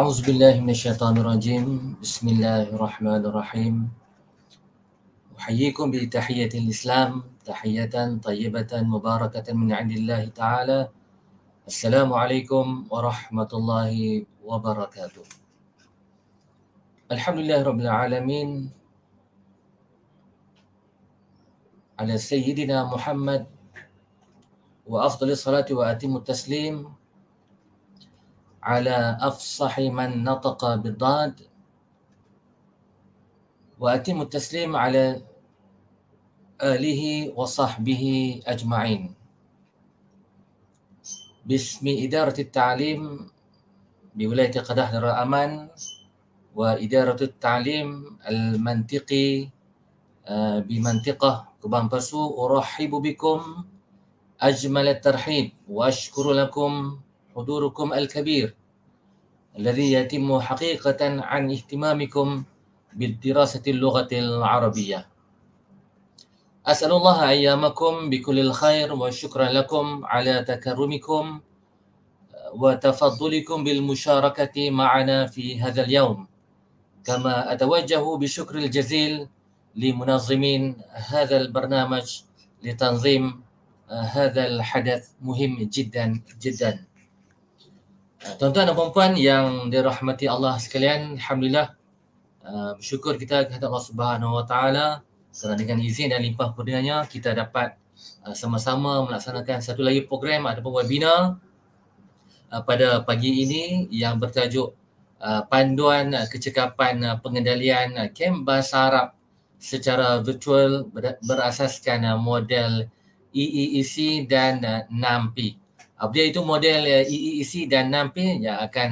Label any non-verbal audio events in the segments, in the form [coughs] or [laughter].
أعوذ بالله من الشيطان الرجيم بسم الله الرحمن الرحيم أحييكم بتحية الإسلام تحية طيبة مباركة من عند الله تعالى السلام عليكم ورحمة الله وبركاته الحمد لله رب العالمين على سيدنا محمد وأفضل الصلاة وأتم التسليم على أفصح من نطق بالضاد وأتم التسليم على آله وصحبه أجمعين باسم إدارة التعليم بولاية قدح در الأمان وإدارة التعليم المنطقي آه، بمنطقة كوبان أرحب بكم أجمل الترحيب وأشكر لكم قدوركم الكبير الذي يتم حقيقة عن اهتمامكم بالدراسة اللغة العربية أسأل الله أيامكم بكل الخير وشكرا لكم على تكرمكم وتفضلكم بالمشاركة معنا في هذا اليوم كما أتوجه بشكر الجزيل لمنظمين هذا البرنامج لتنظيم آه، هذا الحدث مهم جدا جدا tuan-tuan dan puan-puan yang dirahmati Allah sekalian, alhamdulillah uh, bersyukur kita kepada Allah Subhanahu Wa Taala kerana dengan izin dan limpah kurnianya kita dapat uh, sama-sama melaksanakan satu lagi program ataupun webinar uh, pada pagi ini yang bertajuk uh, panduan uh, kecekapan uh, pengendalian uh, kem bahasa Arab secara virtual berasaskan uh, model EEEC dan uh, NAMPI. Apabila itu model EEC eh, e e dan NAMPI yang akan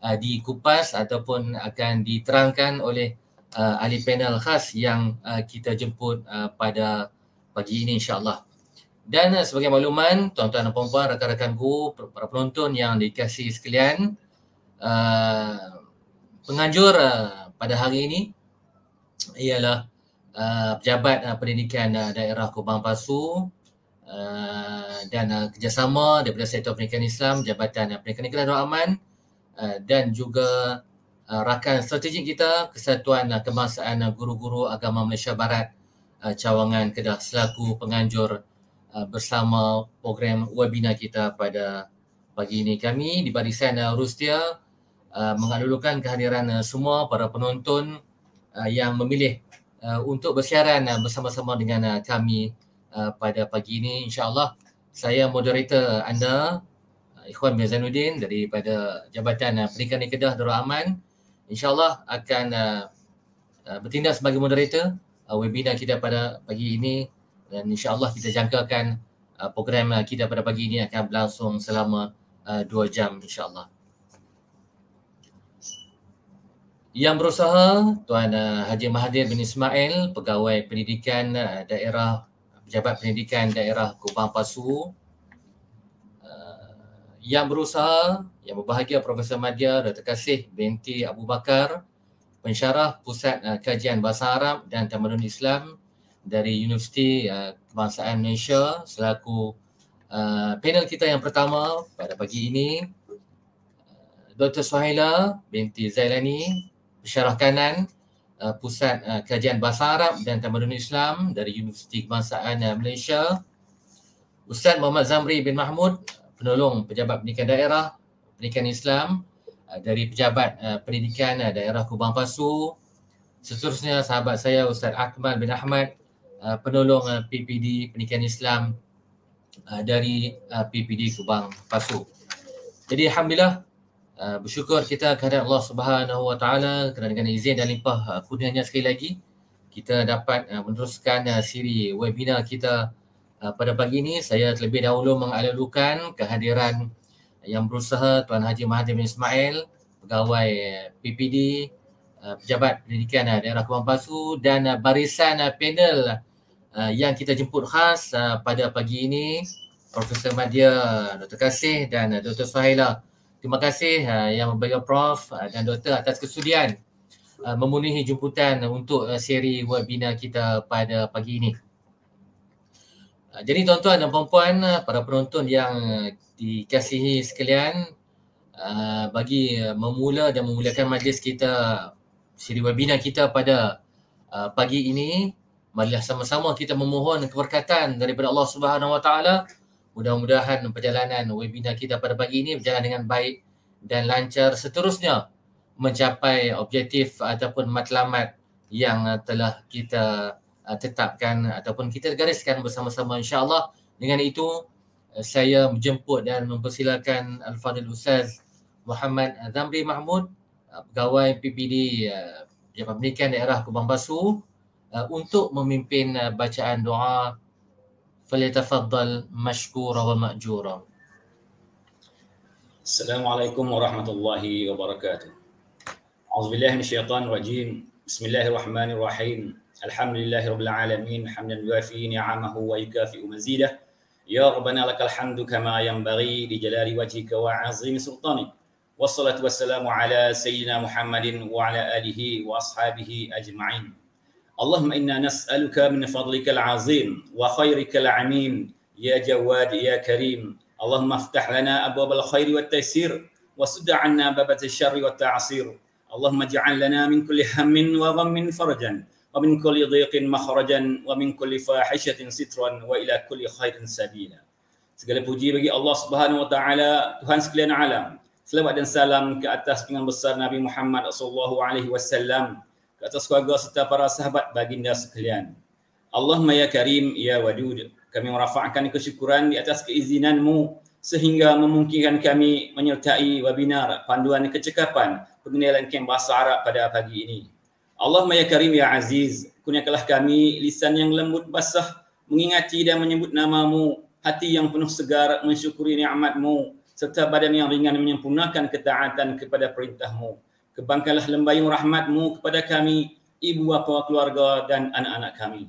uh, dikupas ataupun akan diterangkan oleh uh, ahli panel khas yang uh, kita jemput uh, pada pagi ini insyaAllah. Dan uh, sebagai makluman, tuan-tuan dan puan-puan, rakan-rakan guru, para penonton yang dikasih sekalian, uh, penganjur uh, pada hari ini ialah uh, Pejabat uh, Pendidikan uh, Daerah Kubang Pasu, Eh, dan uh, kerjasama daripada Sektor Pendidikan Islam, Jabatan Pendidikan Negara Darul Aman uh, dan juga uh, rakan strategik kita Kesatuan uh, Kemasaan uh, Guru-Guru Agama Malaysia Barat uh, Cawangan Kedah selaku penganjur uh, bersama program webinar kita pada pagi ini. Kami di barisan uh, Rustia uh, mengadulukan kehadiran uh, semua para penonton uh, yang memilih uh, untuk bersiaran uh, bersama-sama dengan uh, kami Eh, pada pagi ini insyaAllah saya moderator anda eh, Ikhwan bin Zainuddin daripada Jabatan uh, eh, Pernikahan di Kedah Darul Aman insyaAllah akan uh, uh, bertindak sebagai moderator uh, webinar kita pada pagi ini dan insyaAllah kita jangkakan uh, program uh, kita pada pagi ini akan berlangsung selama uh, 2 jam insyaAllah Yang berusaha, Tuan Haji Mahathir bin Ismail, Pegawai Pendidikan Daerah Pejabat Pendidikan Daerah Kupang Pasu uh, yang berusaha, yang berbahagia Profesor Madia Dr. Kasih Binti Abu Bakar, pensyarah Pusat uh, Kajian Bahasa Arab dan Tamadun Islam dari Universiti uh, Kebangsaan Malaysia selaku uh, panel kita yang pertama pada pagi ini. Dr. Suhaila binti Zailani, pensyarah kanan uh, Pusat uh, Kajian Bahasa Arab dan Tamadun Islam dari Universiti Kebangsaan uh, Malaysia. Ustaz Muhammad Zamri bin Mahmud, penolong pejabat pendidikan daerah, pendidikan Islam uh, dari pejabat uh, pendidikan uh, daerah Kubang Pasu. Seterusnya sahabat saya Ustaz Akmal bin Ahmad, uh, penolong uh, PPD pendidikan Islam uh, dari uh, PPD Kubang Pasu. Jadi Alhamdulillah Ah, bersyukur kita kepada Allah Subhanahu Wa Taala kerana dengan izin dan limpah uh, kurnianya sekali lagi kita dapat uh, meneruskan uh, siri webinar kita uh, pada pagi ini saya terlebih dahulu mengalulukan kehadiran yang berusaha Tuan Haji Mahathir bin Ismail pegawai eh, PPD uh, pejabat pendidikan uh, daerah Kubang Pasu dan uh, barisan uh, panel uh, yang kita jemput khas uh, pada pagi ini Profesor Madia Dr. Kasih dan uh, Dr. Sahila. Terima kasih uh, yang berbahagia Prof uh, dan Doktor atas kesudian uh, memenuhi jemputan untuk uh, seri webinar kita pada pagi ini. Uh, jadi tuan-tuan dan puan-puan, uh, para penonton yang dikasihi sekalian uh, bagi uh, memula dan memulakan majlis kita, seri webinar kita pada uh, pagi ini, marilah sama-sama kita memohon keberkatan daripada Allah Subhanahu Wa Taala. Mudah-mudahan perjalanan webinar kita pada pagi ini berjalan dengan baik dan lancar seterusnya mencapai objektif ataupun matlamat yang uh, telah kita uh, tetapkan ataupun kita gariskan bersama-sama Insyaallah Dengan itu uh, saya menjemput dan mempersilakan Al-Fadil Ustaz Muhammad Zamri Mahmud pegawai PPD Jabatan Pendidikan Daerah Kubang Basu untuk memimpin bacaan doa فليتفضل مشكورا ومأجورا السلام عليكم ورحمة الله وبركاته أعوذ بالله من الشيطان الرجيم بسم الله الرحمن الرحيم الحمد لله رب العالمين حمدا يوافي نعمه ويكافئ مزيده يا ربنا لك الحمد كما ينبغي لجلال وجهك وعظيم سلطانك والصلاة والسلام على سيدنا محمد وعلى آله وأصحابه أجمعين اللهم إنا نسألك من فضلك العظيم وخيرك العميم يا جواد يا كريم اللهم افتح لنا أبواب الخير والتيسير وسد عنا باب الشر والتعصير اللهم اجعل لنا من كل هم وغم فرجا ومن كل ضيق مخرجا ومن كل فاحشة سترا وإلى كل خير سبيلا segala puji bagi Allah Subhanahu wa taala Tuhan sekalian alam selawat dan salam ke atas pengan besar Nabi Muhammad sallallahu alaihi wasallam ke atas keluarga serta para sahabat baginda sekalian. Allahumma ya karim ya wajud. kami merafa'kan kesyukuran di atas keizinanmu sehingga memungkinkan kami menyertai webinar panduan kecekapan pengenalan kem bahasa Arab pada pagi ini. Allahumma ya karim ya aziz, kunyakalah kami lisan yang lembut basah mengingati dan menyebut namamu, hati yang penuh segar mensyukuri ni'matmu serta badan yang ringan menyempurnakan ketaatan kepada perintahmu. Kebangkanlah lembayung rahmatmu kepada kami, ibu bapa keluarga dan anak-anak kami.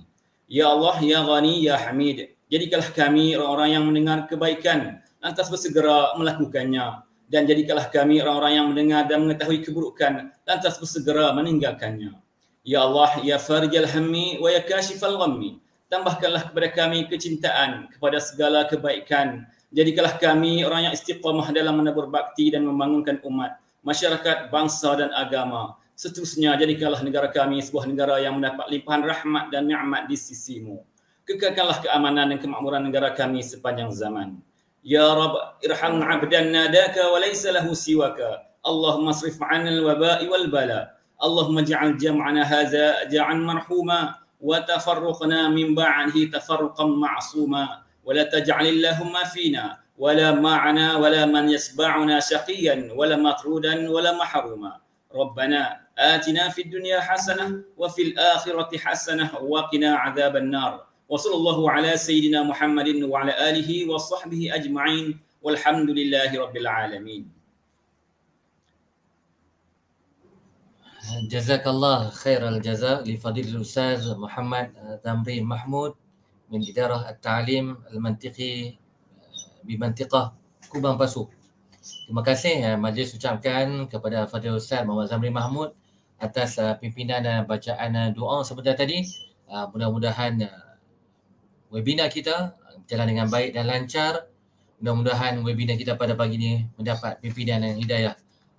Ya Allah, Ya Ghani, Ya Hamid, jadikanlah kami orang-orang yang mendengar kebaikan, lantas bersegera melakukannya. Dan jadikanlah kami orang-orang yang mendengar dan mengetahui keburukan, lantas bersegera meninggalkannya. Ya Allah, Ya Farjal Hammi, Wa Ya Kashifal Ghammi, tambahkanlah kepada kami kecintaan kepada segala kebaikan. Jadikanlah kami orang yang istiqamah dalam menabur bakti dan membangunkan umat masyarakat, bangsa dan agama. Seterusnya, jadikanlah negara kami sebuah negara yang mendapat limpahan rahmat dan ni'mat di sisimu. Kekalkanlah keamanan dan kemakmuran negara kami sepanjang zaman. Ya Rab, irham abdan nadaka wa laysa lahu siwaka. Allahumma srif anil wabai wal bala. Allahumma ja'al jam'ana haza ja'an marhuma. Wa tafarruqna min ba'anhi tafarruqan ma'asuma. Wa la taj'alillahumma fina. ولا معنا ولا من يتبعنا شقيا ولا مطرودا ولا محروما ربنا آتنا في الدنيا حسنة وفي الآخرة حسنة وقنا عذاب النار وصلى الله على سيدنا محمد وعلى آله وصحبه أجمعين والحمد لله رب العالمين جزاك الله خير الجزاء لفضيلة الأستاذ محمد تمرين آه، محمود من إدارة التعليم المنطقي Bimantiqah Kubang Pasu. Terima kasih uh, majlis ucapkan kepada Fadil Ustaz Muhammad Zamri Mahmud atas uh, pimpinan dan uh, eh, bacaan uh, doa sebentar tadi. Uh, mudah-mudahan uh, webinar kita berjalan dengan baik dan lancar. Mudah-mudahan webinar kita pada pagi ini mendapat pimpinan dan hidayah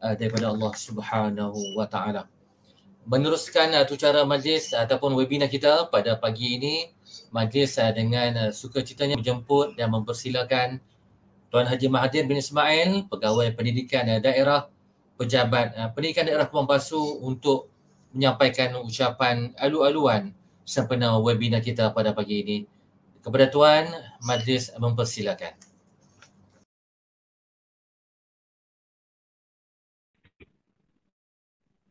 uh, daripada Allah Subhanahu Wa Taala. Meneruskan uh, tu majlis uh, ataupun webinar kita pada pagi ini majlis uh, dengan uh, sukacitanya menjemput dan mempersilakan Tuan Haji Mahathir bin Ismail, pegawai pendidikan daerah, pejabat eh, pendidikan daerah Kuang Basu untuk menyampaikan ucapan alu-aluan sempena webinar kita pada pagi ini. Kepada Tuan, majlis mempersilakan.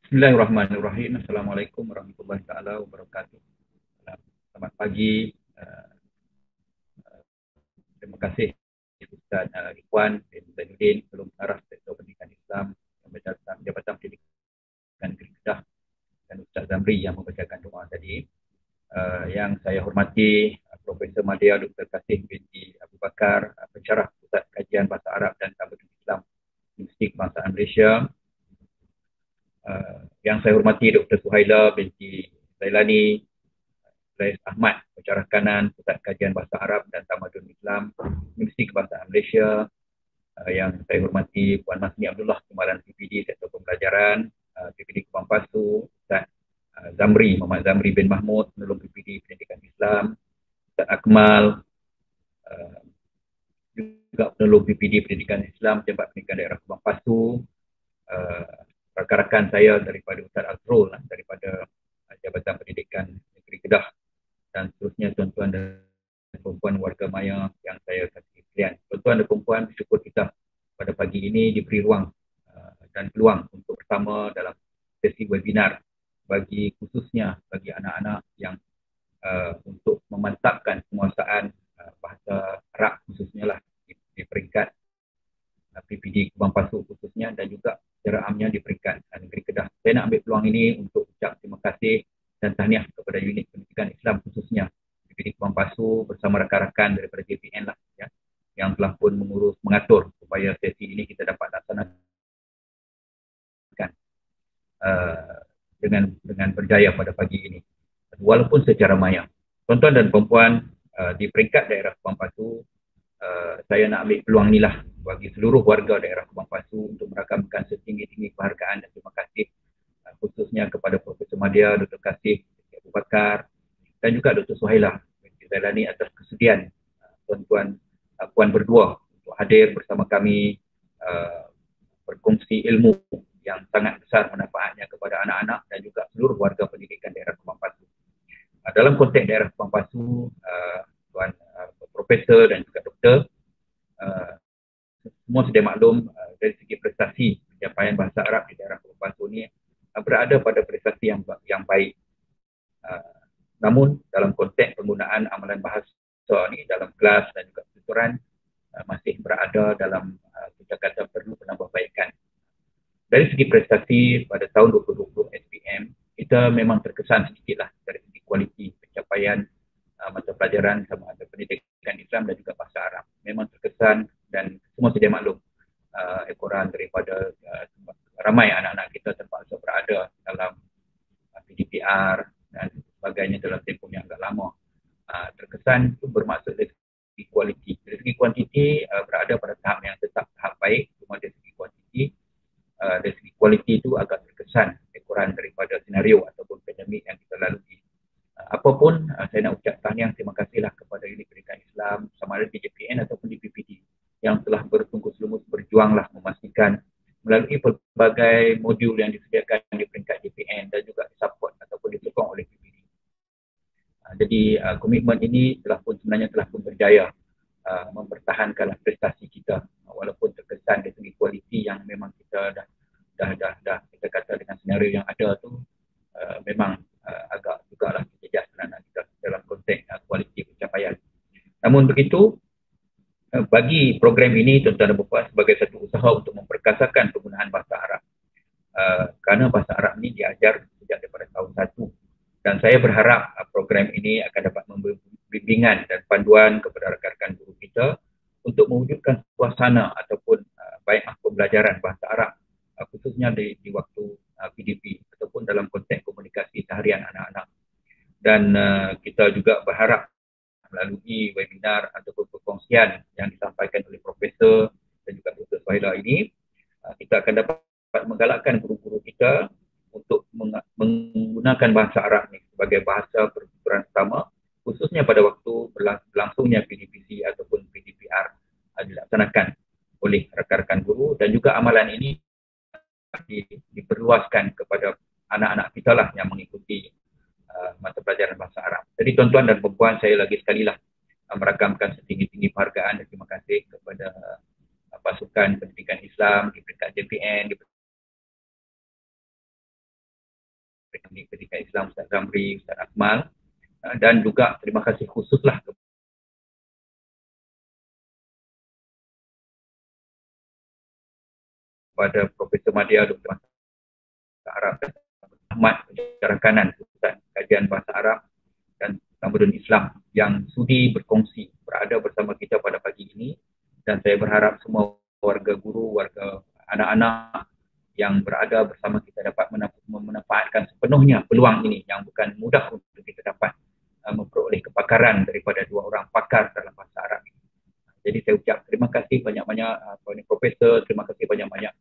Bismillahirrahmanirrahim. Assalamualaikum warahmatullahi wabarakatuh. Selamat pagi. Eh, terima kasih Ustaz uh, eh, Rifuan bin Zainuddin sebelum arah sektor pendidikan Islam yang berdasarkan Jabatan Pendidikan Negeri Kedah dan Ustaz Zamri yang membacakan doa tadi. Uh, yang saya hormati uh, Profesor Madia Dr. Kasih binti Abu Bakar, uh, pencerah Pusat Kajian Bahasa Arab dan Tamadun Islam Universiti Kebangsaan Malaysia. Uh, yang saya hormati Dr. Suhaila binti Zailani, Malaysia uh, yang saya hormati Puan Masni Abdullah Kemalan PPD Sektor Pembelajaran uh, PPD Kupang Pasu Ustaz uh, Zamri Muhammad Zamri bin Mahmud Penolong PPD Pendidikan Islam Ustaz Akmal uh, juga penolong PPD Pendidikan Islam Jabat Pendidikan Daerah Kupang Pasu uh, rakan-rakan saya dari di diberi ruang warga daerah Kubang Pasu untuk merakamkan setinggi-tinggi penghargaan dan terima kasih uh, khususnya kepada Profesor Madia, Dr. Kasih, Dr. Bakar dan juga Dr. Suhailah yang Zailani atas kesedihan uh, tuan-tuan uh, puan berdua untuk hadir bersama kami uh, berkongsi ilmu yang sangat besar manfaatnya kepada anak-anak dan juga seluruh warga pendidikan daerah Kubang Pasu. Uh, dalam konteks daerah Kubang Pasu, uh, Tuan uh, Profesor dan semua sudah maklum uh, dari segi prestasi pencapaian bahasa Arab di daerah Kuala Lumpur ini uh, berada pada prestasi yang yang baik. Uh, namun dalam konteks penggunaan amalan bahasa ini dalam kelas dan juga tuturan uh, masih berada dalam uh, kita kata perlu penambahbaikan. Dari segi prestasi pada tahun 2020 SPM kita memang terkesan sedikitlah dari segi kualiti pencapaian uh, mata pelajaran sama ada pendidikan Islam dan juga bahasa Arab. Memang terkesan dan semua sedia maklum uh, ekoran daripada uh, ramai anak-anak kita terpaksa berada dalam uh, PDPR dan sebagainya dalam tempoh yang agak lama. Uh, terkesan itu bermaksud dari segi kualiti. Dari segi kuantiti uh, berada pada tahap yang tetap tahap baik cuma dari segi kuantiti uh, dari segi kualiti itu agak terkesan ekoran daripada senario ataupun pandemik yang kita lalui. Uh, apapun uh, saya nak ucap tahniah terima kasihlah kepada Universiti Islam sama ada di JPN ataupun di PPT yang telah bertungkus lumus berjuanglah memastikan melalui pelbagai modul yang disediakan di peringkat DPN dan juga disupport ataupun disokong oleh PBD. Ah, jadi ah, komitmen ini telah pun sebenarnya telah pun berjaya ah, mempertahankan prestasi kita walaupun terkesan dari segi kualiti yang memang kita dah dah dah dah kita kata dengan senario yang ada tu memang agak juga lah kita jelas dalam konteks uh, kualiti pencapaian. Namun begitu, Eh, bagi program ini tuan-tuan dan puan sebagai satu usaha untuk memperkasakan penggunaan bahasa Arab. Uh, kerana bahasa Arab ini diajar sejak daripada tahun satu. dan saya berharap uh, program ini akan dapat memberi bimbingan dan panduan kepada rakan-rakan guru kita untuk mewujudkan suasana ataupun uh, baik pembelajaran bahasa Arab uh, khususnya di, di waktu uh, PDP ataupun dalam konteks komunikasi seharian anak-anak. Dan uh, kita juga berharap melalui webinar ataupun perkongsian yang disampaikan oleh Profesor dan juga Profesor Suhaila ini uh, kita akan dapat menggalakkan guru-guru kita untuk menggunakan bahasa Arab ini sebagai bahasa pertukaran utama khususnya pada waktu berlangsungnya PDPC ataupun PDPR uh, dilaksanakan oleh rekan-rekan guru dan juga amalan ini diperluaskan kepada anak-anak kita lah yang mengikuti uh, mata pelajaran bahasa Arab. Jadi tuan-tuan dan perempuan saya lagi sekali lah meragamkan setinggi-tinggi penghargaan dan terima kasih kepada uh, pasukan pendidikan Islam di peringkat JPN, di peringkat pendidikan Islam Ustaz Zamri, Ustaz Akmal uh, dan juga terima kasih khususlah kepada Profesor Madia Dr. Bahasa Arab dan Ahmad Kanan Pusat Kajian Bahasa Arab Tamadun Islam yang sudi berkongsi berada bersama kita pada pagi ini dan saya berharap semua warga guru, warga anak-anak yang berada bersama kita dapat memanfaatkan sepenuhnya peluang ini yang bukan mudah untuk kita dapat uh, memperoleh kepakaran daripada dua orang pakar dalam bahasa Arab ini. Jadi saya ucap terima kasih banyak-banyak kepada uh, profesor, terima kasih banyak-banyak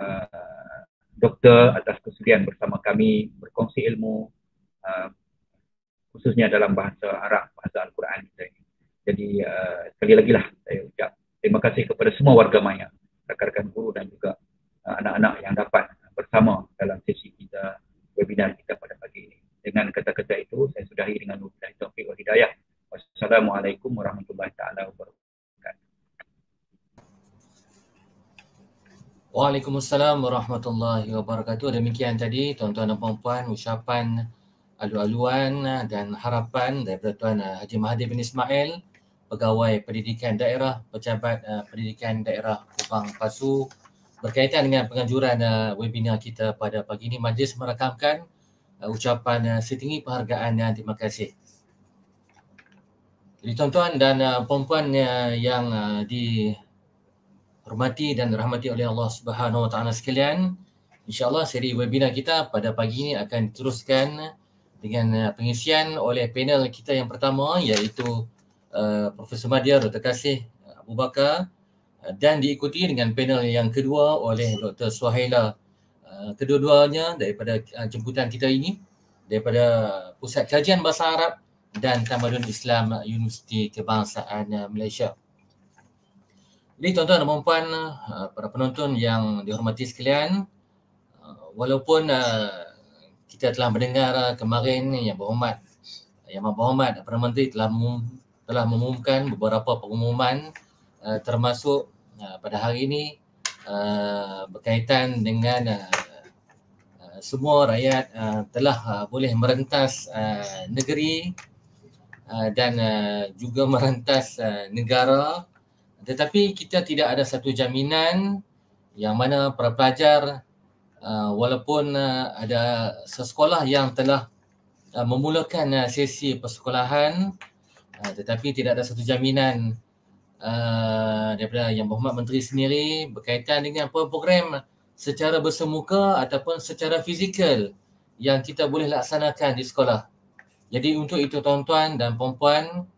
uh, doktor atas kesudian bersama kami berkongsi ilmu uh, khususnya dalam bahasa Arab, bahasa Al-Quran kita ini. Jadi uh, sekali lagi lah saya ucap terima kasih kepada semua warga maya, rakan-rakan guru dan juga uh, anak-anak yang dapat bersama dalam sesi kita webinar kita pada pagi ini. Dengan kata-kata itu saya sudahi dengan wabillahi taufiq wal hidayah. Wassalamualaikum warahmatullahi taala wabarakatuh. Waalaikumsalam warahmatullahi wabarakatuh. Demikian tadi tuan-tuan dan puan-puan ucapan alu-aluan ah, dan harapan daripada Tuan ah, Haji Mahathir bin Ismail, pegawai pendidikan daerah, pejabat ah, pendidikan daerah Kupang Pasu berkaitan dengan penganjuran webinar kita pada pagi ini. Majlis merakamkan ucapan setinggi penghargaan dan terima kasih. Jadi tuan-tuan dan puan-puan yang dihormati dan rahmati oleh Allah Subhanahu Wa Taala sekalian, insya-Allah seri webinar kita pada pagi ini akan diteruskan dengan uh, pengisian oleh panel kita yang pertama iaitu uh, Profesor Madya Dr. Kasih uh, Abu Bakar uh, dan diikuti dengan panel yang kedua oleh Dr. Suhaila uh, kedua-duanya daripada uh, jemputan kita ini daripada Pusat Kajian Bahasa Arab dan Tamadun Islam Universiti Kebangsaan uh, Malaysia. Jadi tuan-tuan dan puan-puan para penonton yang dihormati sekalian walaupun kita telah mendengar ah, kemarin yang berhormat yang berhormat Perdana Menteri telah mengum, telah mengumumkan beberapa pengumuman uh, termasuk uh, pada hari ini uh, berkaitan dengan uh, semua rakyat uh, telah uh, boleh merentas uh, negeri uh, dan uh, juga [laughs] merentas uh, negara tetapi kita tidak ada satu jaminan yang mana para pelajar Ah, walaupun uh, ada sesekolah yang telah uh, memulakan uh, sesi persekolahan uh, tetapi tidak ada satu jaminan uh, daripada Yang Berhormat Menteri sendiri berkaitan dengan program secara bersemuka ataupun secara fizikal yang kita boleh laksanakan di sekolah. Jadi untuk itu tuan-tuan dan puan-puan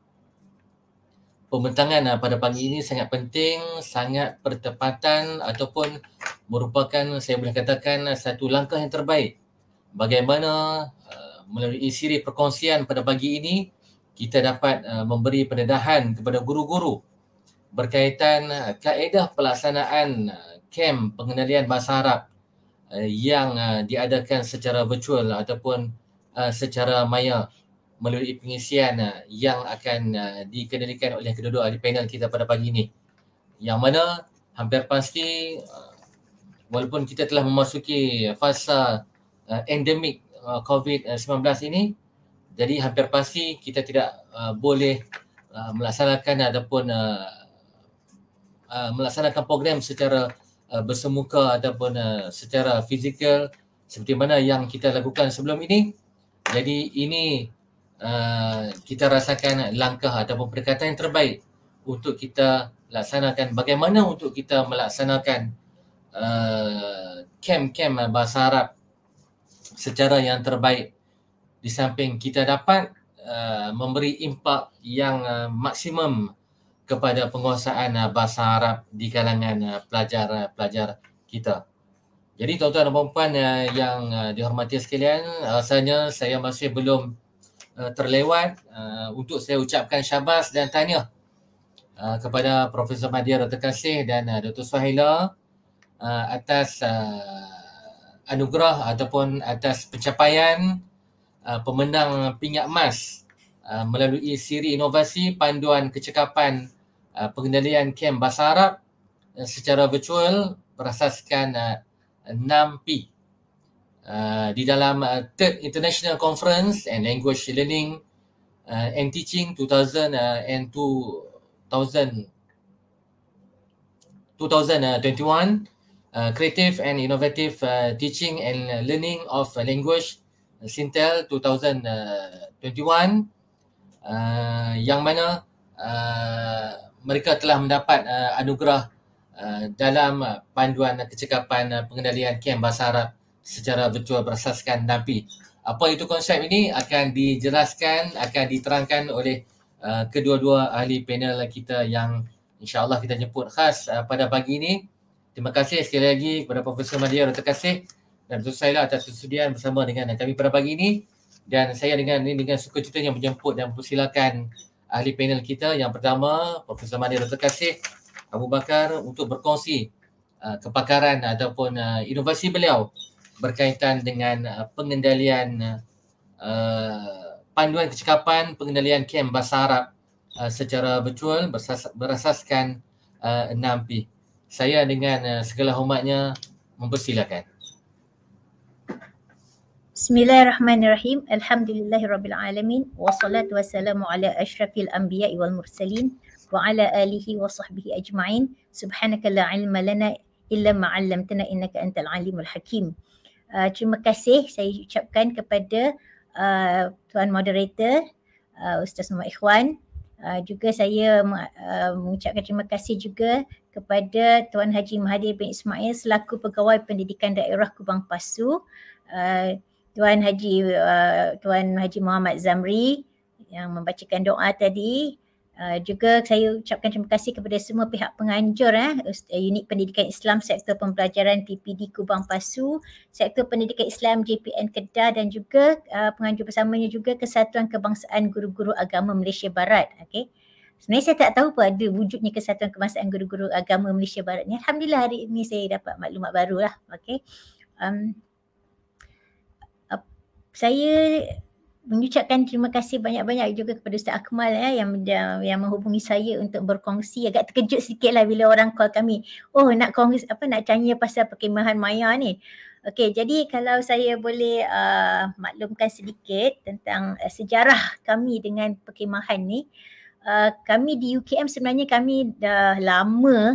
pembentangan uh, ah, pada pagi ini sangat penting, sangat bertepatan ataupun merupakan saya boleh katakan uh, satu langkah yang terbaik. Bagaimana uh, melalui siri perkongsian pada pagi ini kita dapat uh, memberi pendedahan kepada guru-guru berkaitan uh, kaedah pelaksanaan uh, kem pengendalian bahasa Arab uh, yang uh, diadakan secara virtual ataupun uh, secara maya melalui pengisian uh, yang akan uh, dikendalikan oleh kedua-dua ahli panel kita pada pagi ini. Yang mana hampir pasti uh, walaupun kita telah memasuki fasa uh, endemik uh, COVID-19 ini jadi hampir pasti kita tidak uh, boleh uh, melaksanakan ataupun uh, uh, melaksanakan program secara uh, bersemuka ataupun uh, secara fizikal seperti mana yang kita lakukan sebelum ini. Jadi ini uh, kita rasakan langkah ataupun perkataan yang terbaik untuk kita laksanakan bagaimana untuk kita melaksanakan kem-kem uh, bahasa Arab secara yang terbaik di samping kita dapat uh, memberi impak yang uh, maksimum kepada penguasaan uh, bahasa Arab di kalangan pelajar-pelajar uh, uh kita. Jadi tuan-tuan dan puan-puan uh, yang uh, dihormati sekalian, rasanya uh, saya masih belum Eh, terlewat uh, untuk saya ucapkan syabas dan tahniah eh, uh, kepada Profesor Madia Dr. Kasih dan uh, Dr. Suhaila uh, atas uh, anugerah ataupun atas pencapaian uh, pemenang pingat emas uh, melalui siri inovasi panduan kecekapan uh, pengendalian kem bahasa uh, secara virtual berasaskan uh, 6P uh, di dalam uh, Third International Conference and Language Learning uh, and Teaching 2000 uh, and 2000 2021 uh, Creative and Innovative uh, Teaching and Learning of Language uh, Sintel 2021 Uh, yang mana uh, mereka telah mendapat uh, anugerah uh, dalam uh, panduan kecekapan uh, pengendalian kem Bahasa Arab uh, secara virtual berasaskan Nabi. Apa itu konsep ini akan dijelaskan, akan diterangkan oleh uh, kedua-dua ahli panel kita yang insyaAllah kita jemput khas uh, pada pagi ini. Terima kasih sekali lagi kepada Profesor Madia Dr. Kasih dan Dr. Saila atas kesudian bersama dengan kami pada pagi ini. Dan saya dengan ini dengan suka cerita yang menjemput dan mempersilakan ahli panel kita yang pertama Profesor Madia Dr. Kasih Abu Bakar untuk berkongsi uh, kepakaran ataupun uh, inovasi beliau berkaitan dengan uh, pengendalian uh, panduan kecekapan pengendalian kem Bahasa Arab uh, secara virtual bersas- berasaskan uh, 6P. Saya dengan uh, segala hormatnya mempersilakan. Bismillahirrahmanirrahim. Alhamdulillahirrabbilalamin. Wassalatu wassalamu ala ashrafil anbiya wal mursalin wa ala alihi wa sahbihi ajma'in. Subhanaka la ilma lana illa ma'allamtana innaka antal alimul hakim uh, terima kasih saya ucapkan kepada uh, tuan moderator uh, Ustaz Muhammad Ikhwan uh, juga saya uh, mengucapkan terima kasih juga kepada tuan Haji Mahathir bin Ismail selaku pegawai pendidikan daerah Kubang Pasu uh, tuan Haji uh, tuan Haji Muhammad Zamri yang membacakan doa tadi Ah, juga saya ucapkan terima kasih kepada semua pihak penganjur eh, eh unit pendidikan Islam sektor pembelajaran PPD Kubang Pasu, sektor pendidikan Islam JPN Kedah dan juga uh, penganjur bersamanya juga Kesatuan Kebangsaan Guru-guru Agama Malaysia Barat. Okay, Sebenarnya saya tak tahu pun ada wujudnya Kesatuan Kebangsaan Guru-guru Agama Malaysia Barat ni. Alhamdulillah hari ini saya dapat maklumat barulah. Okay, Um, uh, saya mengucapkan terima kasih banyak-banyak juga kepada Ustaz Akmal ya, yang, yang menghubungi saya untuk berkongsi. Agak terkejut sedikit lah bila orang call kami. Oh nak kongsi apa nak canggih pasal perkemahan maya ni. Okey jadi kalau saya boleh uh, maklumkan sedikit tentang uh, sejarah kami dengan perkemahan ni. Uh, kami di UKM sebenarnya kami dah lama uh,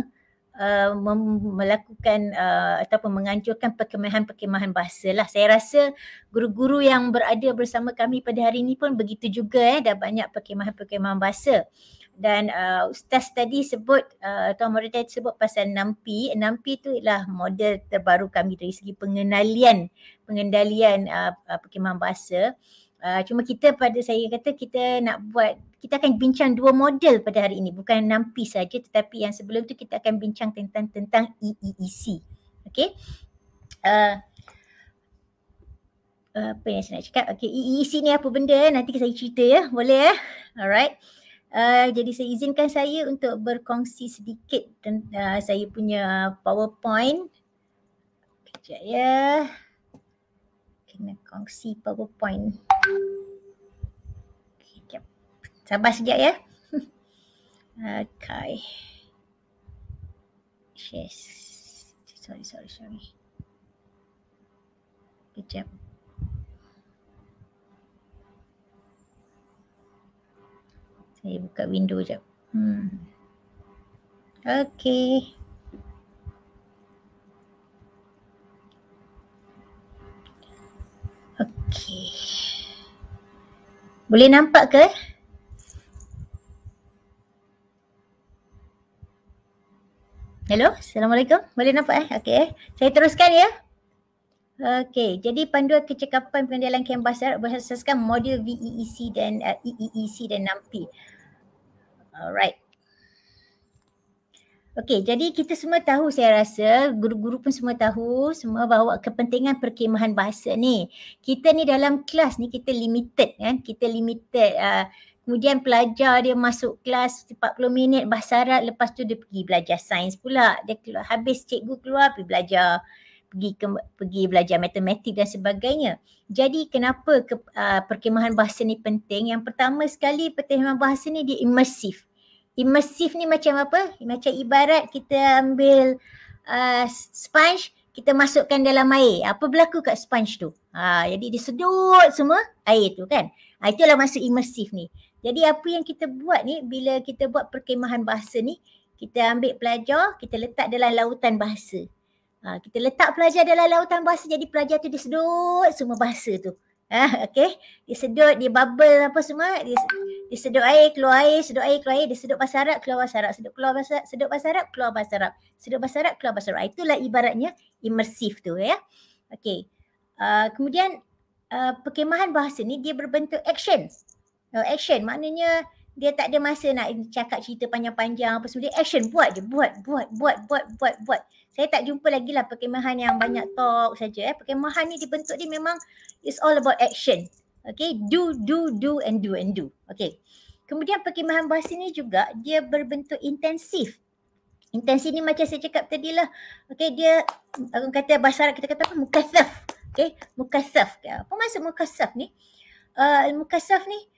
Uh, mem- melakukan uh, ataupun menghancurkan perkemahan-perkemahan bahasa lah. Saya rasa guru-guru yang berada bersama kami pada hari ini pun begitu juga eh dah banyak perkemahan-perkemahan bahasa. Dan uh, Ustaz tadi sebut, uh, Tuan Moritai sebut pasal 6P. 6P tu ialah model terbaru kami dari segi pengenalian, pengendalian uh, uh, bahasa. Uh, cuma kita pada saya kata kita nak buat kita akan bincang dua model pada hari ini bukan nampi saja tetapi yang sebelum tu kita akan bincang tentang tentang EEEC okey uh, apa yang saya nak cakap okey EEEC ni apa benda nanti saya cerita ya boleh ya alright Uh, jadi saya izinkan saya untuk berkongsi sedikit tentang uh, saya punya PowerPoint. Kejap ya. Kena kongsi PowerPoint. Sabar sekejap ya. [laughs] Okay. Yes. Sorry, sorry, sorry. Kejap. Saya buka window sekejap. Hmm. Okay. Okay. Boleh nampak ke? Hello, Assalamualaikum. Boleh nampak eh? Okey eh. Saya teruskan ya. Okey, jadi panduan kecekapan pengendalian kanvas darat berasaskan modul VEEC dan uh, eh, EEEC dan NAMPI. Alright. Okey, jadi kita semua tahu saya rasa, guru-guru pun semua tahu semua bahawa kepentingan perkemahan bahasa ni. Kita ni dalam kelas ni kita limited kan. Kita limited uh, Kemudian pelajar dia masuk kelas 40 minit bahasa Arab lepas tu dia pergi belajar sains pula. Dia keluar, habis cikgu keluar pergi belajar pergi ke, pergi belajar matematik dan sebagainya. Jadi kenapa ke, uh, perkemahan bahasa ni penting? Yang pertama sekali perkemahan bahasa ni dia imersif. Imersif ni macam apa? Macam ibarat kita ambil uh, sponge kita masukkan dalam air. Apa berlaku kat sponge tu? Ha, jadi dia sedut semua air tu kan. Ha, itulah masa imersif ni. Jadi apa yang kita buat ni bila kita buat perkemahan bahasa ni, kita ambil pelajar, kita letak dalam lautan bahasa. Ha, kita letak pelajar dalam lautan bahasa jadi pelajar tu dia sedut semua bahasa tu. Ha, [laughs] okay. Dia sedut, dia bubble apa semua. Dia, dia sedut air, keluar air, sedut air, keluar air. Dia sedut bahasa Arab, keluar bahasa Arab. Sedut, keluar bahasa, sedut bahasa Arab, keluar bahasa Arab. Sedut bahasa Arab, keluar bahasa Arab. Ha, itulah ibaratnya imersif tu ya. Okay. Uh, ha, kemudian Uh, perkemahan bahasa ni dia berbentuk action. Uh, action maknanya dia tak ada masa nak cakap cerita panjang-panjang apa semua. Dia action buat je. Buat, buat, buat, buat, buat, buat. Saya tak jumpa lagi lah perkemahan yang banyak talk saja. Eh. Perkemahan ni dibentuk dia memang it's all about action. Okay, do, do, do and do and do. Okay. Kemudian perkembangan bahasa ni juga dia berbentuk intensif. Intensif ni macam saya cakap tadi lah. Okay, dia orang kata bahasa Arab kita kata apa? Mukathaf. Okay, eh, mukasaf. Apa maksud mukasaf ni? Uh, mukasaf ni uh,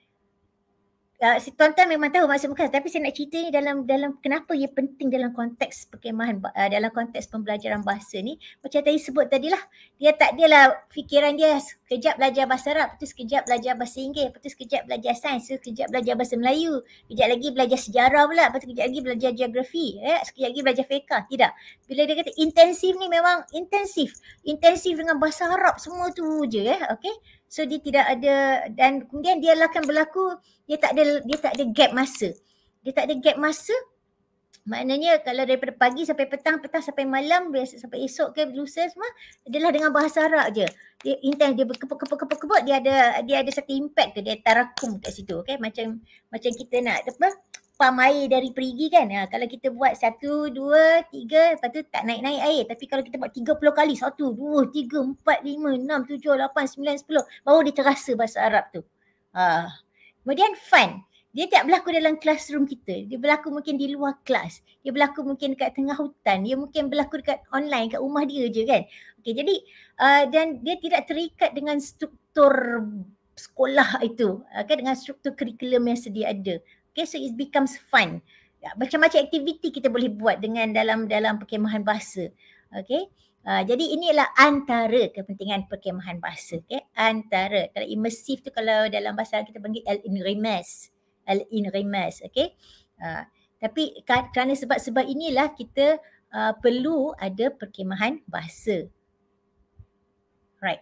Ah, si uh, tuan-tuan memang tahu maksud muka, tapi saya nak cerita ni dalam dalam kenapa ia penting dalam konteks perkemahan uh, dalam konteks pembelajaran bahasa ni macam tadi sebut tadi lah dia tak dia lah fikiran dia sekejap belajar bahasa Arab lepas tu sekejap belajar bahasa Inggeris lepas tu sekejap belajar sains sekejap belajar bahasa Melayu sekejap lagi belajar sejarah pula lepas tu sekejap lagi belajar geografi eh? sekejap lagi belajar fiqah tidak bila dia kata intensif ni memang intensif intensif dengan bahasa Arab semua tu je eh okey So dia tidak ada dan kemudian dia akan lah berlaku dia tak ada dia tak ada gap masa. Dia tak ada gap masa. Maknanya kalau daripada pagi sampai petang, petang sampai malam, biasa sampai esok ke lusa semua adalah dengan bahasa Arab je. Dia intens dia kepuk kepuk kepuk kepuk dia ada dia ada satu impact tu dia tarakum kat situ okey macam macam kita nak apa pam air dari perigi kan. Ha, kalau kita buat satu, dua, tiga, lepas tu tak naik-naik air. Tapi kalau kita buat tiga puluh kali, satu, dua, tiga, empat, lima, enam, tujuh, lapan, sembilan, sepuluh. Baru dia terasa bahasa Arab tu. Ha. Kemudian fun. Dia tak berlaku dalam classroom kita. Dia berlaku mungkin di luar kelas. Dia berlaku mungkin dekat tengah hutan. Dia mungkin berlaku dekat online, kat rumah dia je kan. Okay, jadi uh, dan dia tidak terikat dengan struktur sekolah itu. Okay, dengan struktur kurikulum yang sedia ada. Okay, so it becomes fun. Ya, macam-macam aktiviti kita boleh buat dengan dalam dalam perkemahan bahasa. Okay. Uh, jadi ini adalah antara kepentingan perkemahan bahasa. Okay? Antara. Kalau imersif tu kalau dalam bahasa kita panggil al inrimas. Al inrimas. Okay. Uh, tapi kerana sebab sebab inilah kita uh, perlu ada perkemahan bahasa. Right.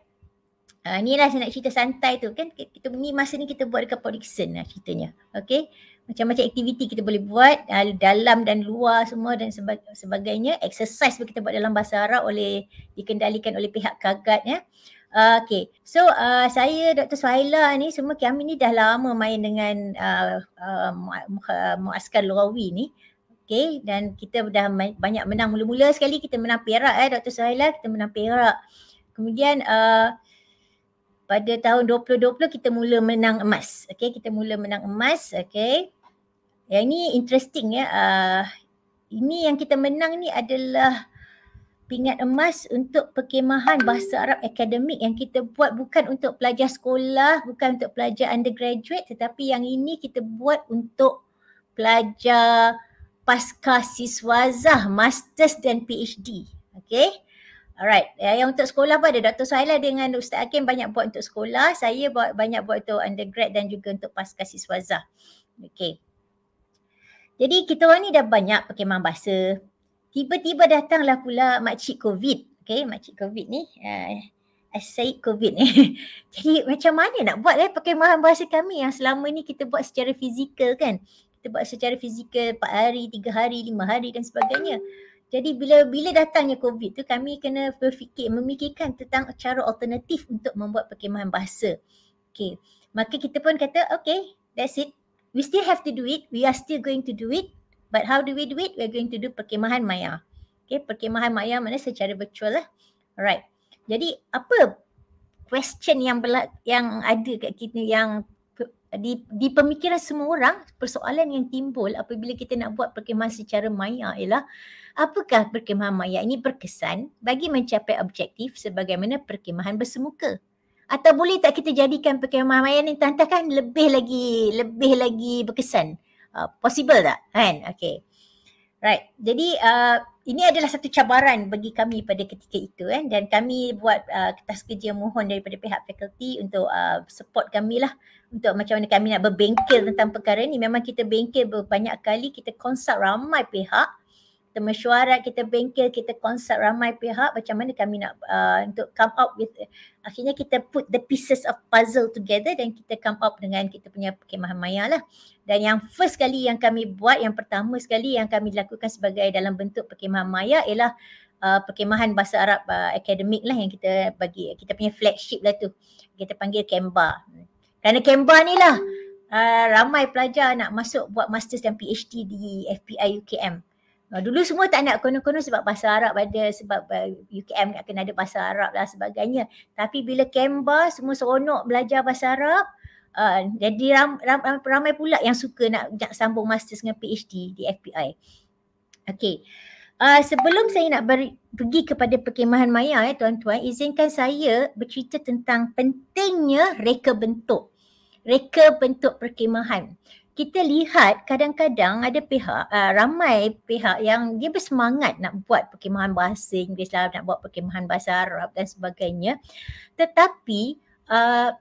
Uh, lah saya nak cerita santai tu kan. Kita, ni masa ni kita buat dekat Port Dixon lah ceritanya. Okay macam-macam aktiviti kita boleh buat ah, dalam dan luar semua dan sebagainya exercise pun kita buat dalam bahasa Arab oleh dikendalikan oleh pihak kagat ya uh, ah, okey so uh, saya Dr Suhaila ni semua kami ni dah lama main dengan uh, uh, muaskar lorawi ni okay dan kita dah banyak menang mula-mula sekali kita menang Perak eh Dr Suhaila kita menang Perak kemudian uh, pada tahun 2020 kita mula menang emas. Okay, kita mula menang emas. Okay. Yang ini interesting ya. Uh, ini yang kita menang ni adalah pingat emas untuk perkemahan Bahasa Arab Akademik yang kita buat bukan untuk pelajar sekolah, bukan untuk pelajar undergraduate tetapi yang ini kita buat untuk pelajar pasca siswazah, masters dan PhD. Okay. Alright, ya, yang untuk sekolah pun ada Dr. Suhaila dengan Ustaz Hakim banyak buat untuk sekolah. Saya buat, banyak buat untuk undergrad dan juga untuk pasca siswaza. Okay. Jadi kita orang ni dah banyak perkembangan bahasa. Tiba-tiba datanglah pula makcik COVID. Okay, makcik COVID ni. Uh, Asyik COVID ni. [laughs] Jadi macam mana nak buat eh perkembangan bahasa kami yang selama ni kita buat secara fizikal kan. Kita buat secara fizikal 4 hari, 3 hari, 5 hari dan sebagainya. Jadi bila bila datangnya COVID tu kami kena berfikir memikirkan tentang cara alternatif untuk membuat perkhidmatan bahasa. Okay. Maka kita pun kata okay that's it. We still have to do it. We are still going to do it. But how do we do it? We are going to do perkhidmatan maya. Okay perkhidmatan maya mana secara virtual lah. Alright. Jadi apa question yang bela- yang ada kat kita yang di, di pemikiran semua orang persoalan yang timbul apabila kita nak buat perkemahan secara maya ialah apakah perkemahan maya ini berkesan bagi mencapai objektif sebagaimana perkemahan bersemuka atau boleh tak kita jadikan perkemahan maya ni tantah kan lebih lagi lebih lagi berkesan uh, possible tak kan okey right jadi uh, ini adalah satu cabaran bagi kami pada ketika itu eh? dan kami buat uh, kertas kerja mohon daripada pihak fakulti untuk uh, support kami lah untuk macam mana kami nak berbengkel tentang perkara ni memang kita bengkel berbanyak kali kita consult ramai pihak kita mesyuarat, kita bengkel, kita konsult ramai pihak macam mana kami nak uh, untuk come up with akhirnya kita put the pieces of puzzle together dan kita come up dengan kita punya perkhidmatan maya lah. Dan yang first kali yang kami buat, yang pertama sekali yang kami lakukan sebagai dalam bentuk perkemahan maya ialah uh, perkhidmatan bahasa Arab uh, akademik lah yang kita bagi, kita punya flagship lah tu. Kita panggil Kemba. Kerana Kemba ni lah uh, ramai pelajar nak masuk buat masters dan PhD di FPI UKM. Ah, dulu semua tak nak kono-kono sebab pasar Arab ada sebab uh, eh, UKM nak kena ada pasar Arab lah sebagainya. Tapi bila Kemba semua seronok belajar bahasa Arab uh, jadi ram, ram, ram, ramai pula yang suka nak, nak sambung master dengan PhD di FBI. Okay. Uh, ah, sebelum saya nak beri, pergi kepada perkemahan maya ya eh, tuan-tuan, izinkan saya bercerita tentang pentingnya reka bentuk. Reka bentuk perkemahan kita lihat kadang-kadang ada pihak uh, ramai pihak yang dia bersemangat nak buat perkhidmatan bahasa Inggeris lah nak buat perkhidmatan bahasa Arab dan sebagainya tetapi uh,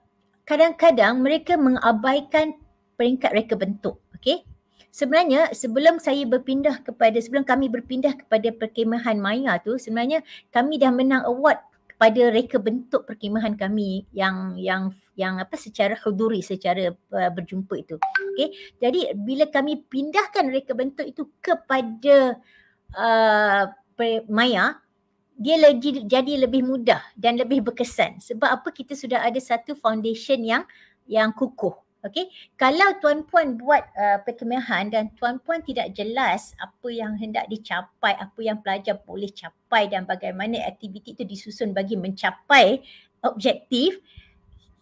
kadang-kadang mereka mengabaikan peringkat reka bentuk Okay? Sebenarnya sebelum saya berpindah kepada sebelum kami berpindah kepada perkhemahan Maya tu sebenarnya kami dah menang award pada reka bentuk perkhemahan kami yang yang yang apa secara huduri secara uh, berjumpa itu okey jadi bila kami pindahkan reka bentuk itu kepada uh, maya dia lagi jadi lebih mudah dan lebih berkesan sebab apa kita sudah ada satu foundation yang yang kukuh okey kalau tuan puan buat uh, perkemahan dan tuan puan tidak jelas apa yang hendak dicapai apa yang pelajar boleh capai dan bagaimana aktiviti itu disusun bagi mencapai objektif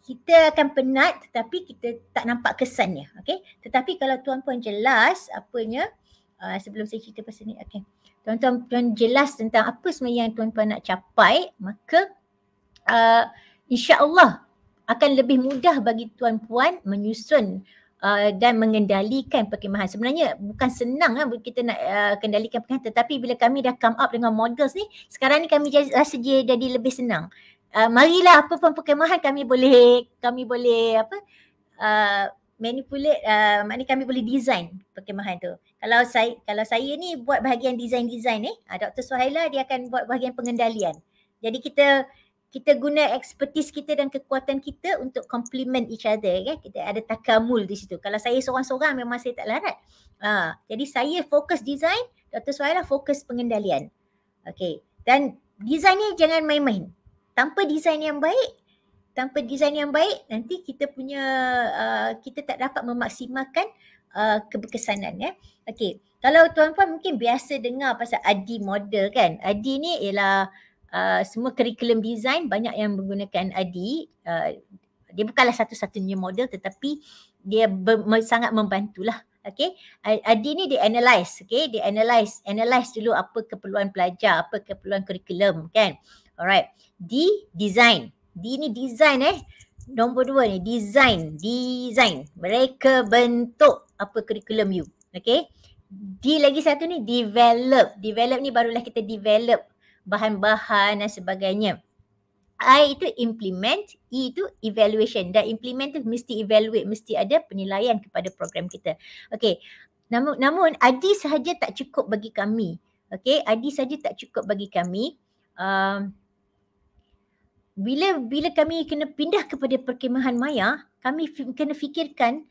kita akan penat tetapi kita tak nampak kesannya okay? tetapi kalau tuan puan jelas apanya uh, sebelum saya cerita pasal ni okay? tuan puan tuan jelas tentang apa sebenarnya yang tuan puan nak capai maka uh, insya-Allah akan lebih mudah bagi tuan puan menyusun Uh, dan mengendalikan perkhidmahan. Sebenarnya bukan senang lah kita nak uh, kendalikan perkhidmahan tetapi bila kami dah come up dengan models ni sekarang ni kami rasa dia jadi lebih senang uh, marilah apa pun perkemahan kami boleh kami boleh apa uh, manipulate uh, maknanya kami boleh design perkemahan tu. Kalau saya kalau saya ni buat bahagian design-design eh, uh, Dr. Suhaila dia akan buat bahagian pengendalian. Jadi kita kita guna expertise kita dan kekuatan kita untuk complement each other kan. Kita ada takamul di situ. Kalau saya seorang-seorang memang saya tak larat. Ha, jadi saya fokus design, Dr. Suhaila fokus pengendalian. Okay. Dan design ni jangan main-main tanpa desain yang baik tanpa desain yang baik nanti kita punya uh, kita tak dapat memaksimalkan uh, keberkesanan ya. Okey. Kalau tuan-puan mungkin biasa dengar pasal Adi model kan. Adi ni ialah uh, semua curriculum design banyak yang menggunakan Adi. Uh, dia bukanlah satu-satunya model tetapi dia ber- sangat membantulah Okay. Adi ni dia analyze. Okay. Dia analyze. Analyze dulu apa keperluan pelajar, apa keperluan curriculum kan. Alright. D, design. D ni design eh. Nombor dua ni, design. Design. Mereka bentuk apa curriculum you. Okay. D lagi satu ni, develop. Develop ni barulah kita develop bahan-bahan dan sebagainya. I itu implement, E itu evaluation. Dan implement tu mesti evaluate, mesti ada penilaian kepada program kita. Okay. Namun, namun ID sahaja tak cukup bagi kami. Okay. ID sahaja tak cukup bagi kami. Um, bila bila kami kena pindah kepada perkemahan maya kami kena fikirkan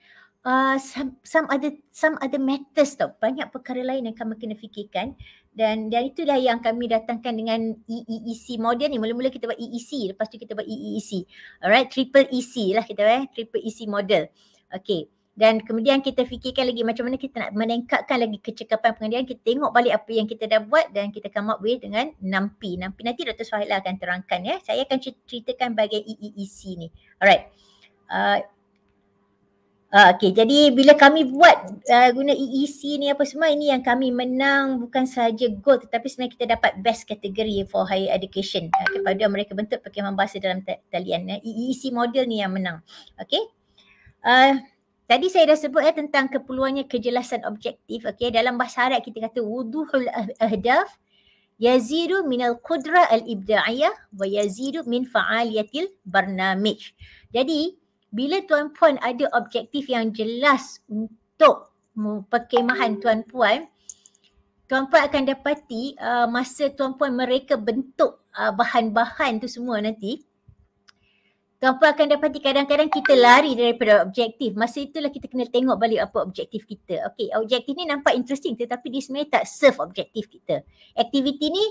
uh, some, some other some other matters tau banyak perkara lain yang kami kena fikirkan dan dan itulah yang kami datangkan dengan EEEC model ni mula-mula kita buat EEC lepas tu kita buat EEEC alright triple EC lah kita eh triple EC model okey dan kemudian kita fikirkan lagi macam mana kita nak meningkatkan lagi kecekapan pengendalian kita tengok balik apa yang kita dah buat dan kita come up with dengan 6P 6P nanti Dr. Suhaila akan terangkan ya saya akan ceritakan bagai EEEC ni alright uh, Uh, okay, jadi bila kami buat uh, guna EEC ni apa semua ini yang kami menang bukan sahaja gold tetapi sebenarnya kita dapat best kategori for higher education uh, kepada mereka bentuk perkembangan bahasa dalam talian. Uh, EEC e model ni yang menang. Okay. Uh, Tadi saya dah sebut eh, tentang keperluannya kejelasan objektif. Okay? Dalam bahasa Arab kita kata wuduhul eh, ahdaf yazidu minal qudra al-ibda'iyah wa yazidu min fa'aliyatil barnamij. Jadi bila tuan-puan ada objektif yang jelas untuk perkemahan tuan-puan, tuan-puan akan dapati uh, masa tuan-puan mereka bentuk uh, bahan-bahan tu semua nanti, kamu akan dapati kadang-kadang kita lari daripada objektif. Masa itulah kita kena tengok balik apa objektif kita. Okay, objektif ni nampak interesting tetapi dia sebenarnya tak serve objektif kita. Aktiviti ni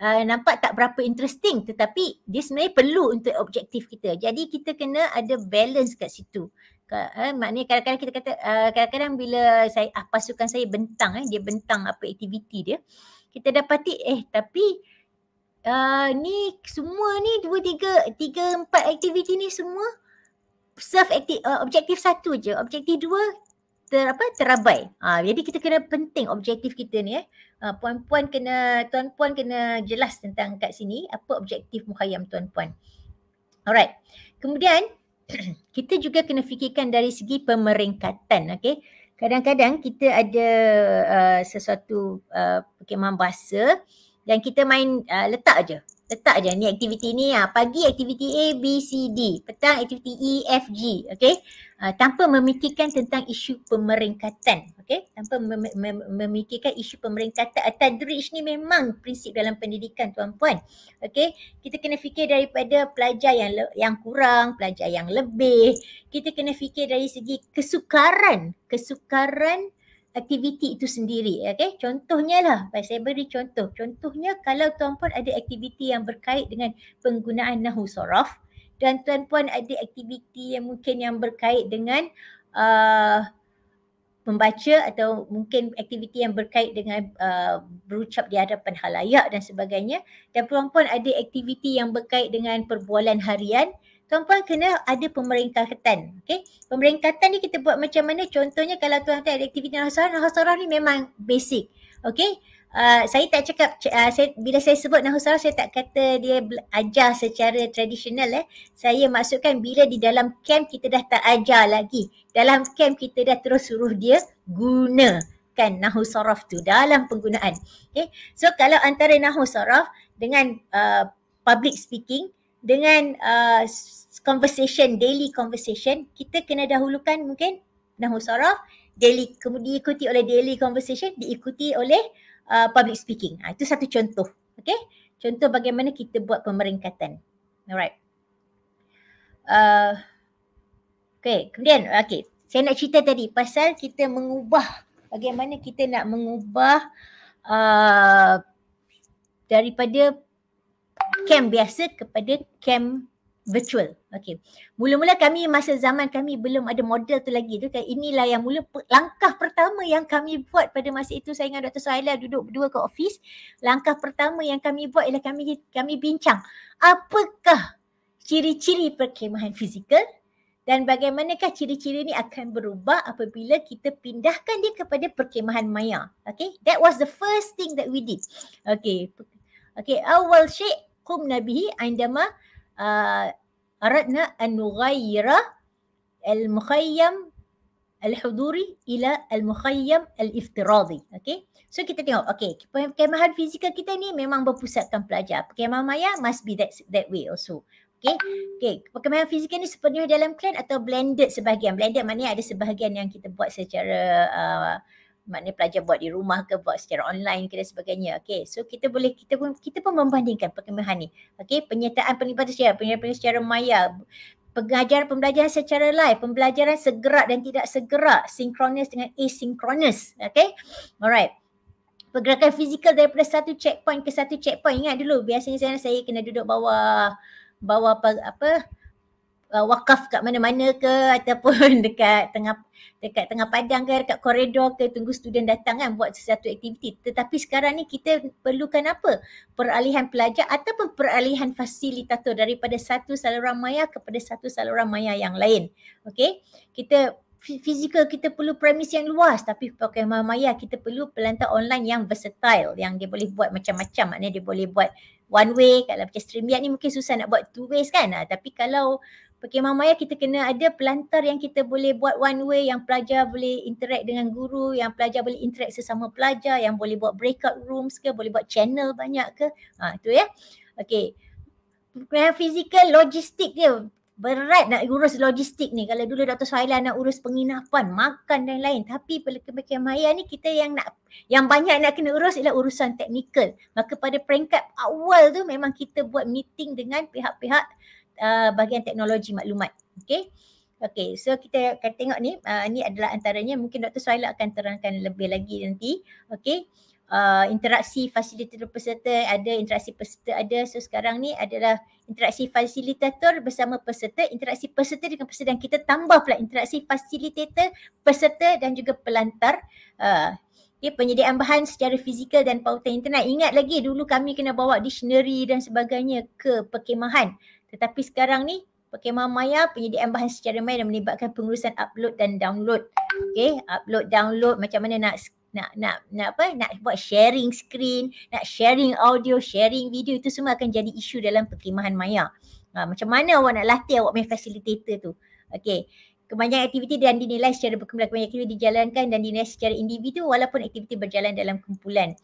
uh, nampak tak berapa interesting tetapi dia sebenarnya perlu untuk objektif kita. Jadi kita kena ada balance kat situ. Uh, maknanya kadang-kadang kita kata, uh, kadang-kadang bila saya, uh, pasukan saya bentang, eh, dia bentang apa aktiviti dia. Kita dapati eh tapi Uh, ni semua ni dua tiga tiga empat aktiviti ni semua self aktif uh, objektif satu je objektif dua ter apa terabai. Ha, jadi kita kena penting objektif kita ni eh. Uh, puan-puan kena tuan-puan kena jelas tentang kat sini apa objektif mukhayam tuan-puan. Alright. Kemudian [clears throat] kita juga kena fikirkan dari segi pemeringkatan okey. Kadang-kadang kita ada uh, sesuatu uh, perkembangan bahasa uh, dan kita main uh, letak aja, letak aja ni aktiviti ni ah pagi aktiviti A B C D petang aktiviti E F G okey uh, tanpa memikirkan tentang isu pemeringkatan okey tanpa mem- mem- memikirkan isu pemeringkatan atau tadrij ni memang prinsip dalam pendidikan tuan-puan okey kita kena fikir daripada pelajar yang le- yang kurang pelajar yang lebih kita kena fikir dari segi kesukaran kesukaran aktiviti itu sendiri. Okay? Contohnya lah, saya beri contoh. Contohnya kalau tuan puan ada aktiviti yang berkait dengan penggunaan nahu sorof dan tuan puan ada aktiviti yang mungkin yang berkait dengan uh, membaca atau mungkin aktiviti yang berkait dengan uh, berucap di hadapan halayak dan sebagainya dan tuan puan ada aktiviti yang berkait dengan perbualan harian tuan-puan kena ada pemeringkatan. Okay. Pemeringkatan ni kita buat macam mana? Contohnya kalau tuan tuan ada aktiviti nahasara, nahasara ni memang basic. Okay. Uh, ah, saya tak cakap, uh, saya, bila saya sebut nahusara, saya tak kata dia ajar secara tradisional. Eh. Saya maksudkan bila di dalam camp kita dah tak ajar lagi. Dalam camp kita dah terus suruh dia guna kan nahu saraf tu dalam penggunaan. Okay. So kalau antara nahu saraf dengan uh, public speaking dengan uh, conversation, daily conversation, kita kena dahulukan mungkin nahu saraf, daily kemudian diikuti oleh daily conversation, diikuti oleh uh, public speaking. Ha, itu satu contoh. Okay? Contoh bagaimana kita buat pemeringkatan. Alright. Uh, okay, kemudian okay. saya nak cerita tadi pasal kita mengubah bagaimana kita nak mengubah uh, daripada camp biasa kepada camp virtual. Okay. Mula-mula kami masa zaman kami belum ada model tu lagi tu kan. Inilah yang mula langkah pertama yang kami buat pada masa itu saya dengan Dr. Suhaila duduk berdua ke office. Langkah pertama yang kami buat ialah kami kami bincang apakah ciri-ciri perkemahan fizikal dan bagaimanakah ciri-ciri ni akan berubah apabila kita pindahkan dia kepada perkemahan maya. Okay. That was the first thing that we did. Okay. Okay. Awal syek kum nabihi aindama أردنا أن نغير المخيم الحضوري إلى المخيم الافتراضي okay so kita tengok okay kemahan fizikal kita ni memang berpusatkan pelajar kemahan maya must be that that way also Okay. okay, kemahiran fizikal ni sepenuhnya dalam clan atau blended sebahagian. Blended maknanya ada sebahagian yang kita buat secara uh, maknanya pelajar buat di rumah ke buat secara online ke dan sebagainya. Okay. So kita boleh kita pun kita pun membandingkan perkembangan ni. Okay. Penyertaan penyertaan secara penyertaan secara maya pengajar pembelajaran secara live, pembelajaran segera dan tidak segera synchronous dengan asinkronis Okay. Alright. Pergerakan fizikal daripada satu checkpoint ke satu checkpoint. Ingat dulu biasanya saya, saya kena duduk bawah bawah apa, apa uh, wakaf kat mana-mana ke ataupun [laughs] dekat tengah dekat tengah padang ke dekat koridor ke tunggu student datang kan buat sesuatu aktiviti tetapi sekarang ni kita perlukan apa peralihan pelajar ataupun peralihan fasilitator daripada satu saluran maya kepada satu saluran maya yang lain okey kita fizikal kita perlu premis yang luas tapi pakai maya kita perlu pelantar online yang versatile yang dia boleh buat macam-macam maknanya dia boleh buat one way kalau macam stream ni mungkin susah nak buat two ways kan ah, tapi kalau Pokemon Maya kita kena ada pelantar yang kita boleh buat one way yang pelajar boleh interact dengan guru, yang pelajar boleh interact sesama pelajar, yang boleh buat breakout rooms ke, boleh buat channel banyak ke. Ha tu ya. Okay, Yang fizikal logistik dia berat nak urus logistik ni. Kalau dulu Dr. Suhaila nak urus penginapan, makan dan lain-lain. Tapi Pokemon Maya ni kita yang nak yang banyak nak kena urus ialah urusan teknikal. Maka pada peringkat awal tu memang kita buat meeting dengan pihak-pihak Uh, bahagian teknologi maklumat. Okay. Okay, so kita akan tengok ni. Uh, ni adalah antaranya mungkin Dr. Suhaila akan terangkan lebih lagi nanti. Okay. Uh, ah, interaksi fasilitator peserta ada, interaksi peserta ada. So sekarang ni adalah interaksi fasilitator bersama peserta, interaksi peserta dengan peserta dan kita tambah pula interaksi fasilitator, peserta dan juga pelantar. Uh, ah, okay, penyediaan bahan secara fizikal dan pautan internet. Ingat lagi dulu kami kena bawa dictionary dan sebagainya ke perkemahan. Tetapi sekarang ni Pokemon Maya penyediaan DM bahan secara maya dan melibatkan pengurusan upload dan download. Okay, upload, download macam mana nak nak nak nak apa nak buat sharing screen, nak sharing audio, sharing video itu semua akan jadi isu dalam perkhidmatan maya. Ha, macam mana awak nak latih awak main facilitator tu? Okay. Kebanyakan aktiviti dan dinilai secara berkumpulan kebanyakan aktiviti dijalankan dan dinilai secara individu walaupun aktiviti berjalan dalam kumpulan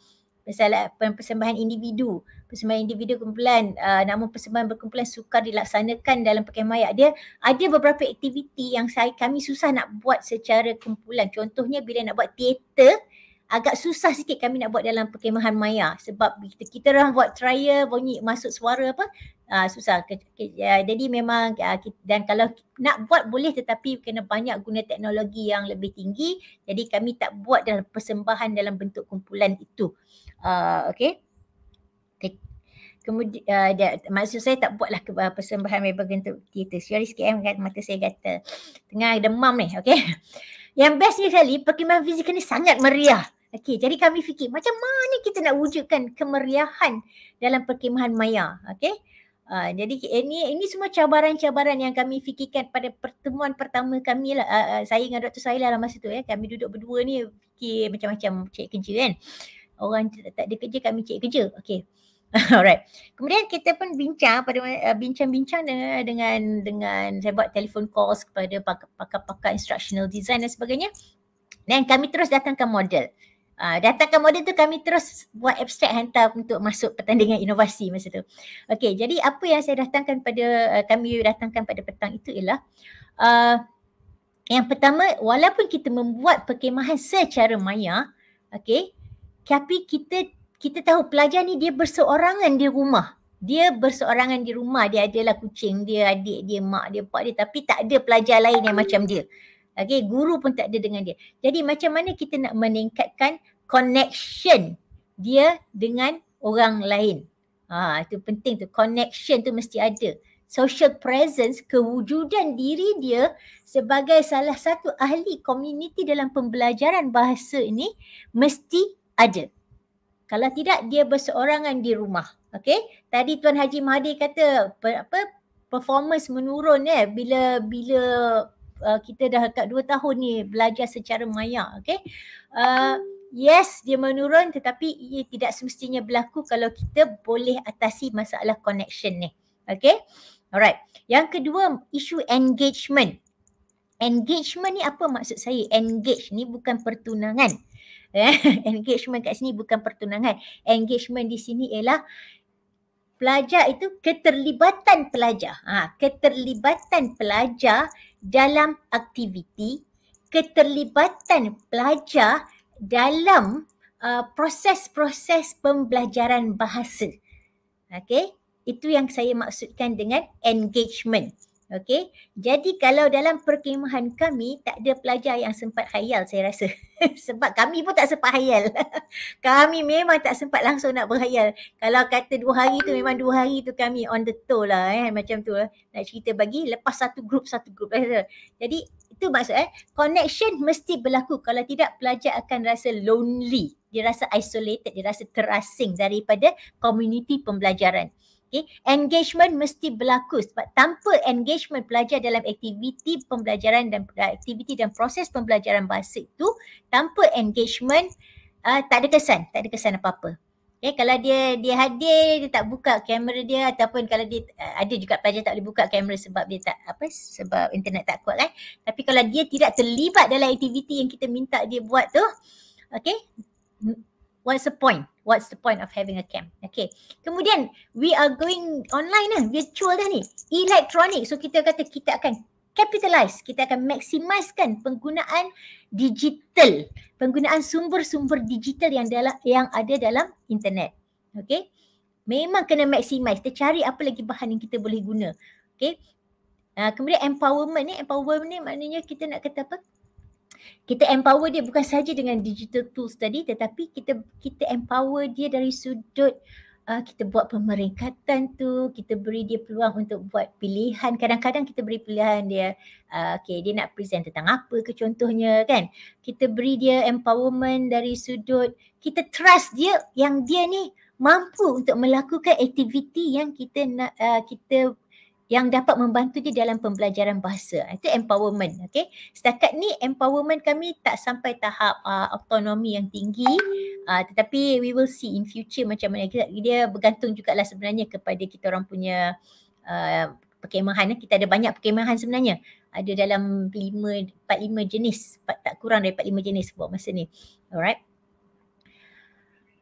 misalnya eh, persembahan individu persembahan individu kumpulan uh, namun persembahan berkumpulan sukar dilaksanakan dalam perkhemayak dia ada beberapa aktiviti yang saya kami susah nak buat secara kumpulan contohnya bila nak buat teater agak susah sikit kami nak buat dalam perkemahan maya sebab kita kita orang buat trial bunyi masuk suara apa uh, susah okay, ya, uh, jadi memang uh, ah, kita, dan kalau nak buat boleh tetapi kena banyak guna teknologi yang lebih tinggi jadi kami tak buat dalam persembahan dalam bentuk kumpulan itu uh, ah, okey Kemudian, uh, maksud saya tak buatlah ke, uh, persembahan member bentuk teater. Syari sikit eh, mata saya kata Tengah demam ni, okay. [laughs] Yang best ni sekali, perkembangan fizikal ni sangat meriah. Okey, jadi kami fikir macam mana kita nak wujudkan kemeriahan dalam perkemahan maya. Okey. Uh, jadi ini ini semua cabaran-cabaran yang kami fikirkan pada pertemuan pertama kami lah. Uh, saya dengan Dr. Saila lah masa tu ya. Kami duduk berdua ni fikir macam-macam cek kerja kan. Orang tak ada kerja kami cek kerja. Okey. [laughs] Alright. Kemudian kita pun bincang pada bincang-bincang dengan, dengan dengan saya buat telefon calls kepada pakar-pakar instructional design dan sebagainya. Dan kami terus datangkan model. Ah, datangkan model tu kami terus buat abstract hantar untuk masuk pertandingan inovasi masa tu. Okey, jadi apa yang saya datangkan pada uh, kami datangkan pada petang itu ialah uh, yang pertama walaupun kita membuat perkemahan secara maya, okey, tapi kita kita tahu pelajar ni dia berseorangan di rumah. Dia berseorangan di rumah, dia adalah kucing, dia adik, dia mak, dia pak dia tapi tak ada pelajar lain yang macam dia. Okay, guru pun tak ada dengan dia. Jadi macam mana kita nak meningkatkan connection dia dengan orang lain. Ha, itu penting tu. Connection tu mesti ada. Social presence, kewujudan diri dia sebagai salah satu ahli komuniti dalam pembelajaran bahasa ini mesti ada. Kalau tidak, dia berseorangan di rumah. Okay. Tadi Tuan Haji Mahathir kata apa performance menurun eh bila bila Uh, kita dah dekat dua tahun ni belajar secara maya okay? uh, yes dia menurun tetapi ia tidak semestinya berlaku kalau kita boleh atasi masalah connection ni okay? alright yang kedua isu engagement engagement ni apa maksud saya engage ni bukan pertunangan [laughs] eh engagement kat sini bukan pertunangan engagement di sini ialah pelajar itu keterlibatan pelajar. Ha, keterlibatan pelajar dalam aktiviti, keterlibatan pelajar dalam uh, proses-proses pembelajaran bahasa. Okey, itu yang saya maksudkan dengan engagement. Okay. Jadi kalau dalam perkhidmatan kami tak ada pelajar yang sempat khayal saya rasa. [laughs] sebab kami pun tak sempat khayal. [laughs] kami memang tak sempat langsung nak berkhayal. Kalau kata dua hari tu memang dua hari tu kami on the toe lah eh. Macam tu lah. Nak cerita bagi lepas satu grup satu grup. Jadi itu maksud eh. Connection mesti berlaku. Kalau tidak pelajar akan rasa lonely. Dia rasa isolated. Dia rasa terasing daripada community pembelajaran. Okay. Engagement mesti berlaku sebab tanpa engagement pelajar dalam aktiviti pembelajaran dan aktiviti dan proses pembelajaran bahasa itu tanpa engagement uh, tak ada kesan, tak ada kesan apa-apa. Okay, kalau dia dia hadir, dia tak buka kamera dia ataupun kalau dia uh, ada juga pelajar tak boleh buka kamera sebab dia tak apa sebab internet tak kuat kan. Tapi kalau dia tidak terlibat dalam aktiviti yang kita minta dia buat tu, okay, what's the point? What's the point of having a camp? Okay. Kemudian we are going online lah. Virtual dah ni. Electronic. So kita kata kita akan capitalize. Kita akan maximizekan penggunaan digital. Penggunaan sumber-sumber digital yang dalam yang ada dalam internet. Okay. Memang kena maximize. Kita cari apa lagi bahan yang kita boleh guna. Okay. Uh, kemudian empowerment ni. Empowerment ni maknanya kita nak kata apa? kita empower dia bukan saja dengan digital tools tadi tetapi kita kita empower dia dari sudut uh, kita buat pemeringkatan tu kita beri dia peluang untuk buat pilihan kadang-kadang kita beri pilihan dia uh, okay dia nak present tentang apa ke contohnya kan kita beri dia empowerment dari sudut kita trust dia yang dia ni mampu untuk melakukan aktiviti yang kita nak uh, kita yang dapat membantu dia dalam pembelajaran bahasa. Itu empowerment. Okay. Setakat ni empowerment kami tak sampai tahap uh, autonomi yang tinggi uh, tetapi we will see in future macam mana. Dia bergantung juga lah sebenarnya kepada kita orang punya uh, perkemahan. Eh. Kita ada banyak perkemahan sebenarnya. Ada dalam lima, empat lima jenis. Tak kurang dari daripada lima jenis buat masa ni. Alright.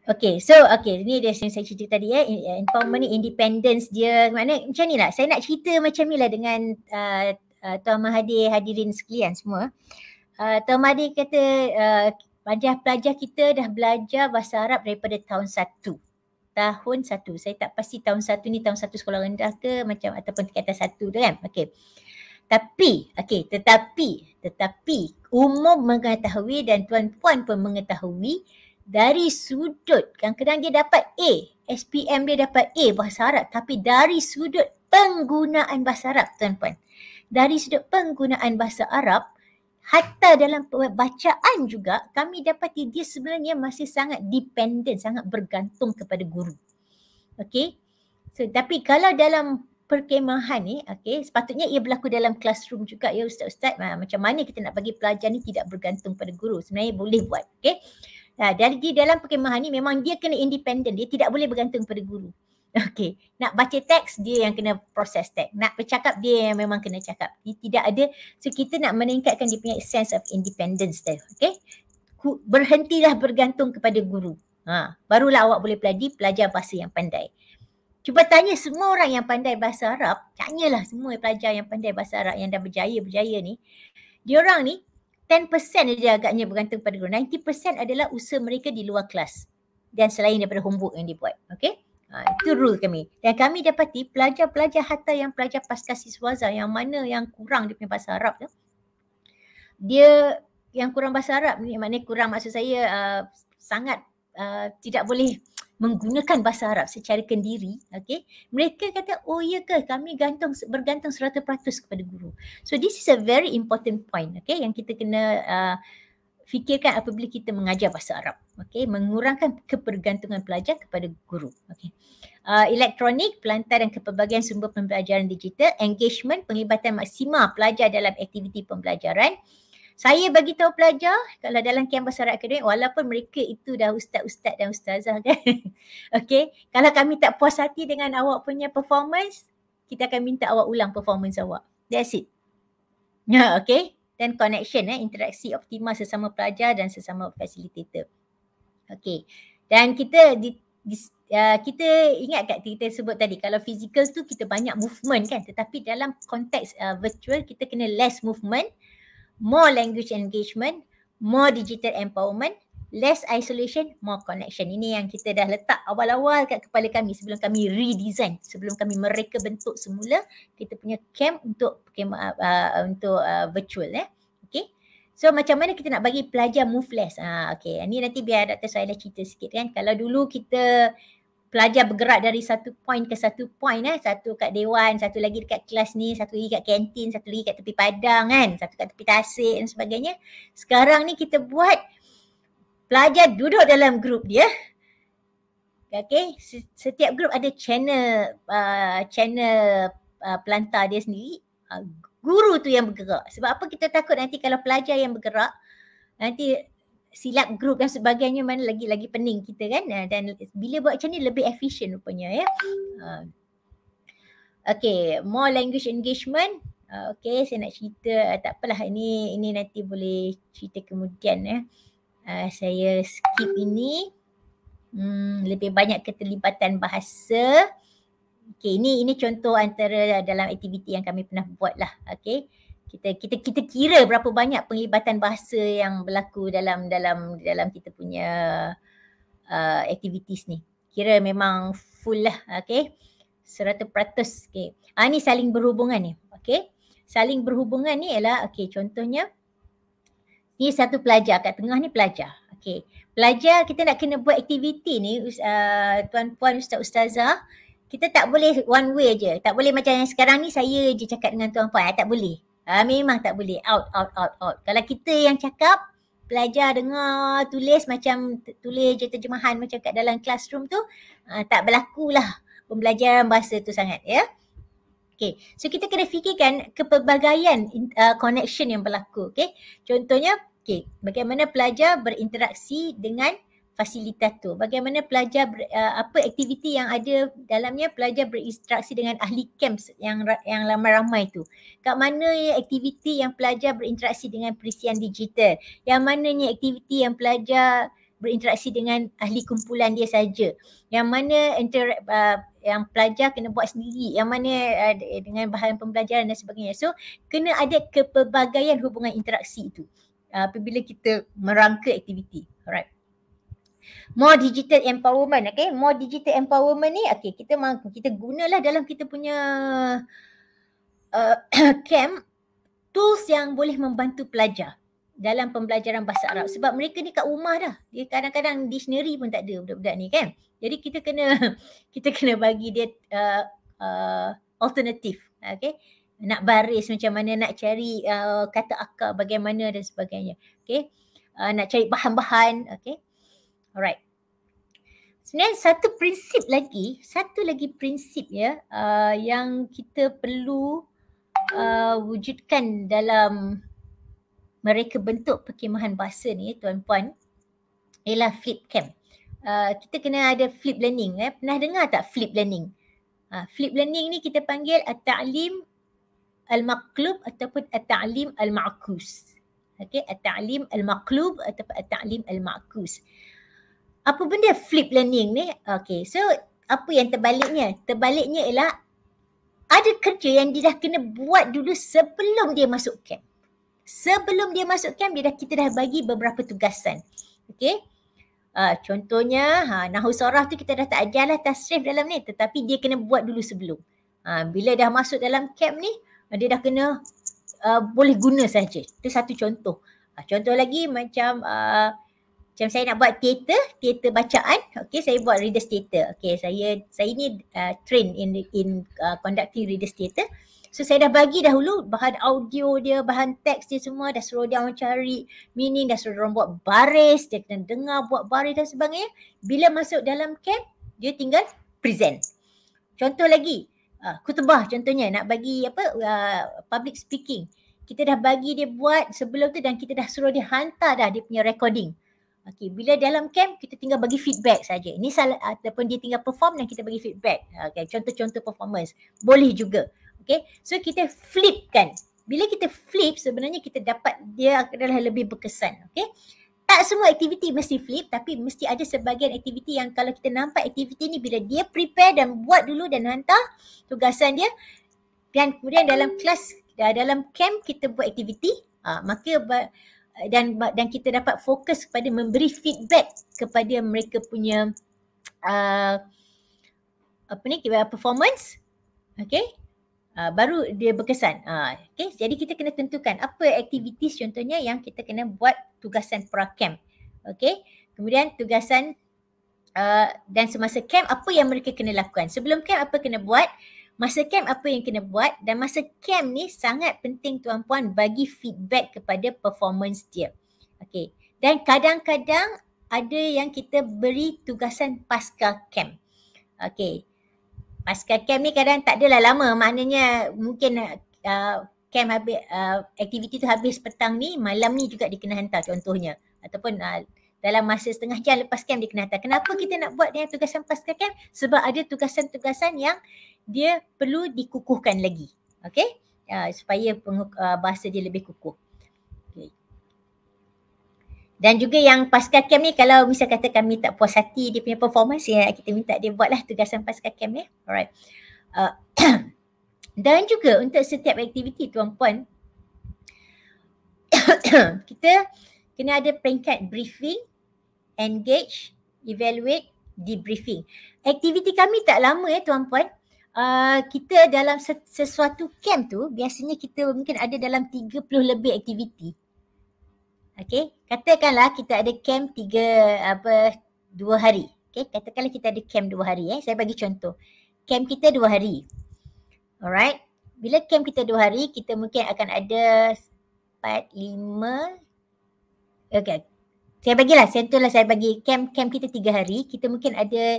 Okay, so okay, ni dia yang saya cerita tadi eh, eh empowerment ni independence dia, mana macam ni lah, saya nak cerita macam ni lah dengan uh, uh, Tuan Mahathir hadirin sekalian semua. Uh, Tuan Mahathir kata, uh, pelajar majlis pelajar kita dah belajar bahasa Arab daripada tahun satu. Tahun satu, saya tak pasti tahun satu ni tahun satu sekolah rendah ke macam ataupun kata satu tu kan, okay. Tapi, okay, tetapi, tetapi umum mengetahui dan tuan-puan pun mengetahui dari sudut kadang-kadang dia dapat A, SPM dia dapat A bahasa Arab tapi dari sudut penggunaan bahasa Arab tuan-puan. Dari sudut penggunaan bahasa Arab Hatta dalam bacaan juga kami dapati dia sebenarnya masih sangat dependent, sangat bergantung kepada guru. Okay. So, tapi kalau dalam perkemahan ni, okay, sepatutnya ia berlaku dalam classroom juga ya Ustaz-Ustaz. Ah, macam mana kita nak bagi pelajar ni tidak bergantung pada guru. Sebenarnya boleh buat. Okay dari dalam perkemahan ni memang dia kena independent dia tidak boleh bergantung pada guru [laughs] Okay. nak baca teks dia yang kena proses teks nak bercakap dia yang memang kena cakap dia tidak ada so kita nak meningkatkan dia punya sense of independence dia okey berhentilah bergantung kepada guru ha barulah awak boleh pelajari pelajar bahasa yang pandai Cuba tanya semua orang yang pandai bahasa Arab, tanyalah semua pelajar yang pandai bahasa Arab yang dah berjaya-berjaya ni. Diorang ni 10% dia agaknya bergantung pada guru. 90% adalah usaha mereka di luar kelas dan selain daripada homework yang dibuat. Okay? Ha, itu rule kami. Dan kami dapati pelajar-pelajar hatta yang pelajar pasca siswaza yang mana yang kurang dia punya bahasa Arab tu. Dia yang kurang bahasa Arab ni maknanya kurang maksud saya uh, sangat uh, tidak boleh menggunakan bahasa Arab secara kendiri, okay, mereka kata, oh iya ke kami gantung bergantung 100% kepada guru. So this is a very important point, okay, yang kita kena uh, fikirkan apabila kita mengajar bahasa Arab, okay, mengurangkan kepergantungan pelajar kepada guru, okay. Uh, elektronik, pelantar dan kepelbagaian sumber pembelajaran digital, engagement, penglibatan maksima pelajar dalam aktiviti pembelajaran, saya bagi tahu pelajar kalau dalam bahasa Sarawak Akademik walaupun mereka itu dah ustaz-ustaz dan ustazah kan. [laughs] Okey, kalau kami tak puas hati dengan awak punya performance, kita akan minta awak ulang performance awak. That's it. Ya, okey. Dan connection eh, interaksi optimal sesama pelajar dan sesama facilitator. Okey. Dan kita di, di uh, kita ingat kat kita sebut tadi kalau physical tu kita banyak movement kan tetapi dalam konteks uh, virtual kita kena less movement more language engagement, more digital empowerment, less isolation, more connection. Ini yang kita dah letak awal-awal kat kepala kami sebelum kami redesign, sebelum kami mereka bentuk semula kita punya camp untuk camp, uh, uh, untuk uh, virtual eh. Okay. So macam mana kita nak bagi pelajar move less? Ah, okay. Ini nanti biar Dr. Suhaila cerita sikit kan. Kalau dulu kita pelajar bergerak dari satu point ke satu point eh satu kat dewan satu lagi dekat kelas ni satu lagi kat kantin satu lagi kat tepi padang kan satu kat tepi tasik dan sebagainya sekarang ni kita buat pelajar duduk dalam grup dia okay? setiap grup ada channel uh, channel uh, pelantar dia sendiri uh, guru tu yang bergerak sebab apa kita takut nanti kalau pelajar yang bergerak nanti silap grup dan sebagainya mana lagi-lagi pening kita kan uh, dan bila buat macam ni lebih efisien rupanya ya. Uh. Ah. Okay, more language engagement. Uh, ah, okay, saya nak cerita uh, tak apalah ini ini nanti boleh cerita kemudian ya. Uh, saya skip ini. Hmm, lebih banyak keterlibatan bahasa. Okay, ini ini contoh antara dalam aktiviti yang kami pernah buat lah. Okay kita kita kita kira berapa banyak penglibatan bahasa yang berlaku dalam dalam dalam kita punya uh, activities ni. Kira memang full lah, okay. Serata peratus, okay. Ah, ni saling berhubungan ni, okay. Saling berhubungan ni ialah, okay, contohnya ni satu pelajar, kat tengah ni pelajar, okay. Pelajar kita nak kena buat aktiviti ni, uh, tuan-puan, ustaz-ustazah, kita tak boleh one way je. Tak boleh macam yang sekarang ni saya je cakap dengan tuan-puan. Ah, tak boleh. Ha, memang tak boleh. Out, out, out, out. Kalau kita yang cakap, pelajar dengar, tulis macam tulis je terjemahan macam kat dalam classroom tu, ha, tak lah pembelajaran bahasa tu sangat. Ya? Okay. So kita kena fikirkan kepelbagaian uh, connection yang berlaku. Okay. Contohnya, okay, bagaimana pelajar berinteraksi dengan fasilitator. Bagaimana pelajar ber, uh, apa aktiviti yang ada dalamnya pelajar berinteraksi dengan ahli camps yang yang ramai-ramai tu. Kat mana ya aktiviti yang pelajar berinteraksi dengan perisian digital? Yang mananya aktiviti yang pelajar berinteraksi dengan ahli kumpulan dia saja? Yang mana inter, uh, yang pelajar kena buat sendiri? Yang mana uh, dengan bahan pembelajaran dan sebagainya? So, kena ada kepelbagaian hubungan interaksi itu. Uh, apabila kita merangka aktiviti. Alright. More digital empowerment, okay? More digital empowerment ni, okay, kita mampu. Kita gunalah dalam kita punya uh, [coughs] camp tools yang boleh membantu pelajar dalam pembelajaran bahasa Arab. Sebab mereka ni kat rumah dah. Dia kadang-kadang dictionary pun tak ada budak-budak ni, kan? Jadi kita kena [laughs] kita kena bagi dia uh, uh, alternatif, okay? Nak baris macam mana, nak cari uh, kata akar bagaimana dan sebagainya, okay? Uh, nak cari bahan-bahan, okay? Alright. Sebenarnya satu prinsip lagi, satu lagi prinsip ya uh, yang kita perlu uh, wujudkan dalam mereka bentuk perkhidmahan bahasa ni tuan-puan ialah flip camp. Uh, kita kena ada flip learning. Eh. Pernah dengar tak flip learning? Uh, flip learning ni kita panggil at-ta'lim al-maqlub ataupun at-ta'lim al-ma'kus. Okay, at-ta'lim al-maqlub ataupun at-ta'lim al-ma'kus apa benda flip learning ni? Okay, so apa yang terbaliknya? Terbaliknya ialah ada kerja yang dia dah kena buat dulu sebelum dia masuk camp. Sebelum dia masuk camp, dia dah, kita dah bagi beberapa tugasan. Okay, uh, contohnya ha, Nahu Sorah tu kita dah tak ajar lah tasrif dalam ni tetapi dia kena buat dulu sebelum. Ha, bila dah masuk dalam camp ni, dia dah kena uh, boleh guna saja. Itu satu contoh. Ha, contoh lagi macam uh, macam saya nak buat teater, teater bacaan, okay, saya buat reader teater, Okay, saya saya ni uh, train in in uh, conducting reader teater. So saya dah bagi dahulu bahan audio dia, bahan teks dia semua dah suruh dia orang cari meaning, dah suruh dia orang buat baris, dia kena dengar buat baris dan sebagainya. Bila masuk dalam camp, dia tinggal present. Contoh lagi, uh, kutubah contohnya nak bagi apa uh, public speaking. Kita dah bagi dia buat sebelum tu dan kita dah suruh dia hantar dah dia punya recording. Okay, bila dalam camp kita tinggal bagi feedback saja. Ini salah ataupun dia tinggal perform dan kita bagi feedback. Okay, contoh-contoh performance boleh juga. Okay, So kita flip kan. Bila kita flip sebenarnya kita dapat dia adalah lebih berkesan. Okay, Tak semua aktiviti mesti flip tapi mesti ada sebahagian aktiviti yang kalau kita nampak aktiviti ni bila dia prepare dan buat dulu dan hantar tugasan dia dan kemudian dalam kelas dalam camp kita buat aktiviti, ha, maka dan dan kita dapat fokus kepada memberi feedback kepada mereka punya uh, apa ni performance okey uh, baru dia berkesan uh, okey jadi kita kena tentukan apa aktiviti contohnya yang kita kena buat tugasan pra-camp okey kemudian tugasan uh, dan semasa camp apa yang mereka kena lakukan sebelum camp apa kena buat uh, masa camp apa yang kena buat dan masa camp ni sangat penting tuan-puan bagi feedback kepada performance dia. Okay. Dan kadang-kadang ada yang kita beri tugasan pasca camp. Okay. Pasca camp ni kadang tak adalah lama maknanya mungkin uh, camp habis, uh, aktiviti tu habis petang ni malam ni juga dia kena hantar contohnya. Ataupun uh, dalam masa setengah jam lepas camp dia kena hantar. Kenapa kita nak buat dengan tugasan pasca camp? Sebab ada tugasan-tugasan yang dia perlu dikukuhkan lagi. Okay? Uh, ya, supaya pengu- uh, bahasa dia lebih kukuh. Okay. Dan juga yang pasca camp ni kalau misal kata kami tak puas hati dia punya performance ya kita minta dia buatlah tugasan pasca camp ya. Alright. Uh, [clears throat] dan juga untuk setiap aktiviti tuan-puan [coughs] kita kena ada peringkat briefing, engage, evaluate, debriefing. Aktiviti kami tak lama ya eh, tuan puan. Uh, kita dalam sesuatu camp tu biasanya kita mungkin ada dalam 30 lebih aktiviti. Okay, katakanlah kita ada camp tiga apa dua hari. Okay, katakanlah kita ada camp dua hari eh. Saya bagi contoh. Camp kita dua hari. Alright. Bila camp kita dua hari, kita mungkin akan ada empat, lima, Okay. Saya bagilah, saya lah saya bagi camp camp kita tiga hari. Kita mungkin ada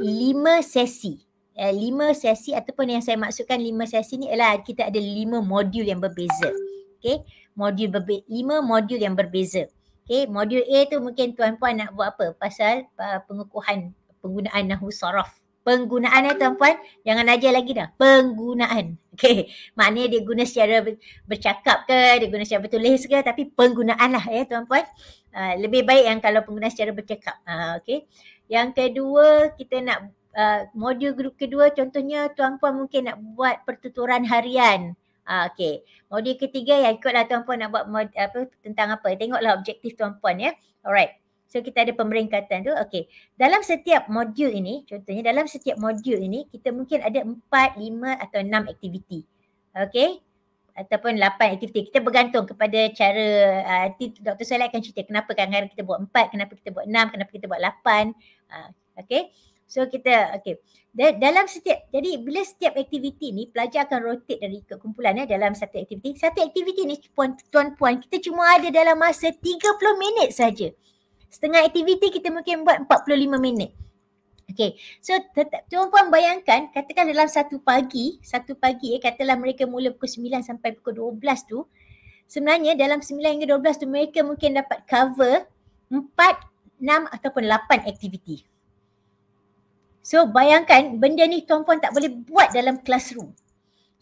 lima sesi. Uh, lima sesi ataupun yang saya maksudkan lima sesi ni ialah kita ada lima modul yang berbeza. Okay. Modul berbe- lima modul yang berbeza. Okay. Modul A tu mungkin tuan-puan nak buat apa? Pasal uh, pengukuhan penggunaan nahu sorof penggunaan eh tuan-puan. Jangan ajar lagi dah. Penggunaan. [laughs] Okay. Maknanya dia guna secara bercakap ke, dia guna secara bertulis ke. Tapi penggunaan lah ya eh, tuan-puan. Uh, lebih baik yang kalau pengguna secara bercakap. Uh, ah, okay. Yang kedua, kita nak uh, modul grup kedua contohnya tuan-puan mungkin nak buat pertuturan harian. Uh, okay. Modul ketiga ya ikutlah tuan-puan nak buat mod, apa, tentang apa. Tengoklah objektif tuan-puan ya. Alright. So kita ada pemeringkatan tu. Okey. Dalam setiap modul ini, contohnya dalam setiap modul ini kita mungkin ada 4, 5 atau 6 aktiviti. Okey. Ataupun 8 aktiviti. Kita bergantung kepada cara uh, Dr. Soleh akan cerita kenapa kadang-kadang kita buat 4, kenapa kita buat 6, kenapa kita buat 8. Uh, ah, okey. So kita okay. Da dalam setiap jadi bila setiap aktiviti ni pelajar akan rotate dari ikut kumpulan eh dalam satu aktiviti. Satu aktiviti ni tuan-tuan kita cuma ada dalam masa 30 minit saja. Setengah aktiviti kita mungkin buat 45 minit. Okay. So, tuan puan bayangkan, katakan dalam satu pagi, satu pagi eh, katalah mereka mula pukul 9 sampai pukul 12 tu, sebenarnya dalam 9 hingga 12 tu mereka mungkin dapat cover 4, 6 ataupun 8 aktiviti. So, bayangkan benda ni tuan puan tak boleh buat dalam classroom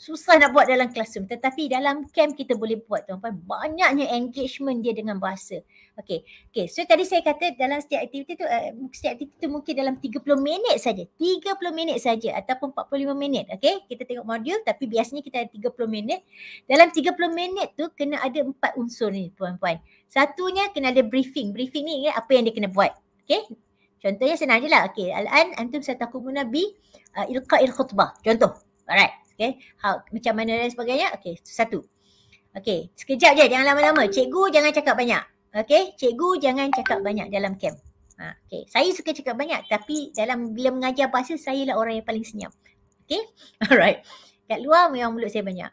susah nak buat dalam classroom tetapi dalam camp kita boleh buat tuan-tuan banyaknya engagement dia dengan bahasa okey okey so tadi saya kata dalam setiap aktiviti tu uh, setiap aktiviti tu mungkin dalam 30 minit saja 30 minit saja ataupun 45 minit okey kita tengok modul tapi biasanya kita ada 30 minit dalam 30 minit tu kena ada empat unsur ni tuan-tuan satunya kena ada briefing briefing ni eh, apa yang dia kena buat okey contohnya senang je lah okey al-an antum satakumuna bi uh, eh, ilqa'il khutbah contoh alright Okay. How, macam mana dan sebagainya. Okay. Satu. Okay. Sekejap je. Jangan lama-lama. Cikgu jangan cakap banyak. Okay. Cikgu jangan cakap banyak dalam camp. Ha, okay. Saya suka cakap banyak tapi dalam bila mengajar bahasa, saya lah orang yang paling senyap. Okay. [laughs] Alright. Kat luar memang mulut saya banyak.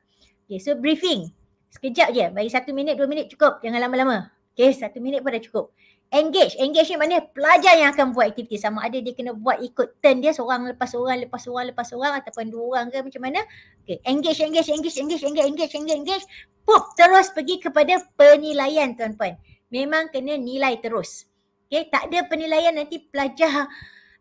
Okay. So briefing. Sekejap je. Bagi satu minit, dua minit cukup. Jangan lama-lama. Okay. Satu minit pun dah cukup engage. Engage ni maknanya pelajar yang akan buat aktiviti. Sama ada dia kena buat ikut turn dia seorang lepas orang, lepas orang, lepas orang ataupun dua orang ke macam mana. Okay. Engage, engage, engage, engage, engage, engage, engage, engage. Pup, terus pergi kepada penilaian tuan-tuan. Memang kena nilai terus. Okay. Tak ada penilaian nanti pelajar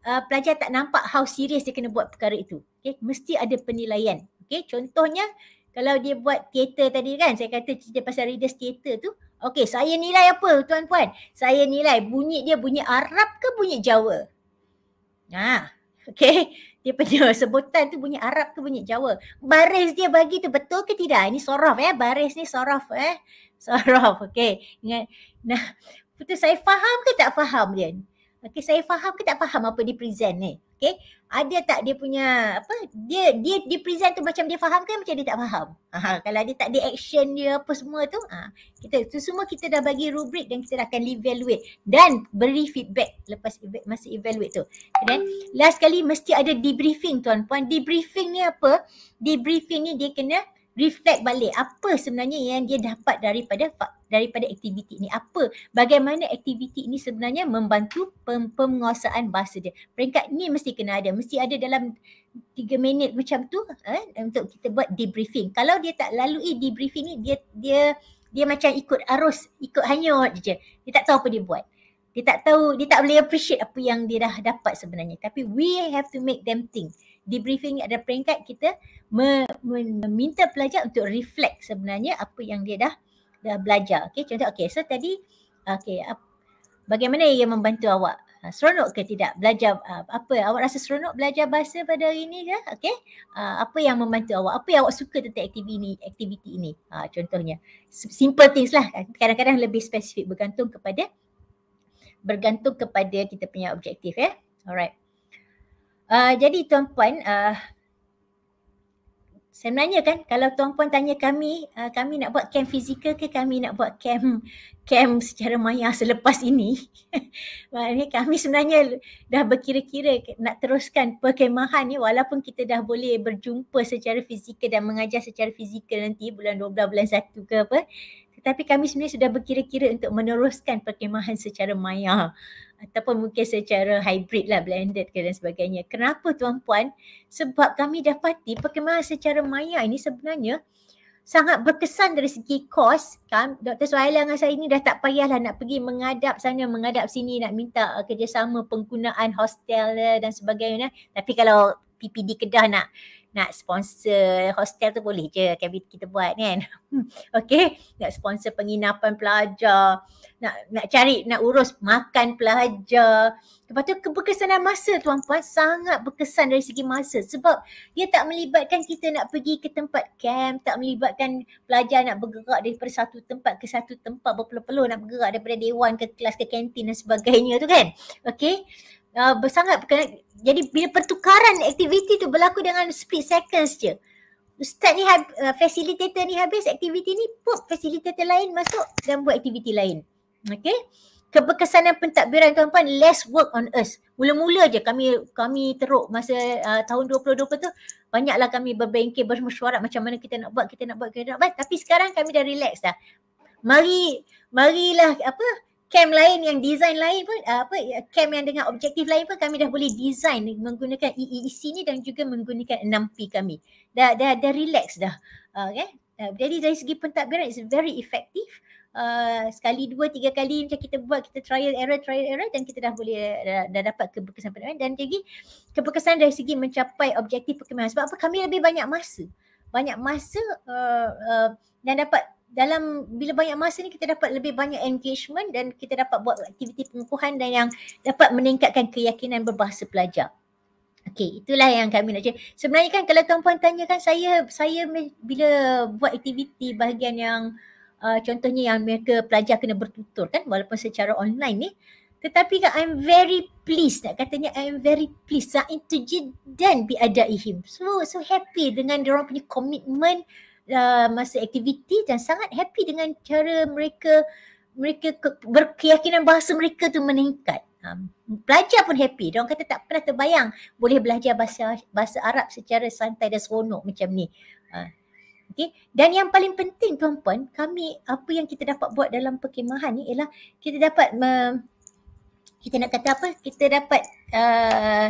uh, pelajar tak nampak how serious dia kena buat perkara itu. Okay. Mesti ada penilaian. Okay. Contohnya, kalau dia buat teater tadi kan, saya kata cerita pasal readers teater tu, Okey, saya nilai apa tuan-puan? Saya nilai bunyi dia bunyi Arab ke bunyi Jawa? Ha, ah, okey. Dia punya [laughs] sebutan tu bunyi Arab ke bunyi Jawa? Baris dia bagi tu betul ke tidak? Ini sorof eh. Baris ni sorof eh. [laughs] Sorof, okey. Nah, betul saya faham ke tak faham dia? Okay, saya faham ke tak faham apa dia present ni? Okay, ada tak dia punya apa? Dia dia dia present tu macam dia faham ke macam dia tak faham? Aha, kalau dia tak ada action dia apa semua tu, ha, kita tu semua kita dah bagi rubrik dan kita akan evaluate dan beri feedback lepas masa evaluate tu. Then last kali mesti ada debriefing tuan puan. Debriefing ni apa? Debriefing ni dia kena reflect balik apa sebenarnya yang dia dapat daripada fakta daripada aktiviti ini apa bagaimana aktiviti ini sebenarnya membantu pem- penguasaan bahasa dia peringkat ni mesti kena ada mesti ada dalam tiga minit macam tu eh untuk kita buat debriefing kalau dia tak lalui debriefing ni dia dia dia macam ikut arus ikut hanyut je dia tak tahu apa dia buat dia tak tahu dia tak boleh appreciate apa yang dia dah dapat sebenarnya tapi we have to make them think debriefing ni ada peringkat kita meminta pelajar untuk reflect sebenarnya apa yang dia dah dah belajar. Okey, contoh okey. So tadi okey bagaimana ia membantu awak? Ha, seronok ke tidak belajar ha, apa? Awak rasa seronok belajar bahasa pada hari ini ke? Okey. Ha, apa yang membantu awak? Apa yang awak suka tentang aktiviti ini? Aktiviti ini? contohnya simple things lah. Kan, kadang-kadang lebih spesifik bergantung kepada bergantung kepada kita punya objektif ya. Alright. Uh, jadi tuan-puan, uh, saya menanya kan kalau tuan puan tanya kami uh, kami nak buat camp fizikal ke kami nak buat camp camp secara maya selepas ini [laughs] maknanya kami sebenarnya dah berkira-kira nak teruskan perkemahan ni walaupun kita dah boleh berjumpa secara fizikal dan mengajar secara fizikal nanti bulan 12 bulan 1 ke apa tetapi kami sebenarnya sudah berkira-kira untuk meneruskan perkemahan secara maya ataupun mungkin secara hybrid lah blended ke dan sebagainya. Kenapa tuan-puan? Sebab kami dapati perkembangan secara maya ini sebenarnya sangat berkesan dari segi kos. Kan? Dr. Suhaila dengan saya ini dah tak payahlah nak pergi mengadap sana, mengadap sini, nak minta uh, kerjasama penggunaan hostel eh, dan sebagainya. Tapi kalau PPD Kedah nak nak sponsor hostel tu boleh je kami kita buat kan [laughs] okey nak sponsor penginapan pelajar nak nak cari nak urus makan pelajar lepas tu keberkesanan masa tuan puan sangat berkesan dari segi masa sebab dia tak melibatkan kita nak pergi ke tempat camp tak melibatkan pelajar nak bergerak daripada satu tempat ke satu tempat berpeluh-peluh nak bergerak daripada dewan ke kelas ke kantin dan sebagainya tu kan okey uh, ah, bersangat jadi bila pertukaran aktiviti tu berlaku dengan split seconds je ustaz ni uh, facilitator ni habis aktiviti ni pop facilitator lain masuk dan buat aktiviti lain Okay? keberkesanan pentadbiran tuan-tuan less work on us mula-mula je kami kami teruk masa uh, tahun 2020 tu banyaklah kami berbengkel bermesyuarat macam mana kita nak buat kita nak buat kita nak buat tapi sekarang kami dah relax dah mari marilah apa Cam lain yang design lain pun uh, apa ya, cam yang dengan objektif lain pun kami dah boleh design menggunakan EEC e ni dan juga menggunakan 6P kami. Dah dah dah relax dah. Uh, ah, okay. Uh, ah, jadi dari segi pentadbiran it's very effective. Uh, sekali dua tiga kali macam kita buat kita trial error trial error dan kita dah boleh dah, dah dapat keberkesanan dan jadi keberkesanan dari segi mencapai objektif perkembangan sebab apa kami lebih banyak masa banyak masa uh, uh, dan dapat dalam bila banyak masa ni kita dapat lebih banyak engagement dan kita dapat buat aktiviti pengukuhan dan yang dapat meningkatkan keyakinan berbahasa pelajar. Okey, itulah yang kami nak cakap. Sebenarnya kan kalau tuan-puan tanya kan saya saya bila buat aktiviti bahagian yang uh, contohnya yang mereka pelajar kena bertutur kan walaupun secara online ni tetapi kan I'm very pleased nak katanya I'm very pleased sa'in tujid dan bi'adaihim. So so happy dengan dia orang punya commitment uh, masa aktiviti dan sangat happy dengan cara mereka mereka ke, berkeyakinan bahasa mereka tu meningkat. Um, belajar pun happy. Dia orang kata tak pernah terbayang boleh belajar bahasa bahasa Arab secara santai dan seronok macam ni. Uh, okay? Dan yang paling penting tuan-puan, kami apa yang kita dapat buat dalam perkhemahan ni ialah kita dapat me, kita nak kata apa? Kita dapat uh,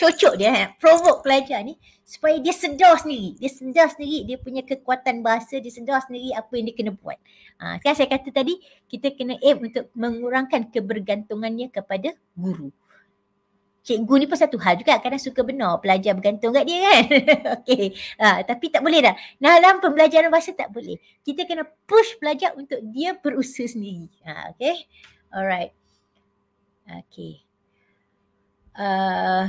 cocok dia eh, provoke pelajar ni supaya dia sedar sendiri. Dia sedar sendiri dia punya kekuatan bahasa, dia sedar sendiri apa yang dia kena buat. Ha, kan saya kata tadi, kita kena aim untuk mengurangkan kebergantungannya kepada guru. Cikgu ni pun satu hal juga. Kadang suka benar pelajar bergantung kat dia kan. [laughs] okay. Ha, tapi tak boleh dah. Dalam pembelajaran bahasa tak boleh. Kita kena push pelajar untuk dia berusaha sendiri. Ha, okay. Alright. Okay. Uh,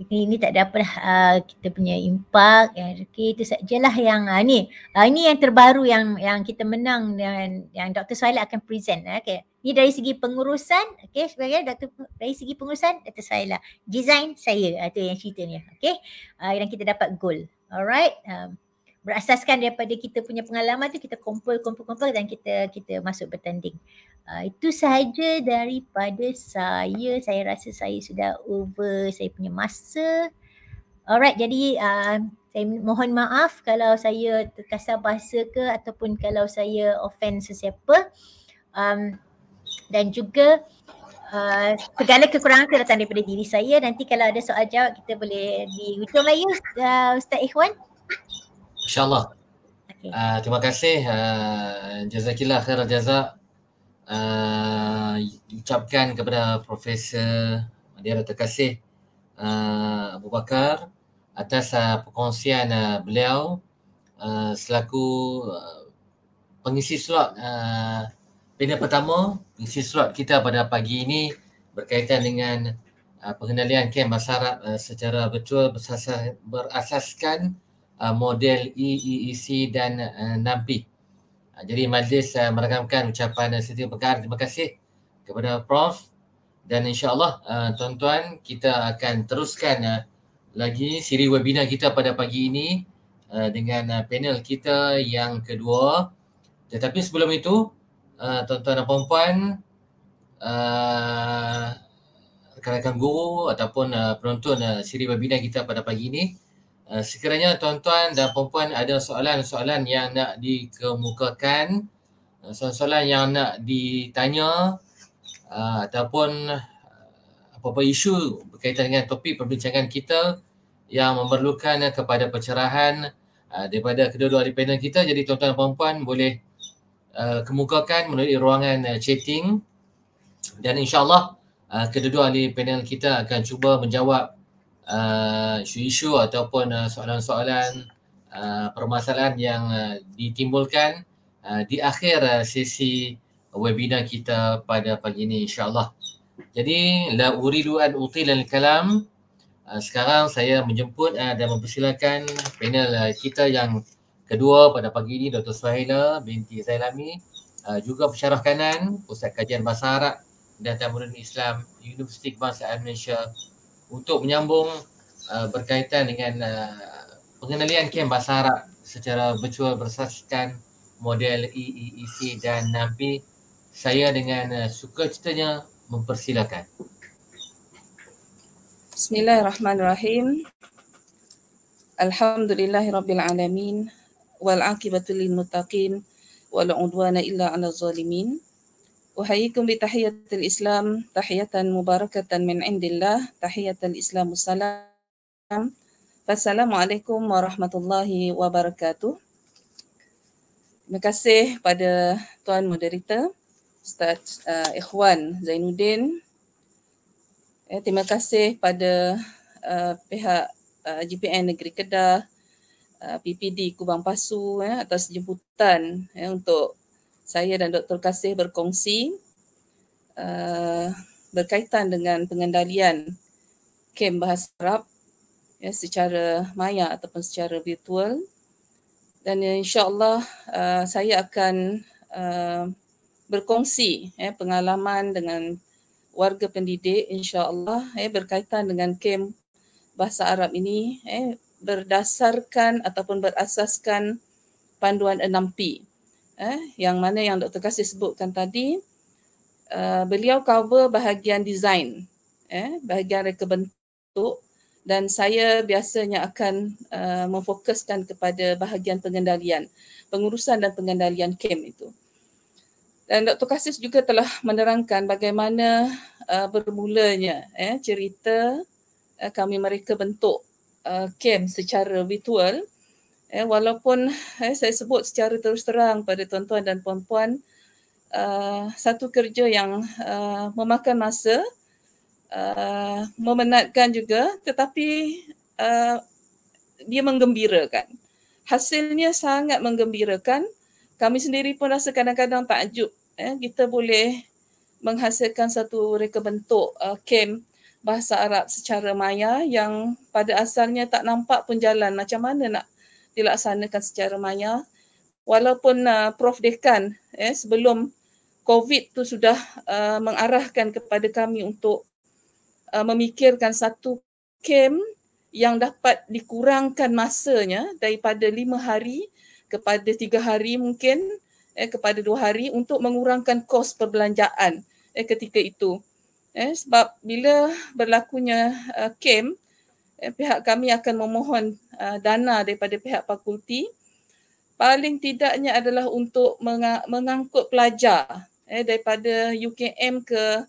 ini tak ada apa uh, ah, kita punya impak. ya okey itu sajalah yang uh, ni uh, ini yang terbaru yang yang kita menang dan yang Dr Swaila akan present okey ni dari segi pengurusan okey sebagai Dr dari segi pengurusan Dr Swaila design saya itu uh, yang cerita ni okey uh, yang kita dapat goal alright um, berasaskan daripada kita punya pengalaman tu kita kumpul kumpul kumpul dan kita kita masuk bertanding Uh, itu sahaja daripada saya. Saya rasa saya sudah over saya punya masa. Alright, jadi uh, saya mohon maaf kalau saya terkasar bahasa ke ataupun kalau saya offend sesiapa. Um, dan juga uh, segala kekurangan saya datang daripada diri saya. Nanti kalau ada soal jawab kita boleh di hujung lagi uh, Ustaz Ikhwan. InsyaAllah. Okay. Uh, terima kasih. Uh, jazakillah khairan jazak uh, ucapkan kepada Profesor Madiara Terkasih uh, ah, Abu Bakar atas uh, perkongsian uh, beliau uh, selaku uh, pengisi slot uh, panel pertama pengisi slot kita pada pagi ini berkaitan dengan uh, pengendalian kem masyarakat uh, secara virtual berasaskan uh, model EEEC dan uh, NAMPI. Ha, jadi majlis uh, eh, merekamkan ucapan dan setiap Pekar. Terima kasih kepada Prof. Dan insyaAllah uh, tuan-tuan kita akan teruskan uh, lagi siri webinar kita pada pagi ini uh, dengan uh, panel kita yang kedua. Tetapi sebelum itu, uh, tuan-tuan dan puan-puan, uh, rakan-rakan guru ataupun uh, penonton uh, siri webinar kita pada pagi ini, Eh, sekiranya tuan-tuan dan puan-puan ada soalan-soalan yang nak dikemukakan, eh, soalan-soalan yang nak ditanya uh, ataupun apa-apa isu berkaitan dengan topik perbincangan kita yang memerlukan kepada pencerahan uh, daripada kedua-dua panel kita, jadi tuan-tuan dan puan-puan boleh uh, kemukakan melalui ruangan uh, chatting dan insyaAllah uh, kedua-dua ahli panel kita akan cuba menjawab Uh, isu-isu uh, ataupun soalan-soalan uh, permasalahan yang uh, ditimbulkan uh, di akhir uh, sesi webinar kita pada pagi ini insyaallah. Jadi la uridu an utilan kalam. Uh, sekarang saya menjemput uh, dan mempersilakan panel uh, kita yang kedua pada pagi ini Dr. Suhaila binti Zailami uh, juga pensyarah kanan Pusat Kajian Bahasa Arab dan Tamadun Islam Universiti Kebangsaan Malaysia untuk menyambung uh, berkaitan dengan uh, pengenalian kem bahasa Arab secara virtual bersaskan model EEEC dan NAMPI saya dengan uh, suka ceritanya mempersilakan Bismillahirrahmanirrahim Alhamdulillahirrabbilalamin wal'akibatu lil wal'udwana illa ala zalimin أحييكم بتحية الإسلام Islam, مباركة من عند الله تحية الإسلام السلام فالسلام warahmatullahi wabarakatuh. Terima kasih pada Tuan Moderator Ustaz uh, Ikhwan Zainuddin eh, Terima kasih pada uh, pihak uh, Negeri Kedah uh, PPD Kubang Pasu eh, atas jemputan eh, untuk saya dan Dr. Kasih berkongsi uh, berkaitan dengan pengendalian kem bahasa Arab ya, secara maya ataupun secara virtual dan insyaAllah uh, saya akan uh, berkongsi ya, pengalaman dengan warga pendidik insyaAllah ya, berkaitan dengan kem bahasa Arab ini ya, berdasarkan ataupun berasaskan panduan 6P eh, yang mana yang Dr. Kasih sebutkan tadi, uh, beliau cover bahagian desain, eh, bahagian reka bentuk dan saya biasanya akan uh, memfokuskan kepada bahagian pengendalian, pengurusan dan pengendalian kem itu. Dan Dr. Kasis juga telah menerangkan bagaimana uh, bermulanya eh, cerita uh, kami mereka bentuk uh, secara virtual Eh, walaupun eh, saya sebut secara terus terang pada tuan-tuan dan puan-puan, Uh, satu kerja yang uh, memakan masa, uh, memenatkan juga tetapi uh, dia menggembirakan. Hasilnya sangat menggembirakan. Kami sendiri pun rasa kadang-kadang takjub. Eh, kita boleh menghasilkan satu reka bentuk kem bahasa Arab secara maya yang pada asalnya tak nampak pun jalan macam mana nak dilaksanakan secara maya walaupun uh, prof dekan eh sebelum covid tu sudah uh, mengarahkan kepada kami untuk uh, memikirkan satu kem yang dapat dikurangkan masanya daripada lima hari kepada tiga hari mungkin eh kepada dua hari untuk mengurangkan kos perbelanjaan eh ketika itu eh sebab bila berlakunya uh, kem uh, Eh, pihak kami akan memohon uh, dana daripada pihak fakulti paling tidaknya adalah untuk mengangkut pelajar eh, daripada UKM ke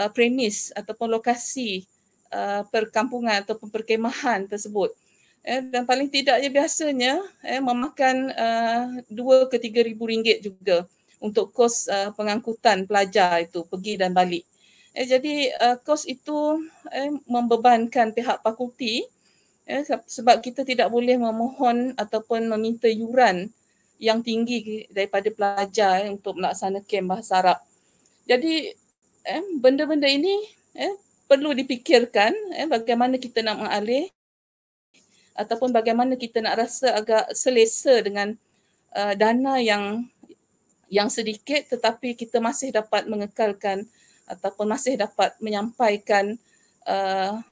uh, premis ataupun lokasi uh, perkampungan ataupun perkemahan tersebut eh, dan paling tidaknya biasanya eh, memakan uh, dua uh, ke tiga ribu ringgit juga untuk kos uh, pengangkutan pelajar itu pergi dan balik Eh, jadi uh, kos itu eh, membebankan pihak fakulti eh, sebab kita tidak boleh memohon ataupun meminta yuran yang tinggi daripada pelajar eh, untuk melaksanakan bahasa Arab. Jadi eh, benda-benda ini eh, perlu dipikirkan eh, bagaimana kita nak mengalih ataupun bagaimana kita nak rasa agak selesa dengan uh, dana yang yang sedikit tetapi kita masih dapat mengekalkan ataupun masih dapat menyampaikan uh,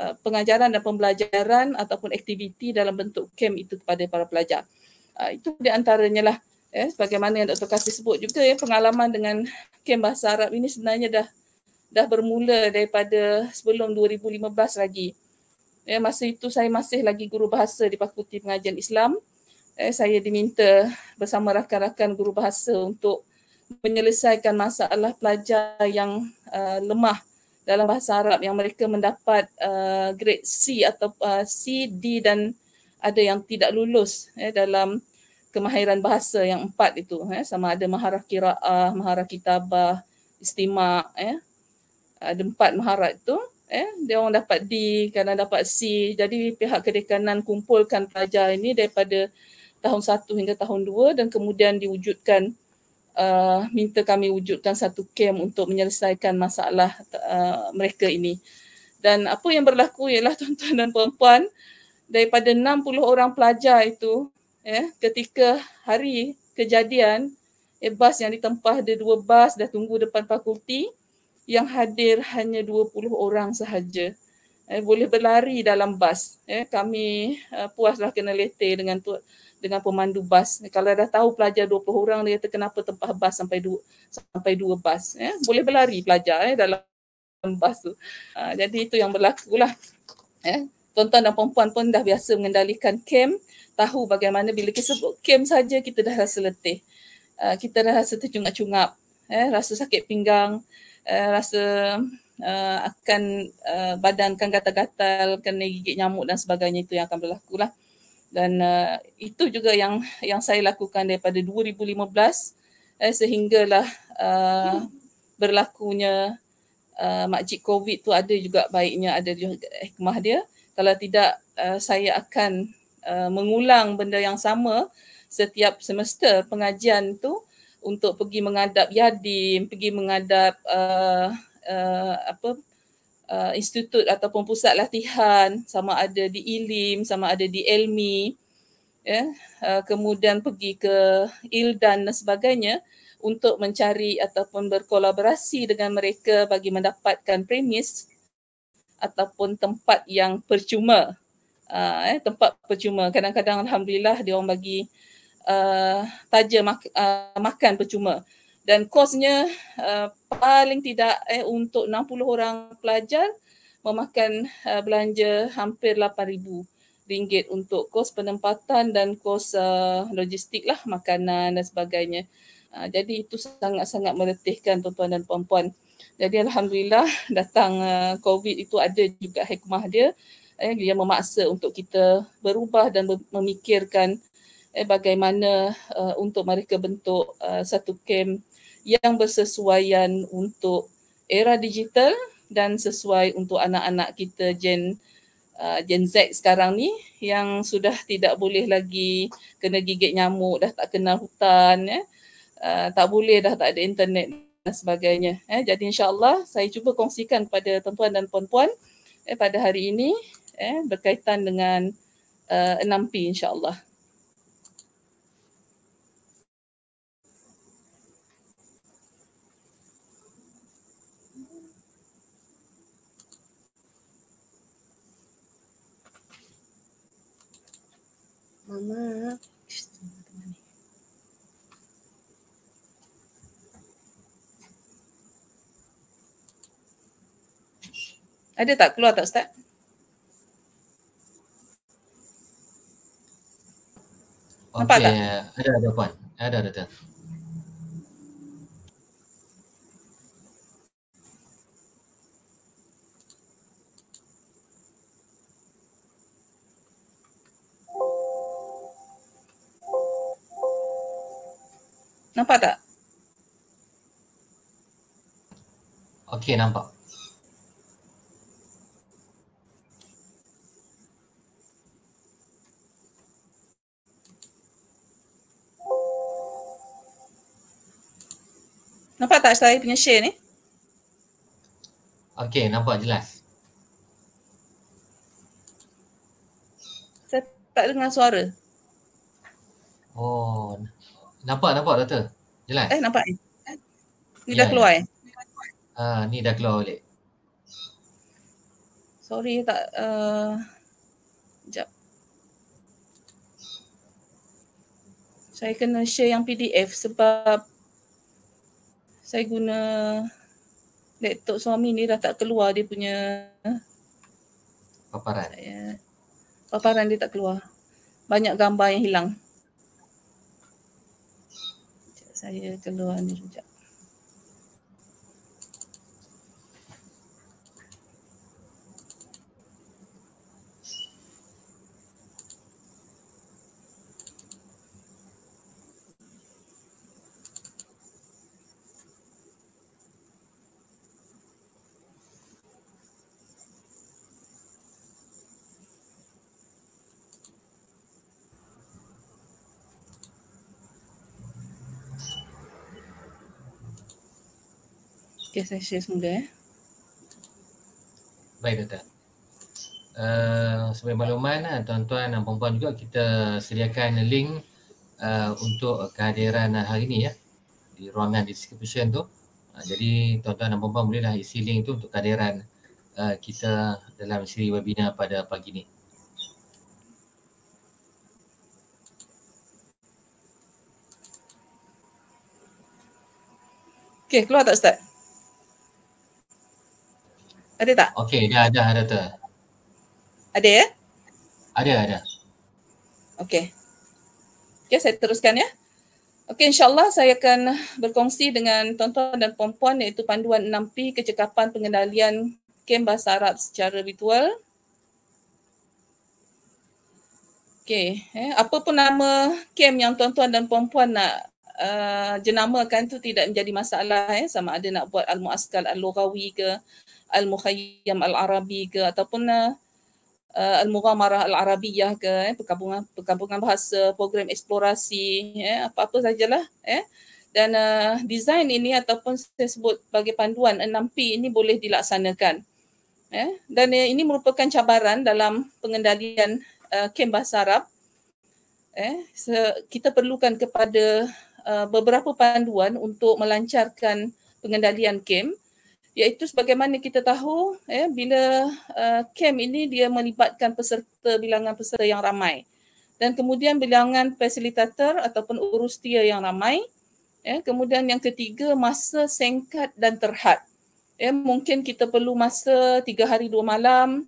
uh, pengajaran dan pembelajaran ataupun aktiviti dalam bentuk camp itu kepada para pelajar. Uh, itu di antaranya lah eh, sebagaimana yang Dr. Kasih sebut juga ya, pengalaman dengan camp Bahasa Arab ini sebenarnya dah dah bermula daripada sebelum 2015 lagi. Ya, masa itu saya masih lagi guru bahasa di Fakulti Pengajian Islam. Eh, saya diminta bersama rakan-rakan guru bahasa untuk menyelesaikan masalah pelajar yang uh, lemah dalam bahasa Arab yang mereka mendapat uh, grade C atau uh, C D dan ada yang tidak lulus eh, dalam kemahiran bahasa yang empat itu eh, sama ada maharah qiraah, maharah kitabah, istimak eh. ada empat maharah itu eh dia orang dapat D kadang dapat C jadi pihak kedekanan kumpulkan pelajar ini daripada tahun satu hingga tahun dua dan kemudian diwujudkan uh, minta kami wujudkan satu kem untuk menyelesaikan masalah uh, mereka ini. Dan apa yang berlaku ialah [laughs] tuan-tuan dan puan daripada 60 orang pelajar itu eh, ketika hari kejadian eh, bas yang ditempah ada dua bas dah tunggu depan fakulti yang hadir hanya 20 orang sahaja. Eh, boleh berlari dalam bas. Eh, kami uh, puaslah kena letih dengan tuan-tuan dengan pemandu bas. Kalau dah tahu pelajar 20 orang, dia kata kenapa tempah bas sampai dua, sampai dua bas. Ya? Boleh berlari pelajar ya, dalam bas tu. Ha, jadi itu yang berlaku lah. Ya? Tuan-tuan dan perempuan pun dah biasa mengendalikan kem. Tahu bagaimana bila kita sebut kem saja kita dah rasa letih. Ha, kita dah rasa tercungap-cungap. Ya? Rasa sakit pinggang. Eh, rasa Uh, akan uh, eh, badan akan gatal-gatal, kena gigit nyamuk dan sebagainya itu yang akan berlaku lah dan uh, itu juga yang yang saya lakukan daripada 2015 eh, sehinggalah uh, berlakunya uh, makcik covid tu ada juga baiknya ada juga hikmah dia kalau tidak uh, saya akan uh, mengulang benda yang sama setiap semester pengajian tu untuk pergi mengadap yadim pergi mengadap uh, uh, apa uh, institut ataupun pusat latihan sama ada di ilim sama ada di elmi ya uh, kemudian pergi ke ildan dan sebagainya untuk mencari ataupun berkolaborasi dengan mereka bagi mendapatkan premis ataupun tempat yang percuma uh, eh tempat percuma kadang-kadang alhamdulillah dia orang bagi uh, taja mak- uh, makan percuma dan kosnya uh, paling tidak eh, untuk 60 orang pelajar memakan uh, belanja hampir RM8,000 untuk kos penempatan dan kos uh, logistik lah, makanan dan sebagainya. Uh, jadi itu sangat-sangat meretihkan tuan-tuan dan puan-puan. Jadi Alhamdulillah [laughs] datang uh, COVID itu ada juga hikmah dia eh, dia memaksa untuk kita berubah dan memikirkan eh, bagaimana uh, untuk mereka bentuk uh, satu kem yang bersesuaian untuk era digital dan sesuai untuk anak-anak kita gen uh, gen Z sekarang ni yang sudah tidak boleh lagi kena gigit nyamuk dah tak kenal hutan ya uh, tak boleh dah tak ada internet dan sebagainya eh jadi insyaallah saya cuba kongsikan kepada tuan-tuan dan puan-puan eh pada hari ini eh berkaitan dengan uh, 6P insyaallah Mama. Ada tak keluar tak Ustaz? Okay. tak? Ada, ada Puan. Ada, ada. ada. Nampak tak? Okey, nampak. Nampak tak saya punya share ni? Okey, nampak jelas. Saya tak dengar suara. Oh, Nampak nampak doktor. Jelas. Eh nampak. Ni dah keluar eh. Ah ni dah keluar balik. Sorry tak uh, jap. Saya kena share yang PDF sebab saya guna laptop suami ni dah tak keluar dia punya paparan. Paparan dia tak keluar. Banyak gambar yang hilang saya keluar ni sekejap. Okay, saya share semula eh. Baik Tata. Uh, eh, sebagai makluman lah, eh, tuan-tuan dan perempuan juga kita sediakan link uh, untuk kehadiran hari ini ya di ruangan description tu. Uh, jadi tuan-tuan dan perempuan bolehlah isi link tu untuk kehadiran uh, kita dalam siri webinar pada pagi ini. Okay, keluar tak Ustaz? Ada tak? Okey, dah ada, ada tu. Ada ya? Ada, ada. Okey. Okey, saya teruskan ya. Okey, insyaAllah saya akan berkongsi dengan tuan-tuan dan puan-puan iaitu panduan 6P kecekapan pengendalian kem bahasa Arab secara virtual. Okey, eh, apa pun nama kem yang tuan-tuan dan puan-puan nak uh, jenamakan tu tidak menjadi masalah eh sama ada nak buat al-muaskal al-lughawi ke al-mukhayyam al-arabi ke ataupun uh, uh al-mughamarah al-arabiyah ke eh perkampungan perkampungan bahasa program eksplorasi eh apa-apa sajalah eh dan uh, design ini ataupun saya sebut bagi panduan 6P ini boleh dilaksanakan eh dan eh, ini merupakan cabaran dalam pengendalian uh, kem bahasa Arab eh kita perlukan kepada Uh, beberapa panduan untuk melancarkan pengendalian kem iaitu sebagaimana kita tahu eh bila kem uh, e ini dia melibatkan peserta bilangan peserta yang ramai dan kemudian bilangan fasilitator ataupun urus tia yang ramai eh kemudian yang ketiga masa singkat dan terhad eh mungkin kita perlu masa tiga hari dua malam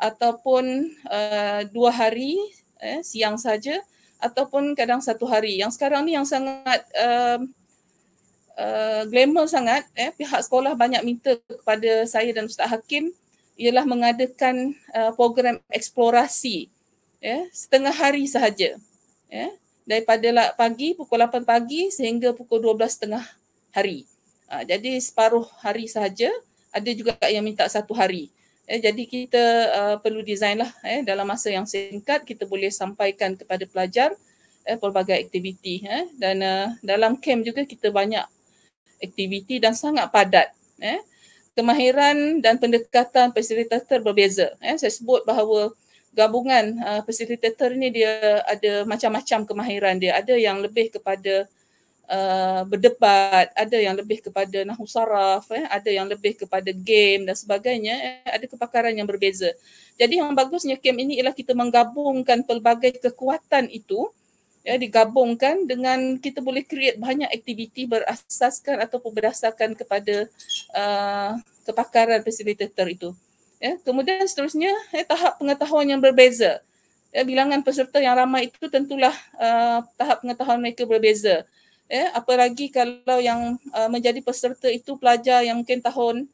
ataupun uh, dua hari eh siang saja ataupun kadang satu hari. Yang sekarang ni yang sangat um, uh, glamour sangat, eh, pihak sekolah banyak minta kepada saya dan Ustaz Hakim ialah mengadakan uh, program eksplorasi eh, setengah hari sahaja. Eh, daripada pagi pukul 8 pagi sehingga pukul 12 setengah hari. Uh, jadi separuh hari sahaja. Ada juga yang minta satu hari. Eh, jadi kita uh, perlu design lah eh, dalam masa yang singkat kita boleh sampaikan kepada pelajar eh, pelbagai aktiviti eh. dan uh, dalam camp juga kita banyak aktiviti dan sangat padat. Eh. Kemahiran dan pendekatan facilitator berbeza. Eh. Saya sebut bahawa gabungan uh, eh, facilitator ni dia ada macam-macam kemahiran dia. Ada yang lebih kepada Uh, berdebat, ada yang lebih kepada nahu saraf, eh, ada yang lebih kepada game dan sebagainya, eh, ada kepakaran yang berbeza. Jadi yang bagusnya camp ini ialah kita menggabungkan pelbagai kekuatan itu ya digabungkan dengan kita boleh create banyak aktiviti berasaskan ataupun berdasarkan kepada uh, kepakaran facilitator itu. Ya, kemudian seterusnya eh, tahap pengetahuan yang berbeza. Ya, bilangan peserta yang ramai itu tentulah uh, tahap pengetahuan mereka berbeza eh apalagi kalau yang uh, menjadi peserta itu pelajar yang mungkin tahun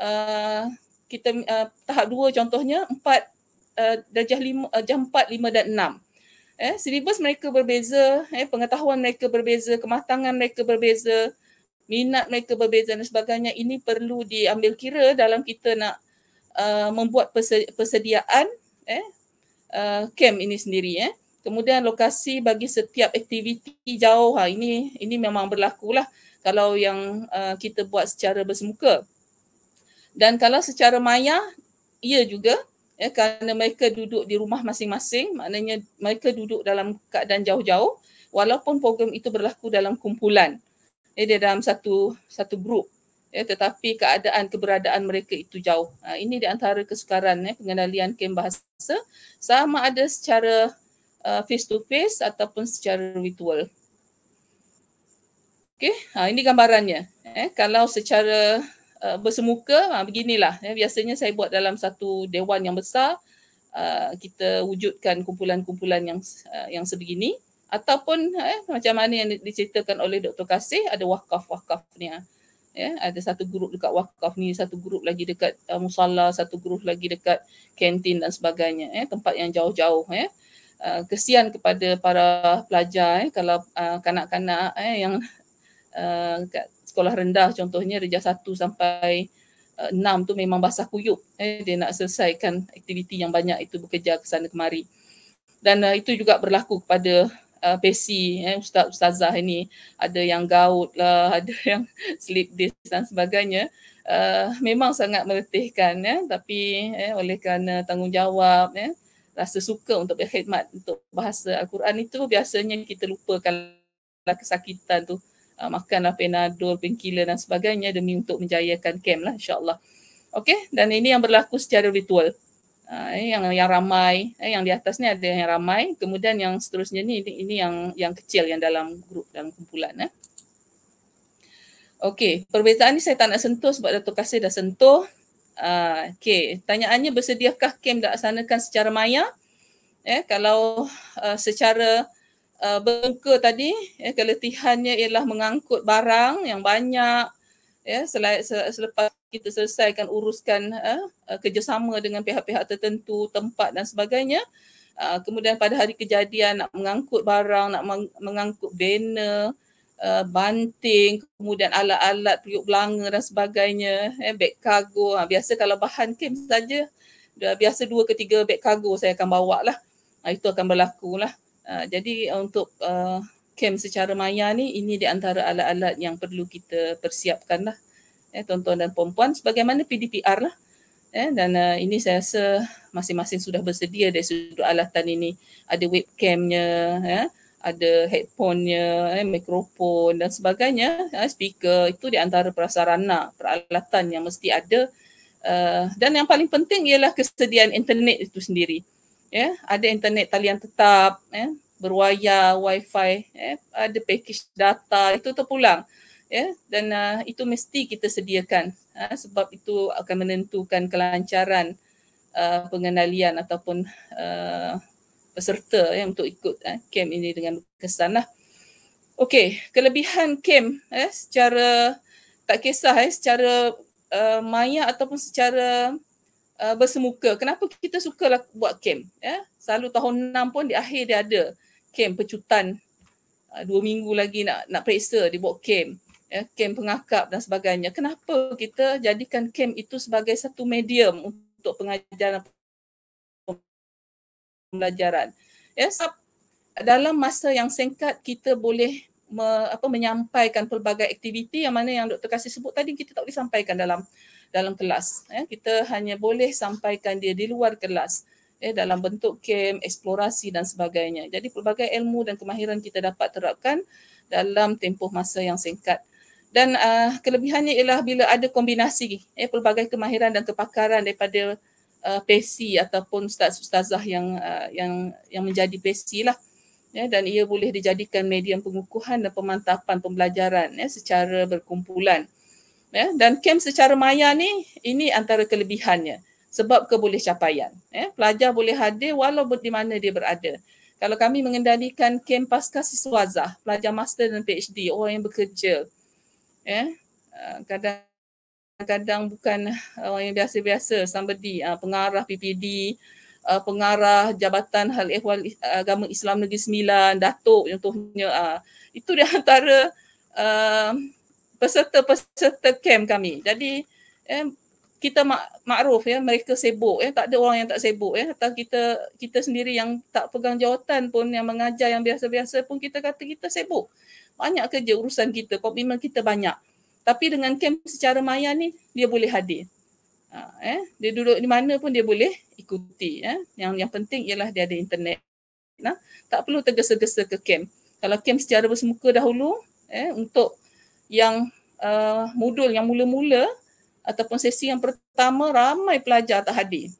uh, kita uh, tahap dua contohnya empat, uh, darjah 5 uh, jam empat lima dan enam. eh silibus mereka berbeza eh pengetahuan mereka berbeza kematangan mereka berbeza minat mereka berbeza dan sebagainya ini perlu diambil kira dalam kita nak uh, membuat persediaan eh uh, camp ini sendiri eh Kemudian lokasi bagi setiap aktiviti jauh ha, ini ini memang berlaku lah kalau yang uh, kita buat secara bersemuka. Dan kalau secara maya, ia juga ya, kerana mereka duduk di rumah masing-masing, maknanya mereka duduk dalam keadaan jauh-jauh walaupun program itu berlaku dalam kumpulan. Ya, dia dalam satu satu grup. Ya, tetapi keadaan keberadaan mereka itu jauh. Ha, ini di antara kesukaran ya, pengendalian kem bahasa sama ada secara uh, face to face ataupun secara virtual. Okey, ha, ini gambarannya. Eh, kalau secara uh, bersemuka, ha, beginilah. Eh, biasanya saya buat dalam satu dewan yang besar, uh, kita wujudkan kumpulan-kumpulan yang uh, yang sebegini. Ataupun eh, macam mana yang diceritakan oleh Dr. Kasih, ada wakaf-wakaf ni. Ha. Yeah, ada satu grup dekat wakaf ni, satu grup lagi dekat uh, musalla, satu grup lagi dekat kantin dan sebagainya. Eh, tempat yang jauh-jauh. Eh. Uh, kesian kepada para pelajar eh, kalau uh, kanak-kanak eh, yang uh, kat sekolah rendah contohnya darjah satu sampai uh, 6 tu memang basah kuyuk eh, dia nak selesaikan aktiviti yang banyak itu bekerja ke sana kemari dan uh, itu juga berlaku kepada uh, PC eh, ustaz ustazah ini ada yang gaut lah [laughs] ada yang sleep this dan sebagainya uh, memang sangat meletihkan eh, tapi eh, oleh kerana tanggungjawab eh, rasa suka untuk berkhidmat untuk bahasa Al-Quran itu biasanya kita lupakan lah kesakitan tu uh, ah, makanlah penadol, pengkila dan sebagainya demi untuk menjayakan kem lah insyaAllah. Okey dan ini yang berlaku secara ritual. Uh, yang yang ramai, eh, yang di atas ni ada yang ramai, kemudian yang seterusnya ni ini, ini yang yang kecil yang dalam grup dalam kumpulan eh. Okey, perbezaan ni saya tak nak sentuh sebab Dato' Kasih dah sentuh. Ah, okay. Tanyaannya bersediakah kem dilaksanakan secara maya? Eh, kalau uh, secara uh, ah, berbuka tadi, eh, keletihannya ialah mengangkut barang yang banyak. Eh, ya, selain, selepas kita selesaikan uruskan eh, kerjasama dengan pihak-pihak tertentu, tempat dan sebagainya. Uh, kemudian pada hari kejadian nak mengangkut barang, nak mengangkut banner, uh, banting, kemudian alat-alat periuk belanga dan sebagainya, eh, beg kargo. Ha, biasa kalau bahan kem saja, dah biasa dua ke tiga beg kargo saya akan bawa lah. Ha, itu akan berlaku lah. Ha, jadi eh, untuk uh, kem secara maya ni, ini di antara alat-alat yang perlu kita persiapkan lah. Eh, tuan-tuan dan puan-puan, sebagaimana PDPR lah. Eh, dan uh, ini saya rasa masing-masing sudah bersedia dari sudut alatan ini. Ada webcamnya, eh, ada headphone-nya, eh, mikrofon dan sebagainya, eh, speaker itu di antara prasarana, peralatan yang mesti ada uh, dan yang paling penting ialah kesediaan internet itu sendiri. Ya, yeah, ada internet talian tetap, ya, yeah, berwaya, wifi, yeah, ada package data itu terpulang. Ya, yeah, dan uh, itu mesti kita sediakan uh, sebab itu akan menentukan kelancaran uh, pengenalian ataupun uh, peserta ya, untuk ikut eh, camp ini dengan kesan lah. Okey, kelebihan camp eh, secara tak kisah eh, secara uh, maya ataupun secara uh, bersemuka. Kenapa kita suka buat camp? Eh? Selalu tahun enam pun di akhir dia ada camp pecutan uh, dua minggu lagi nak nak periksa dia buat camp kem ya, pengakap dan sebagainya. Kenapa kita jadikan camp itu sebagai satu medium untuk pengajaran pembelajaran. Ya, so, dalam masa yang singkat kita boleh me, apa, menyampaikan pelbagai aktiviti yang mana yang Dr. Kasih sebut tadi kita tak boleh sampaikan dalam dalam kelas. Ya, kita hanya boleh sampaikan dia di luar kelas ya, dalam bentuk camp, eksplorasi dan sebagainya. Jadi pelbagai ilmu dan kemahiran kita dapat terapkan dalam tempoh masa yang singkat. Dan uh, kelebihannya ialah bila ada kombinasi ya, pelbagai kemahiran dan kepakaran daripada uh, pesi ataupun ustaz ustazah yang uh, yang yang menjadi pesi lah ya dan ia boleh dijadikan medium pengukuhan dan pemantapan pembelajaran ya secara berkumpulan ya dan camp secara maya ni ini antara kelebihannya sebab keboleh capaian ya pelajar boleh hadir walaupun di mana dia berada kalau kami mengendalikan camp pasca siswazah pelajar master dan PhD orang yang bekerja ya uh, kadang kadang-kadang bukan eh, orang yang biasa-biasa somebody uh, pengarah PPD uh, eh, pengarah jabatan hal ehwal uh, agama Islam Negeri Sembilan datuk contohnya uh, itu di antara uh, peserta-peserta camp kami jadi eh, kita mak makruf ya mereka sibuk ya tak ada orang yang tak sibuk ya atau kita kita sendiri yang tak pegang jawatan pun yang mengajar yang biasa-biasa pun kita kata kita sibuk banyak kerja urusan kita komitmen kita banyak tapi dengan camp secara maya ni dia boleh hadir. Ha, eh dia duduk di mana pun dia boleh ikuti ya. Eh. Yang yang penting ialah dia ada internet. Nah, tak perlu tergesa-gesa ke camp. Kalau camp secara bersemuka dahulu eh untuk yang uh, modul yang mula-mula ataupun sesi yang pertama ramai pelajar tak hadir.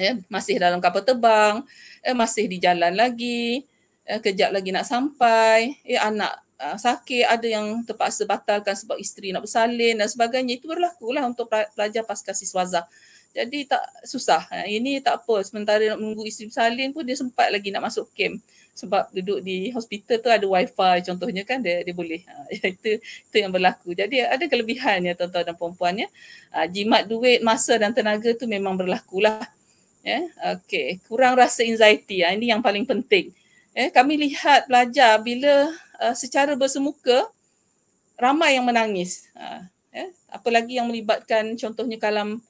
eh, masih dalam kapal terbang, eh, masih di jalan lagi, eh, kejap lagi nak sampai, eh anak Ah, sakit, ada yang terpaksa batalkan sebab isteri nak bersalin dan sebagainya. Itu berlaku lah untuk pelajar pasca siswaza. Jadi tak susah. Ah, ini tak apa. Sementara nak menunggu isteri bersalin pun dia sempat lagi nak masuk camp. Sebab duduk di hospital tu ada wifi contohnya kan dia, dia boleh. Ha, [laughs] itu, itu yang berlaku. Jadi ada kelebihannya tuan-tuan dan perempuan. Ya. Ha, jimat duit, masa dan tenaga tu memang berlakulah. Ya, okay. Kurang rasa anxiety. Ha. Ini yang paling penting eh, kami lihat pelajar bila uh, secara bersemuka ramai yang menangis. Ha, eh, apalagi yang melibatkan contohnya kalam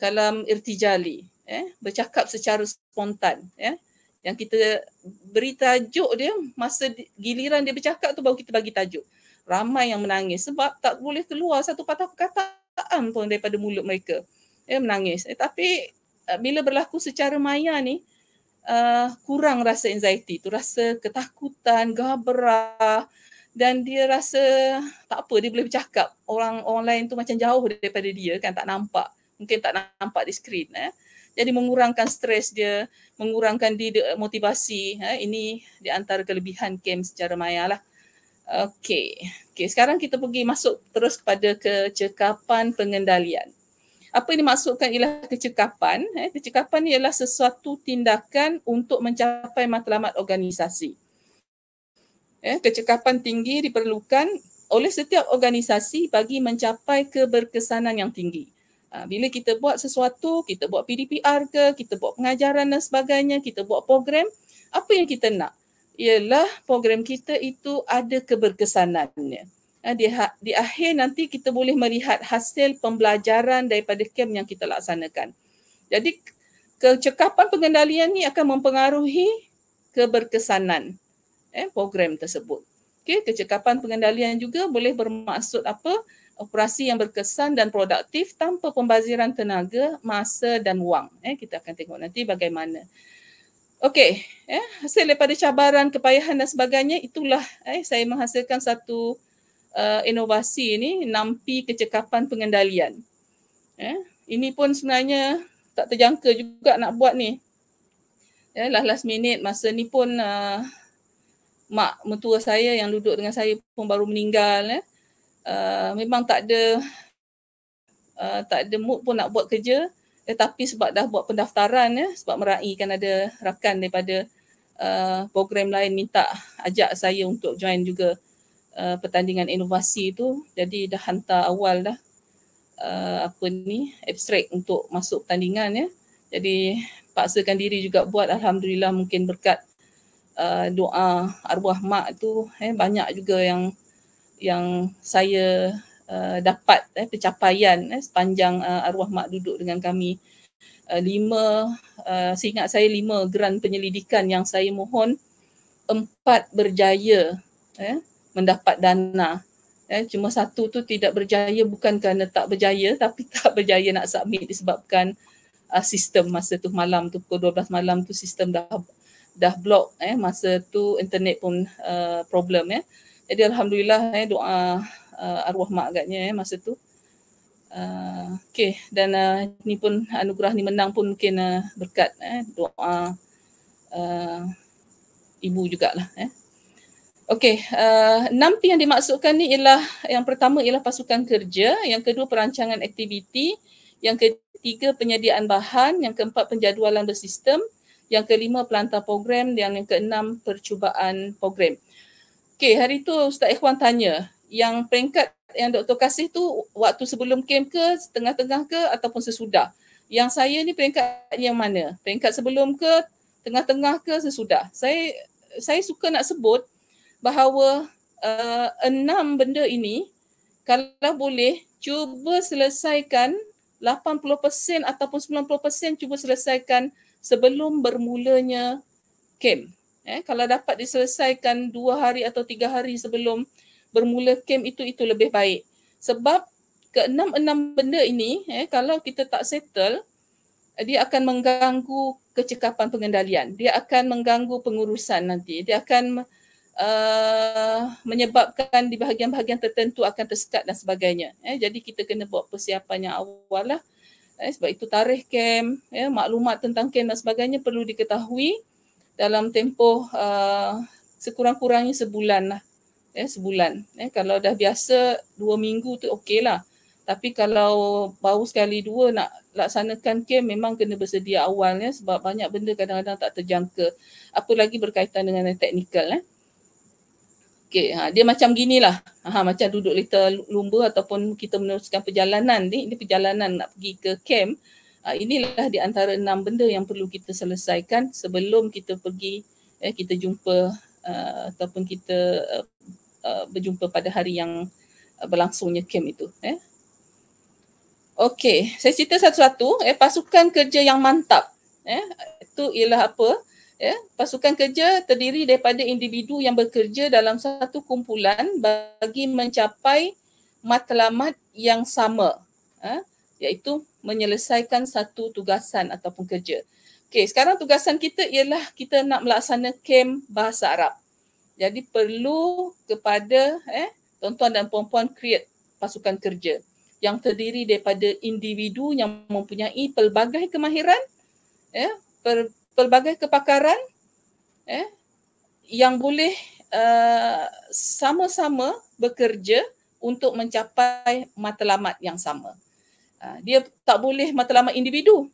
kalam irtijali, eh, bercakap secara spontan. Eh, yang kita beri tajuk dia, masa giliran dia bercakap tu baru kita bagi tajuk. Ramai yang menangis sebab tak boleh keluar satu patah perkataan pun daripada mulut mereka. Eh, menangis. Eh, tapi eh, bila berlaku secara maya ni, uh, kurang rasa anxiety tu rasa ketakutan gabrah dan dia rasa tak apa dia boleh bercakap orang online tu macam jauh daripada dia kan tak nampak mungkin tak nampak di skrin eh jadi mengurangkan stres dia mengurangkan dia motivasi eh ini di antara kelebihan game secara maya lah okey okey sekarang kita pergi masuk terus kepada kecekapan pengendalian apa yang dimaksudkan ialah kecekapan. Eh? Kecekapan ialah sesuatu tindakan untuk mencapai matlamat organisasi. Eh? Kecekapan tinggi diperlukan oleh setiap organisasi bagi mencapai keberkesanan yang tinggi. Ha, bila kita buat sesuatu, kita buat PDPR ke, kita buat pengajaran dan sebagainya, kita buat program, apa yang kita nak? Ialah program kita itu ada keberkesanannya. Eh, di, ha-, di akhir nanti kita boleh melihat hasil pembelajaran daripada kem yang kita laksanakan. Jadi kecekapan pengendalian ni akan mempengaruhi keberkesanan eh, program tersebut. Okay, kecekapan pengendalian juga boleh bermaksud apa? Operasi yang berkesan dan produktif tanpa pembaziran tenaga, masa dan wang. Eh, kita akan tengok nanti bagaimana. Okey, eh, hasil daripada cabaran, kepayahan dan sebagainya itulah eh, saya menghasilkan satu uh, inovasi ini nampi kecekapan pengendalian. Eh, ini pun sebenarnya tak terjangka juga nak buat ni. Eh, last, last minute masa ni pun uh, mak mentua saya yang duduk dengan saya pun baru meninggal. Eh. Uh, memang tak ada uh, tak ada mood pun nak buat kerja tetapi eh, sebab dah buat pendaftaran ya sebab meraihkan ada rakan daripada uh, program lain minta ajak saya untuk join juga uh, pertandingan inovasi itu jadi dah hantar awal dah uh, apa ni abstrak untuk masuk pertandingan ya jadi paksakan diri juga buat alhamdulillah mungkin berkat uh, doa arwah mak tu eh banyak juga yang yang saya uh, dapat eh pencapaian eh sepanjang uh, arwah mak duduk dengan kami uh, lima uh, seingat saya lima geran penyelidikan yang saya mohon empat berjaya eh mendapat dana. Eh, cuma satu tu tidak berjaya bukan kerana tak berjaya [laughs] tapi tak berjaya nak submit disebabkan uh, sistem masa tu malam tu pukul 12 malam tu sistem dah dah block eh masa tu internet pun uh, problem ya. Eh. Jadi alhamdulillah eh doa uh, arwah mak agaknya eh masa tu. Uh, eh, okay dan uh, ni pun anugerah ni menang pun mungkin uh, berkat eh doa uh, ibu jugalah eh. Okey, eh, enam P yang dimaksudkan ni ialah yang pertama ialah pasukan kerja, yang kedua perancangan aktiviti, yang ketiga penyediaan bahan, yang keempat penjadualan bersistem, yang kelima pelantar program dan yang keenam percubaan program. Okey, hari tu Ustaz Ikhwan tanya, yang peringkat yang Dr. Kasih tu waktu sebelum camp ke, tengah-tengah ke ataupun sesudah? Yang saya ni peringkat yang mana? Peringkat sebelum ke, tengah-tengah ke, sesudah? Saya saya suka nak sebut bahawa uh, enam benda ini kalau boleh cuba selesaikan 80% ataupun 90% cuba selesaikan sebelum bermulanya camp. Eh, kalau dapat diselesaikan dua hari atau tiga hari sebelum bermula camp itu, itu lebih baik. Sebab keenam-enam benda ini, eh, kalau kita tak settle, dia akan mengganggu kecekapan pengendalian. Dia akan mengganggu pengurusan nanti. Dia akan uh, menyebabkan di bahagian-bahagian tertentu akan tersekat dan sebagainya. Eh, jadi kita kena buat persiapan yang awal lah. Eh, sebab itu tarikh kem, eh, maklumat tentang kem dan sebagainya perlu diketahui dalam tempoh uh, sekurang-kurangnya sebulan lah. Eh, sebulan. Eh, kalau dah biasa dua minggu tu okey lah. Tapi kalau baru sekali dua nak laksanakan kem memang kena bersedia awalnya sebab banyak benda kadang-kadang tak terjangka. Apalagi berkaitan dengan teknikal. Eh. Okey, ha, dia macam gini lah. Ha, macam duduk di lumba ataupun kita meneruskan perjalanan ni. Ini perjalanan nak pergi ke camp. Ha, inilah di antara enam benda yang perlu kita selesaikan sebelum kita pergi, eh, kita jumpa uh, ataupun kita uh, uh, berjumpa pada hari yang uh, berlangsungnya camp itu. Eh. Okey, saya cerita satu-satu. Eh, pasukan kerja yang mantap. Eh, itu ialah apa? ya pasukan kerja terdiri daripada individu yang bekerja dalam satu kumpulan bagi mencapai matlamat yang sama ya iaitu menyelesaikan satu tugasan ataupun kerja okey sekarang tugasan kita ialah kita nak melaksana kem bahasa Arab jadi perlu kepada eh tuan-tuan dan puan-puan create pasukan kerja yang terdiri daripada individu yang mempunyai pelbagai kemahiran eh, pelbagai kepakaran eh yang boleh uh, sama-sama bekerja untuk mencapai matlamat yang sama. Uh, dia tak boleh matlamat individu.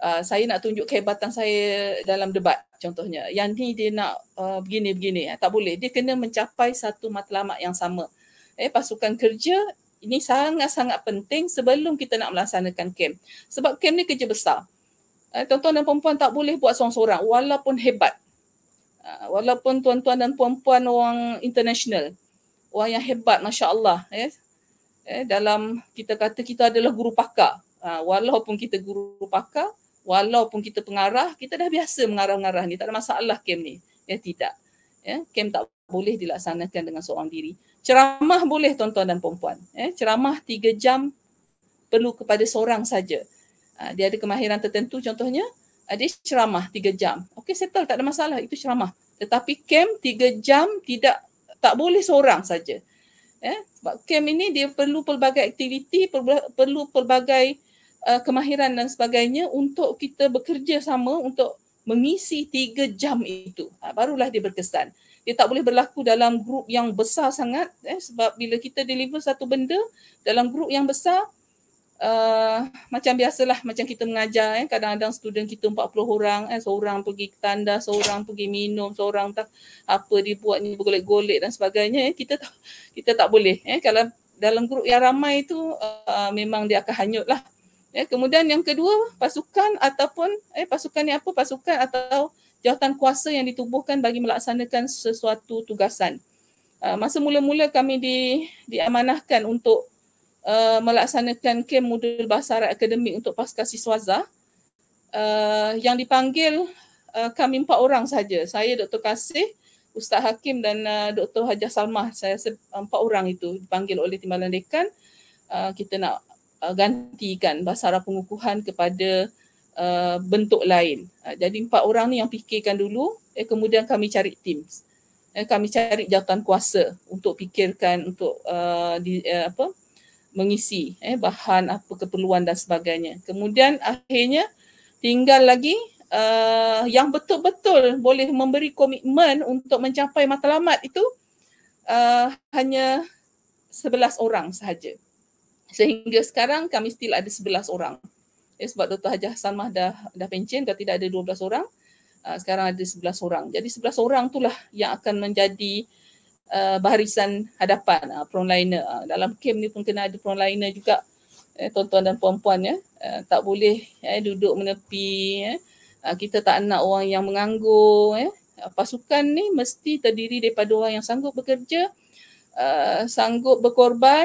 Uh, saya nak tunjuk kehebatan saya dalam debat contohnya. Yang ni dia nak ah, begini-begini. uh, tak boleh. Dia kena mencapai satu matlamat yang sama. Eh, pasukan kerja ini sangat-sangat penting sebelum kita nak melaksanakan kem. Sebab kem ni kerja besar. Eh, tuan-tuan dan puan-puan tak boleh buat seorang-seorang walaupun hebat. Ah, walaupun tuan-tuan dan puan-puan orang international. Orang yang hebat, Masya Allah. Eh. Ya. Eh, dalam kita kata kita adalah guru pakar. Ah, walaupun kita guru pakar, walaupun kita pengarah, kita dah biasa mengarah-ngarah ni. Tak ada masalah kem ni. Ya, eh, tidak. Ya, eh, kem tak boleh dilaksanakan dengan seorang diri. Ceramah boleh tuan-tuan dan puan-puan. Eh, ceramah tiga jam perlu kepada seorang saja. Ah, dia ada kemahiran tertentu contohnya ada ah, ceramah 3 jam. Okey settle tak ada masalah itu ceramah. Tetapi camp 3 jam tidak tak boleh seorang saja. Eh sebab camp ini dia perlu pelbagai aktiviti, perlu pelbagai uh, kemahiran dan sebagainya untuk kita bekerja sama untuk mengisi 3 jam itu. Uh, barulah dia berkesan. Dia tak boleh berlaku dalam grup yang besar sangat eh sebab bila kita deliver satu benda dalam grup yang besar Eh, macam biasalah macam kita mengajar eh kadang-kadang student kita 40 orang eh seorang pergi tanda seorang pergi minum seorang tak apa dia buat ni bergolek-golek dan sebagainya eh kita kita tak boleh eh kalau dalam grup yang ramai itu, uh, eh, memang dia akan hanyutlah. eh kemudian yang kedua pasukan ataupun eh pasukan ni apa pasukan atau jawatan kuasa yang ditubuhkan bagi melaksanakan sesuatu tugasan uh, masa mula-mula kami di diamanahkan untuk Uh, melaksanakan kem modul bahasa Arab akademik untuk pasca siswaza. Uh, yang dipanggil uh, kami empat orang saja. Saya Dr. Kasih, Ustaz Hakim dan uh, Dr. Hajah Salmah. Saya empat orang itu dipanggil oleh Timbalan Dekan. Uh, kita nak uh, gantikan bahasa Arab pengukuhan kepada Uh, bentuk lain. Uh, jadi empat orang ni yang fikirkan dulu, eh, kemudian kami cari tim. Eh, kami cari jawatan kuasa untuk fikirkan untuk uh, di, uh, apa mengisi eh, bahan apa keperluan dan sebagainya. Kemudian akhirnya tinggal lagi uh, yang betul-betul boleh memberi komitmen untuk mencapai matlamat itu uh, hanya sebelas orang sahaja. Sehingga sekarang kami still ada sebelas orang. Eh, sebab Dr. Haji Hassan Mah dah, dah pencin, dah tidak ada dua belas orang. Uh, sekarang ada sebelas orang. Jadi sebelas orang itulah yang akan menjadi Uh, barisan hadapan uh, frontliner uh, dalam camp ni pun kena ada frontliner juga eh, tuan-tuan dan puan-puan ya eh. uh, tak boleh eh, duduk menepi eh. uh, kita tak nak orang yang menganggur eh. uh, pasukan ni mesti terdiri daripada orang yang sanggup bekerja uh, sanggup berkorban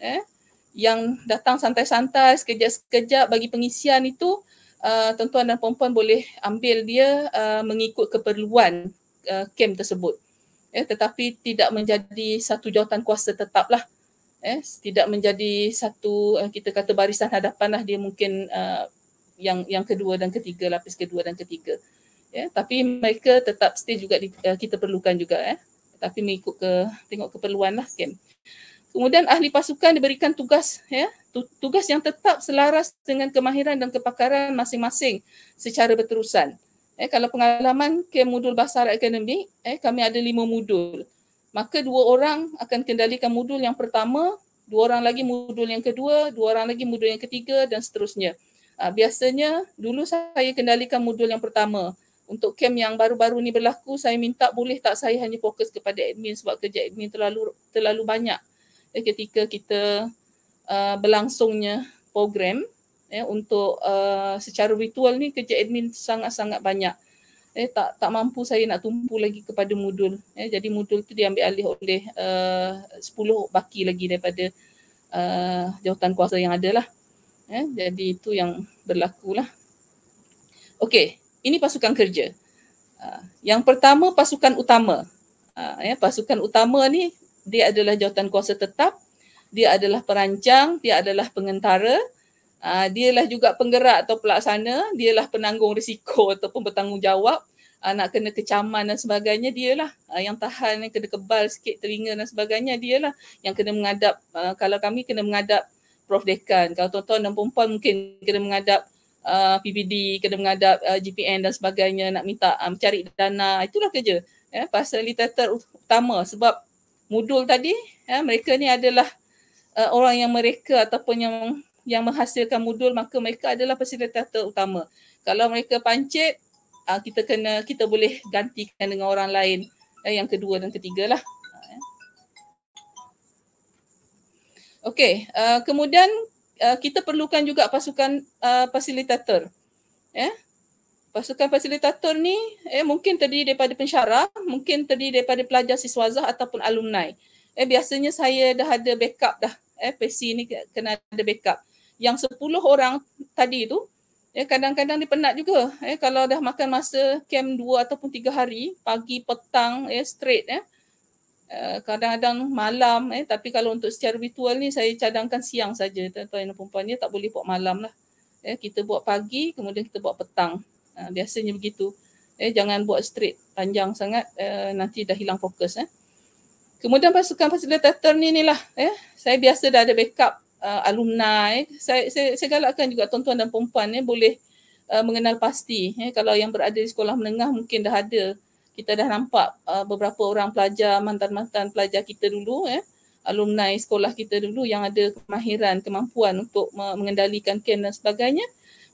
eh, yang datang santai-santai sekejap-sekejap bagi pengisian itu uh, tuan-tuan dan puan-puan boleh ambil dia uh, mengikut keperluan uh, camp tersebut eh, tetapi tidak menjadi satu jawatan kuasa tetaplah. Eh, tidak menjadi satu eh, kita kata barisan hadapan lah dia mungkin uh, yang yang kedua dan ketiga lapis kedua dan ketiga. Eh, tapi mereka tetap still juga di, uh, kita perlukan juga. Eh. Tapi mengikut ke tengok keperluan lah kan. Kemudian ahli pasukan diberikan tugas ya tugas yang tetap selaras dengan kemahiran dan kepakaran masing-masing secara berterusan. Eh, kalau pengalaman ke modul Basar Akademik, eh, kami ada lima modul. Maka dua orang akan kendalikan modul yang pertama, dua orang lagi modul yang kedua, dua orang lagi modul yang ketiga dan seterusnya. Uh, biasanya dulu saya kendalikan modul yang pertama. Untuk camp yang baru-baru ni berlaku, saya minta boleh tak saya hanya fokus kepada admin sebab kerja admin terlalu terlalu banyak eh, ketika kita uh, berlangsungnya program eh, untuk uh, secara ritual ni kerja admin sangat-sangat banyak. Eh, tak tak mampu saya nak tumpu lagi kepada modul. Eh, jadi modul tu diambil alih oleh uh, 10 baki lagi daripada uh, jawatan kuasa yang ada lah. Eh, jadi itu yang berlaku lah. Okey, ini pasukan kerja. Uh, yang pertama pasukan utama. Uh, ya, pasukan utama ni dia adalah jawatan kuasa tetap, dia adalah perancang, dia adalah pengentara, uh, dialah juga penggerak atau pelaksana, dialah penanggung risiko [laughs] ataupun bertanggungjawab uh, nak kena kecaman dan sebagainya, dialah uh, yang tahan, yang kena kebal sikit telinga dan sebagainya, dialah yang kena menghadap, uh, kalau kami kena menghadap Prof. Dekan, kalau tuan-tuan dan perempuan mungkin kena menghadap uh, PPD, kena menghadap uh, GPN dan sebagainya, nak minta um, cari dana, itulah kerja. Ya, fasilitator utama sebab modul tadi ya, mereka ni adalah uh, orang yang mereka ataupun yang yang menghasilkan modul maka mereka adalah fasilitator utama. Kalau mereka pancit ah, kita kena kita boleh gantikan dengan orang lain eh, yang kedua dan ketiga lah. Okey, ah, kemudian ah, kita perlukan juga pasukan fasilitator. Eh, pasukan fasilitator ni eh mungkin terdiri daripada pensyarah, mungkin terdiri daripada pelajar siswazah ataupun alumni. Eh biasanya saya dah ada backup dah. Eh PC ni kena ada backup yang 10 orang tadi tu ya kadang-kadang dipenat juga ya kalau dah makan masa camp 2 ataupun 3 hari pagi petang ya straight ya eh, kadang-kadang malam eh tapi kalau untuk secara ritual ni saya cadangkan siang saja tuan-tuan dan puan-puan ya tak boleh buat malam lah eh kita buat pagi kemudian kita buat petang ha, biasanya begitu eh jangan buat straight panjang sangat eh, nanti dah hilang fokus eh kemudian pasukan fasilitator ni inilah eh saya biasa dah ada backup uh, alumni saya, saya saya galakkan juga tuan-tuan dan perempuan ya boleh uh, mengenal pasti ya kalau yang berada di sekolah menengah mungkin dah ada kita dah nampak uh, beberapa orang pelajar mantan-mantan pelajar kita dulu ya alumni sekolah kita dulu yang ada kemahiran kemampuan untuk mengendalikan kan dan sebagainya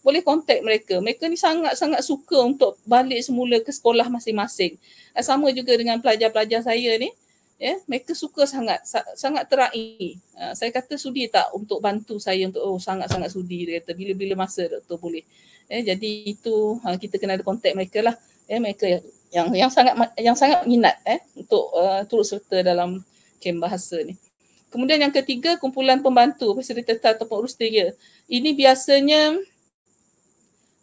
boleh kontak mereka. Mereka ni sangat-sangat suka untuk balik semula ke sekolah masing-masing. Sama juga dengan pelajar-pelajar saya ni ya yeah, mereka suka sangat sangat terai uh, saya kata sudi tak untuk bantu saya untuk oh sangat-sangat sudi dia kata bila-bila masa doktor boleh ya jadi itu uh, kita kena ada kontak mereka lah ya mereka yang yang sangat yang sangat minat eh untuk uh, turut serta dalam kem bahasa ni kemudian yang ketiga kumpulan pembantu tetap atau pengurus dia ini biasanya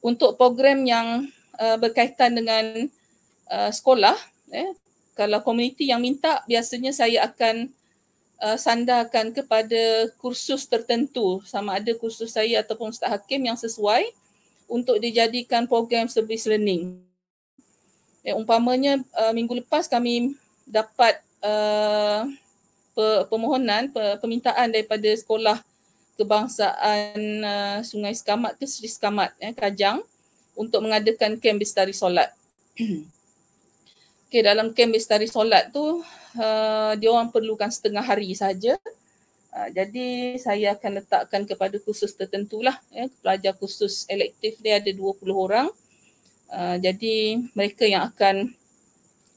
untuk program yang uh, berkaitan dengan uh, sekolah eh kalau komuniti yang minta biasanya saya akan uh, sandarkan kepada kursus tertentu sama ada kursus saya ataupun Ustaz Hakim yang sesuai untuk dijadikan program service learning. Eh, umpamanya uh, minggu lepas kami dapat uh, permohonan, permintaan daripada sekolah kebangsaan uh, Sungai Sekamat ke Seri Sekamat, eh, Kajang untuk mengadakan kem bestari solat. [clears throat] Okay, dalam kem misteri solat tu, uh, dia orang perlukan setengah hari saja. Uh, jadi saya akan letakkan kepada khusus tertentu lah. Eh. Ya. Pelajar khusus elektif dia ada 20 orang. Uh, jadi mereka yang akan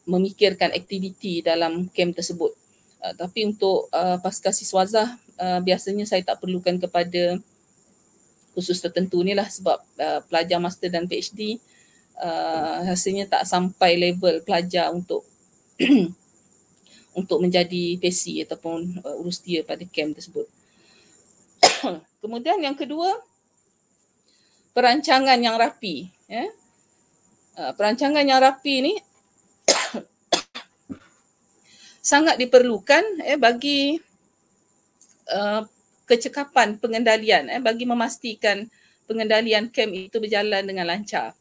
memikirkan aktiviti dalam kem tersebut. Uh, tapi untuk uh, pasca siswazah, uh, biasanya saya tak perlukan kepada khusus tertentu ni lah sebab uh, pelajar master dan PhD uh, uh, rasanya tak sampai level pelajar untuk [clears throat] untuk menjadi PC ataupun uh, urus dia pada camp tersebut. [clears throat] Kemudian yang kedua perancangan yang rapi ya. Uh, perancangan yang rapi ni [clears throat] sangat diperlukan eh bagi uh, kecekapan pengendalian eh bagi memastikan pengendalian camp itu berjalan dengan lancar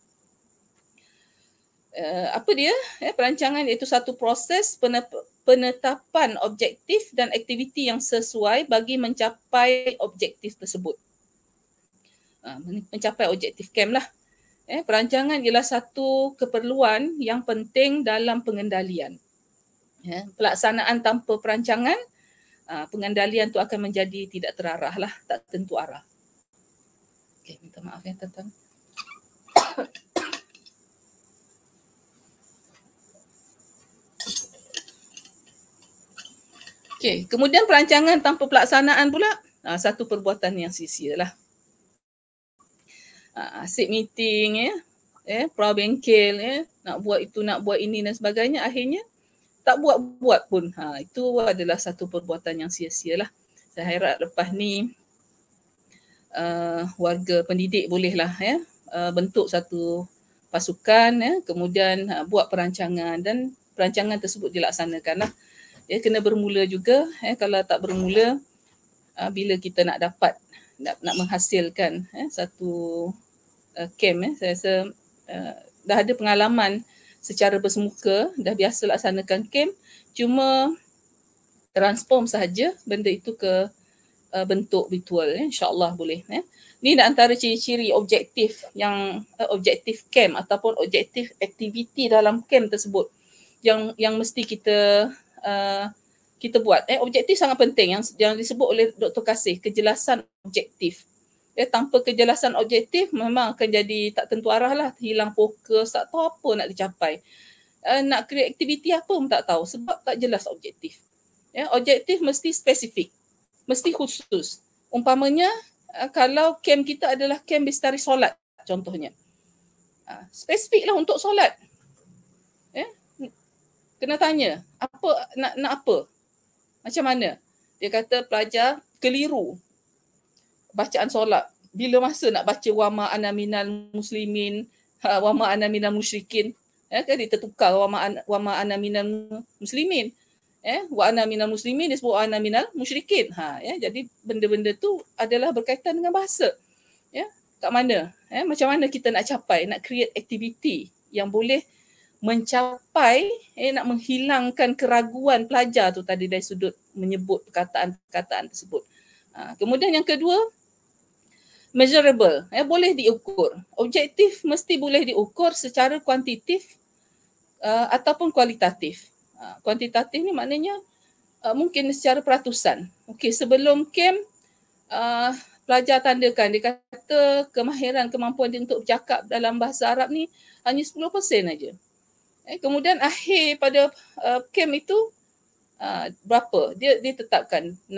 uh, apa dia eh, perancangan iaitu satu proses penetapan objektif dan aktiviti yang sesuai bagi mencapai objektif tersebut uh, mencapai objektif camp lah eh, perancangan ialah satu keperluan yang penting dalam pengendalian eh, pelaksanaan tanpa perancangan uh, pengendalian tu akan menjadi tidak terarah lah tak tentu arah okay, minta maaf ya tuan Okay. Okey, kemudian perancangan tanpa pelaksanaan pula uh, satu perbuatan yang sia-sia lah. Uh, ha, asyik meeting ya, ya, pro bengkel ya, nak buat itu, nak buat ini dan sebagainya akhirnya tak buat-buat pun. Ha, itu adalah satu perbuatan yang sia-sia lah. Saya harap lepas ni uh, warga pendidik bolehlah ya, uh, bentuk satu pasukan ya, kemudian uh, buat perancangan dan perancangan tersebut dilaksanakan. Ya ya kena bermula juga ya kalau tak bermula uh, bila kita nak dapat nak nak menghasilkan ya satu uh, camp ya saya rasa uh, dah ada pengalaman secara bersemuka dah biasa laksanakan camp cuma transform sahaja benda itu ke uh, bentuk virtual ya insyaallah boleh ya ni antara ciri-ciri objektif yang uh, objektif camp ataupun objektif aktiviti dalam camp tersebut yang yang mesti kita Uh, kita buat. Eh, objektif sangat penting yang yang disebut oleh Dr. Kasih, kejelasan objektif. Eh, tanpa kejelasan objektif memang akan jadi tak tentu arah lah, hilang fokus, tak tahu apa nak dicapai. Uh, nak create aktiviti apa pun tak tahu sebab tak jelas objektif. Ya, yeah, objektif mesti spesifik, mesti khusus. Umpamanya uh, kalau camp kita adalah camp bestari solat contohnya. Uh, ah, spesifiklah untuk solat kena tanya apa nak nak apa macam mana dia kata pelajar keliru bacaan solat bila masa nak baca wama anaminal muslimin ha, wama anaminal musyrikin eh kan dia tertukar wama wama anaminal muslimin eh wa anaminal muslimin dia sebut anaminal musyrikin ha ya jadi benda-benda tu adalah berkaitan dengan bahasa ya eh? kat mana eh macam mana kita nak capai nak create activity yang boleh mencapai eh nak menghilangkan keraguan pelajar tu tadi dari sudut menyebut perkataan-perkataan tersebut. Ha, kemudian yang kedua measurable ya eh, boleh diukur. Objektif mesti boleh diukur secara kuantitatif uh, ataupun kualitatif. Ha, kuantitatif ni maknanya uh, mungkin secara peratusan. Okey sebelum camp uh, eh, pelajar tandakan dia kata kemahiran kemampuan dia untuk bercakap dalam bahasa Arab ni hanya 10% aja. Eh, kemudian akhir pada uh, camp itu uh, berapa? Dia ditetapkan 60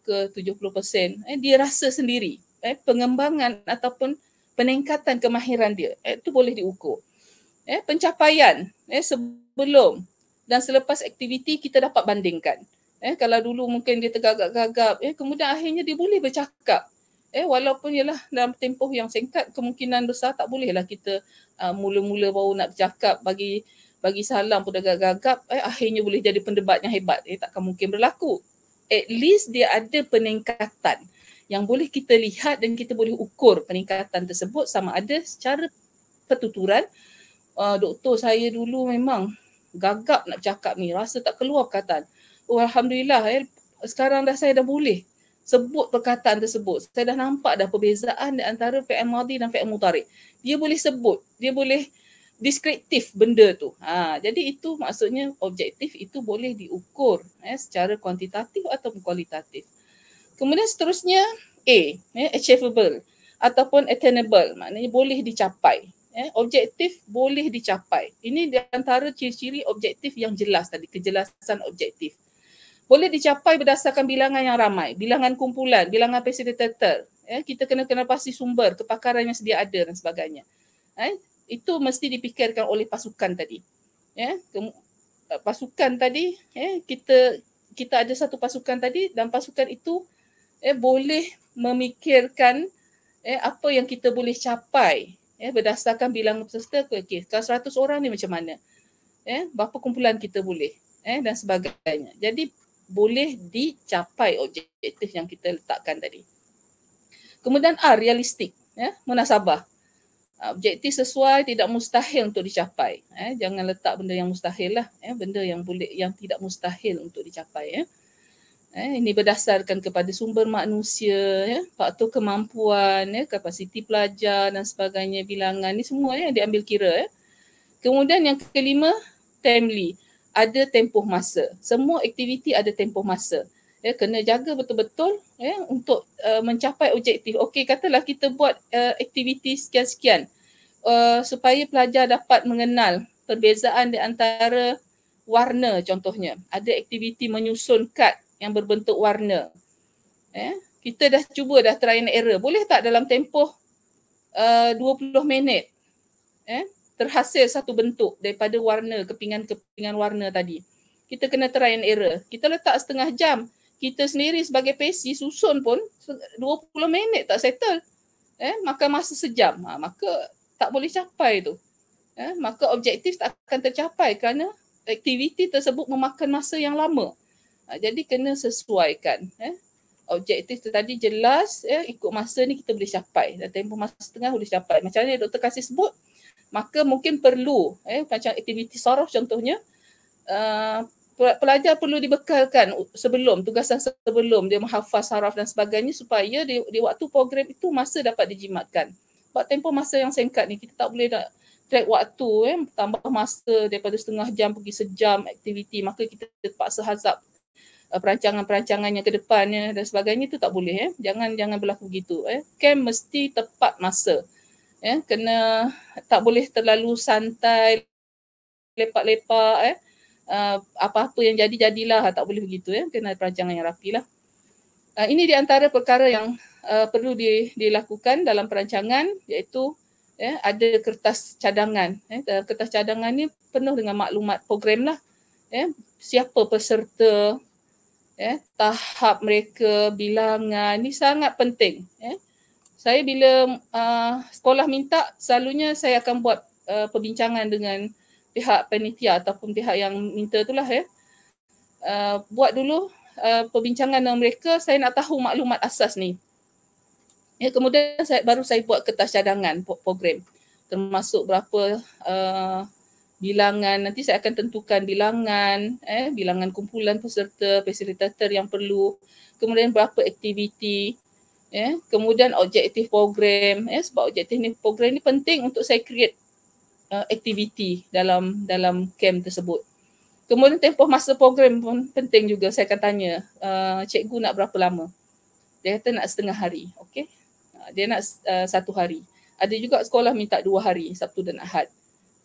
ke 70 persen. Eh, dia rasa sendiri eh, pengembangan ataupun peningkatan kemahiran dia. Eh, itu boleh diukur. Eh, pencapaian eh, sebelum dan selepas aktiviti kita dapat bandingkan. Eh, kalau dulu mungkin dia tergagap-gagap, eh, kemudian akhirnya dia boleh bercakap. Eh, walaupun ialah dalam tempoh yang singkat, kemungkinan besar tak bolehlah kita uh, mula-mula baru nak bercakap bagi bagi salam pun dah gagap-gagap, eh, akhirnya boleh jadi pendebat yang hebat. Eh, takkan mungkin berlaku. At least dia ada peningkatan yang boleh kita lihat dan kita boleh ukur peningkatan tersebut sama ada secara pertuturan. Uh, doktor saya dulu memang gagap nak cakap ni, rasa tak keluar perkataan. Oh, Alhamdulillah, eh, sekarang dah saya dah boleh sebut perkataan tersebut. Saya dah nampak dah perbezaan di antara PM madi dan PM mutarik. Dia boleh sebut, dia boleh deskriptif benda tu. Ha, jadi itu maksudnya objektif itu boleh diukur eh, secara kuantitatif atau kualitatif. Kemudian seterusnya A, eh, achievable ataupun attainable maknanya boleh dicapai. Eh, objektif boleh dicapai. Ini di antara ciri-ciri objektif yang jelas tadi, kejelasan objektif. Boleh dicapai berdasarkan bilangan yang ramai, bilangan kumpulan, bilangan facilitator. Eh, kita kena kena pasti sumber, kepakaran yang sedia ada dan sebagainya. Eh, itu mesti dipikirkan oleh pasukan tadi ya eh, pasukan tadi ya kita kita ada satu pasukan tadi dan pasukan itu ya boleh memikirkan ya apa yang kita boleh capai ya berdasarkan bilangan peserta okey kalau 100 orang ni macam mana ya berapa kumpulan kita boleh ya dan sebagainya jadi boleh dicapai objektif yang kita letakkan tadi kemudian R ah, realistik ya munasabah objektif sesuai tidak mustahil untuk dicapai eh jangan letak benda yang mustahil lah eh benda yang boleh yang tidak mustahil untuk dicapai eh eh ini berdasarkan kepada sumber manusia ya faktor kemampuan ya kapasiti pelajar dan sebagainya bilangan ini semua yang diambil kira ya kemudian yang kelima timely ada tempoh masa semua aktiviti ada tempoh masa ya kena jaga betul-betul ya untuk uh, mencapai objektif. Okey katalah kita buat uh, aktiviti sekian-sekian uh, supaya pelajar dapat mengenal perbezaan di antara warna contohnya. Ada aktiviti menyusun kad yang berbentuk warna. Ya, kita dah cuba dah try and error. Boleh tak dalam tempoh uh, 20 minit ya, terhasil satu bentuk daripada warna kepingan-kepingan warna tadi. Kita kena try and error. Kita letak setengah jam kita sendiri sebagai PC susun pun 20 minit tak settle. Eh, makan masa sejam. Ha, maka tak boleh capai tu. Eh, maka objektif tak akan tercapai kerana aktiviti tersebut memakan masa yang lama. Ha, jadi kena sesuaikan. Eh. Objektif tu tadi jelas, eh, ikut masa ni kita boleh capai. Dan tempoh masa setengah boleh capai. Macam mana doktor kasih sebut, maka mungkin perlu eh, macam aktiviti saraf contohnya, uh, pelajar perlu dibekalkan sebelum tugasan sebelum dia menghafaz haraf dan sebagainya supaya di, di waktu program itu masa dapat dijimatkan. Sebab tempoh masa yang singkat ni kita tak boleh nak track waktu eh, tambah masa daripada setengah jam pergi sejam aktiviti maka kita terpaksa hazab eh, perancangan-perancangan yang ke depannya dan sebagainya itu tak boleh. Eh. Jangan jangan berlaku gitu. Eh. Camp mesti tepat masa. Eh. Kena tak boleh terlalu santai lepak-lepak eh uh, apa-apa yang jadi jadilah tak boleh begitu ya kena perancangan yang rapi lah uh, ini di antara perkara yang uh, perlu di, dilakukan dalam perancangan iaitu ya ada kertas cadangan ya kertas cadangan ni penuh dengan maklumat program lah ya siapa peserta ya tahap mereka bilangan ni sangat penting ya saya bila uh, sekolah minta selalunya saya akan buat uh, perbincangan dengan pihak penitia ataupun pihak yang minta itulah ya. Eh. Uh, buat dulu uh, perbincangan dengan mereka, saya nak tahu maklumat asas ni. Ya, kemudian saya baru saya buat kertas cadangan program termasuk berapa uh, bilangan nanti saya akan tentukan bilangan eh bilangan kumpulan peserta fasilitator yang perlu kemudian berapa aktiviti eh kemudian objektif program eh sebab objektif ni program ni penting untuk saya create uh, aktiviti dalam dalam camp tersebut. Kemudian tempoh masa program pun penting juga saya akan tanya uh, cikgu nak berapa lama. Dia kata nak setengah hari. Okay. Uh, dia nak uh, satu hari. Ada juga sekolah minta dua hari, Sabtu dan Ahad.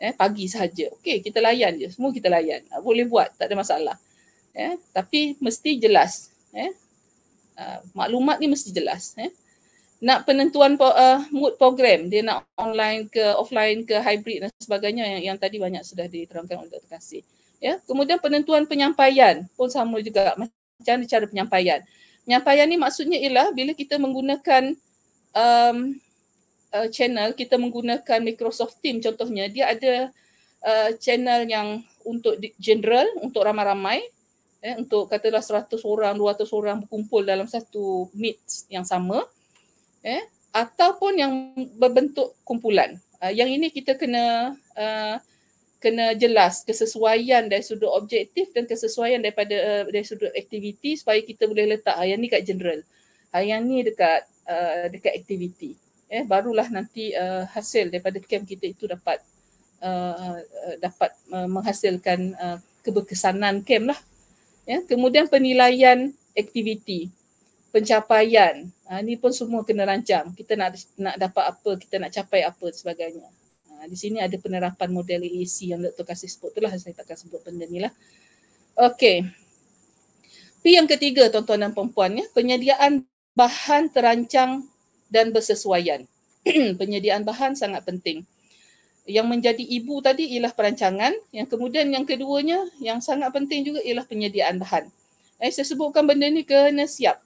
Eh, pagi sahaja. okay. kita layan je. Semua kita layan. Uh, boleh buat, tak ada masalah. Eh, tapi mesti jelas. Eh, uh, maklumat ni mesti jelas. Eh, nak penentuan uh, mood program dia nak online ke offline ke hybrid dan sebagainya yang, yang tadi banyak sudah diterangkan oleh Dr. Kasih. Ya, kemudian penentuan penyampaian pun sama juga macam cara penyampaian. Penyampaian ni maksudnya ialah bila kita menggunakan um, uh, channel, kita menggunakan Microsoft Teams contohnya, dia ada uh, channel yang untuk general, untuk ramai-ramai eh, untuk katalah 100 orang, 200 orang berkumpul dalam satu meet yang sama eh ataupun yang berbentuk kumpulan uh, yang ini kita kena uh, kena jelas kesesuaian dari sudut objektif dan kesesuaian daripada uh, dari sudut aktiviti supaya kita boleh letak yang ni kat general yang ni dekat uh, dekat aktiviti eh barulah nanti uh, hasil daripada camp kita itu dapat uh, dapat uh, menghasilkan uh, keberkesanan camp lah ya kemudian penilaian aktiviti pencapaian. Ha, ini pun semua kena rancang. Kita nak nak dapat apa, kita nak capai apa sebagainya. Ha, di sini ada penerapan model EAC yang Dr. Kasih sebut. Itulah saya takkan sebut benda ni lah. Okey. P yang ketiga tuan-tuan dan perempuan ya. Penyediaan bahan terancang dan bersesuaian. [clears throat] penyediaan bahan sangat penting. Yang menjadi ibu tadi ialah perancangan. Yang kemudian yang keduanya yang sangat penting juga ialah penyediaan bahan. Eh, saya sebutkan benda ni kena siap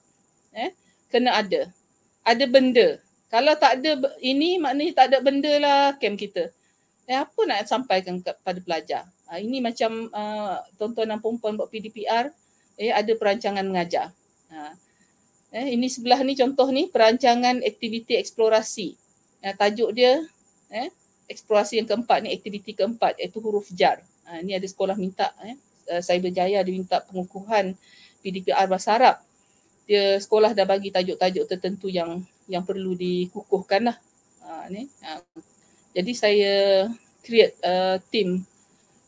eh kena ada ada benda kalau tak ada ini maknanya tak ada benda lah camp kita eh apa nak sampaikan kepada pelajar ha, ini macam uh, ah, tontonan perempuan buat PDPR eh ada perancangan mengajar ha. eh ini sebelah ni contoh ni perancangan aktiviti eksplorasi eh, tajuk dia eh eksplorasi yang keempat ni aktiviti keempat iaitu huruf jar ha, ini ada sekolah minta eh Cyberjaya ada minta pengukuhan PDPR Bahasa Arab dia sekolah dah bagi tajuk-tajuk tertentu yang yang perlu dikukuhkan lah. Ha, ni. Ha. Jadi saya create uh, team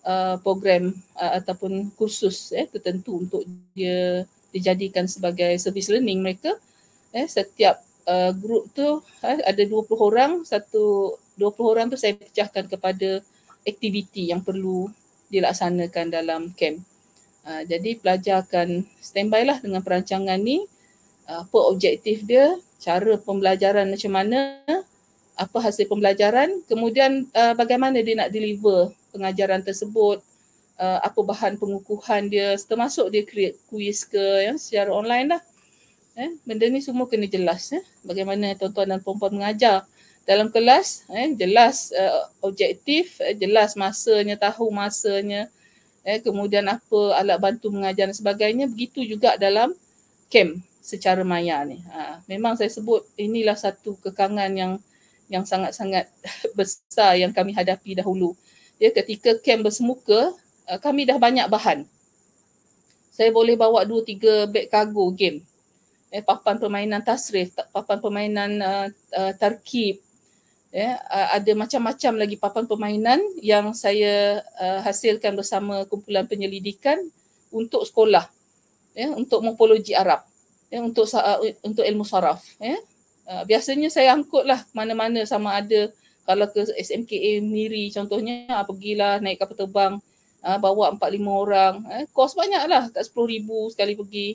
uh, program uh, ataupun kursus eh, tertentu untuk dia dijadikan sebagai service learning mereka. Eh, setiap uh, grup tu eh, ada 20 orang, satu 20 orang tu saya pecahkan kepada aktiviti yang perlu dilaksanakan dalam camp. Ah, jadi pelajar akan standby lah dengan perancangan ni ah, apa objektif dia, cara pembelajaran macam mana, apa hasil pembelajaran, kemudian uh, bagaimana dia nak deliver pengajaran tersebut, uh, apa bahan pengukuhan dia, termasuk dia create quiz ke ya, secara online lah. Eh, benda ni semua kena jelas. Eh. Bagaimana tuan-tuan dan perempuan mengajar dalam kelas, eh, jelas uh, objektif, eh, jelas masanya, tahu masanya, eh, kemudian apa alat bantu mengajar dan sebagainya begitu juga dalam camp secara maya ni. Ha, memang saya sebut inilah satu kekangan yang yang sangat-sangat [laughs] besar yang kami hadapi dahulu. Ya ketika camp bersemuka eh, kami dah banyak bahan. Saya boleh bawa dua tiga beg kargo game. Eh papan permainan tasrif, papan permainan uh, uh, tarkib, Ya, ada macam-macam lagi papan permainan yang saya hasilkan bersama kumpulan penyelidikan untuk sekolah. Ya, untuk morfologi Arab. Ya, untuk untuk ilmu saraf. Ya. Biasanya saya angkutlah mana-mana sama ada kalau ke SMKA Miri contohnya, ah, pergilah naik kapal terbang, ah, bawa 4-5 orang. Eh, kos banyaklah, tak RM10,000 sekali pergi.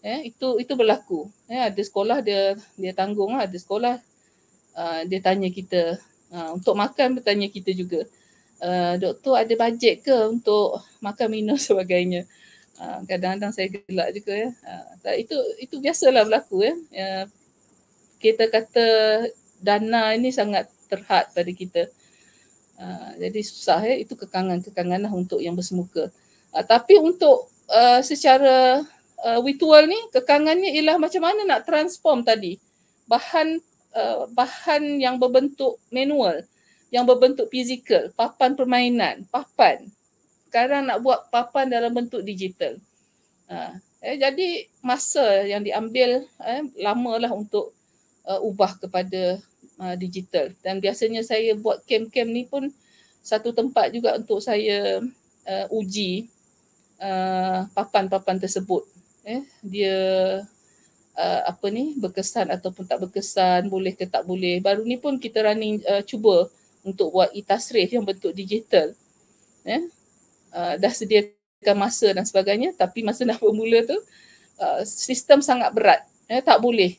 Eh, itu itu berlaku. Eh, ada sekolah dia dia tanggung, lah, ada sekolah Uh, dia tanya kita uh, untuk makan bertanya kita juga uh, doktor ada bajet ke untuk makan minum [laughs] sebagainya uh, kadang-kadang saya gelak juga ya uh, itu itu biasalah berlaku ya uh, kita kata dana ini sangat terhad pada kita uh, jadi susah ya itu kekangan-kekangan lah untuk yang bersemuka uh, tapi untuk uh, secara uh, ritual ni kekangannya ialah macam mana nak transform tadi bahan uh, bahan yang berbentuk manual, yang berbentuk fizikal, papan permainan, papan. Sekarang nak buat papan dalam bentuk digital. Uh, eh, jadi masa yang diambil eh, lamalah untuk uh, ubah kepada uh, digital. Dan biasanya saya buat camp-camp ni pun satu tempat juga untuk saya uh, uji uh, papan-papan tersebut. Eh, dia uh, apa ni berkesan ataupun tak berkesan boleh ke tak boleh baru ni pun kita running uh, cuba untuk buat e-tasrif yang bentuk digital ya yeah. uh, dah sediakan masa dan sebagainya tapi masa dah bermula tu uh, sistem sangat berat ya yeah, tak boleh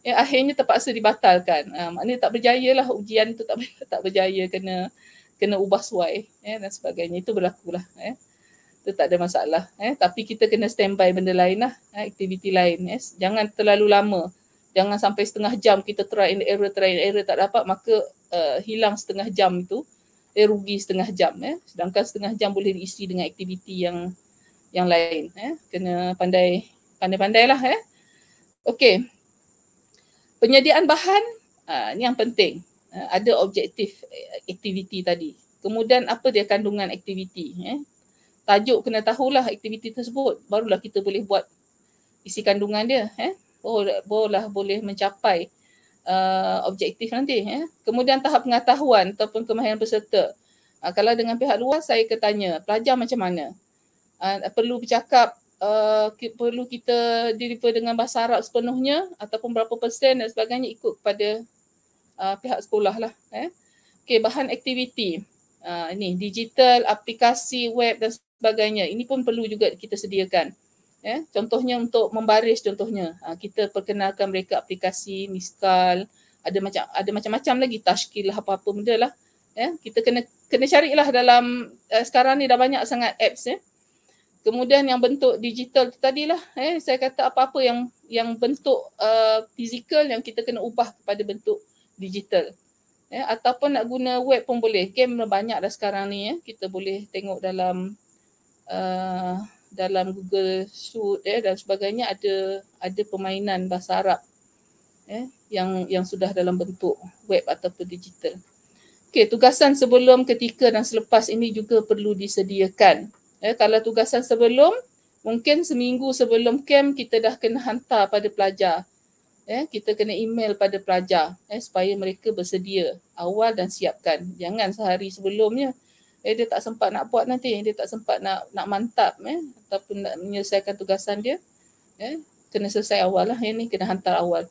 ya yeah, akhirnya terpaksa dibatalkan uh, maknanya tak berjaya lah ujian tu tak [laughs] tak berjaya kena kena ubah suai ya yeah, dan sebagainya itu berlaku lah ya yeah tu tak ada masalah eh tapi kita kena standby benda lain lah eh, aktiviti lain eh. jangan terlalu lama jangan sampai setengah jam kita try and error try and error tak dapat maka uh, hilang setengah jam itu eh rugi setengah jam eh sedangkan setengah jam boleh diisi dengan aktiviti yang yang lain eh kena pandai pandai-pandailah eh okey penyediaan bahan uh, ni yang penting uh, ada objektif eh, aktiviti tadi kemudian apa dia kandungan aktiviti eh tajuk kena tahulah aktiviti tersebut barulah kita boleh buat isi kandungan dia eh barulah boleh mencapai uh, objektif nanti eh kemudian tahap pengetahuan ataupun kemahiran peserta uh, kalau dengan pihak luar saya ketanya pelajar macam mana uh, perlu bercakap uh, perlu kita deliver dengan bahasa Arab sepenuhnya ataupun berapa persen dan sebagainya ikut kepada uh, pihak sekolah lah eh okey bahan aktiviti uh, ni digital aplikasi web dan sebagainya ini pun perlu juga kita sediakan yeah? contohnya untuk membaris contohnya uh, kita perkenalkan mereka aplikasi miskal ada macam ada macam-macam lagi tashkil apa-apa benda lah yeah? kita kena kena cari lah dalam uh, sekarang ni dah banyak sangat apps yeah? kemudian yang bentuk digital tu tadilah eh saya kata apa-apa yang yang bentuk uh, eh, physical yang kita kena ubah kepada bentuk digital Ya, ataupun nak guna web pun boleh. Game lah banyak dah sekarang ni ya. Kita boleh tengok dalam uh, dalam Google Suit ya dan sebagainya ada ada permainan bahasa Arab ya yang yang sudah dalam bentuk web ataupun digital. Okey, tugasan sebelum, ketika dan selepas ini juga perlu disediakan. Ya, kalau tugasan sebelum, mungkin seminggu sebelum camp kita dah kena hantar pada pelajar eh kita kena email pada pelajar eh supaya mereka bersedia awal dan siapkan jangan sehari sebelumnya eh dia tak sempat nak buat nanti dia tak sempat nak nak mantap eh ataupun nak menyelesaikan tugasan dia eh kena selesai awal lah yang ni kena hantar awal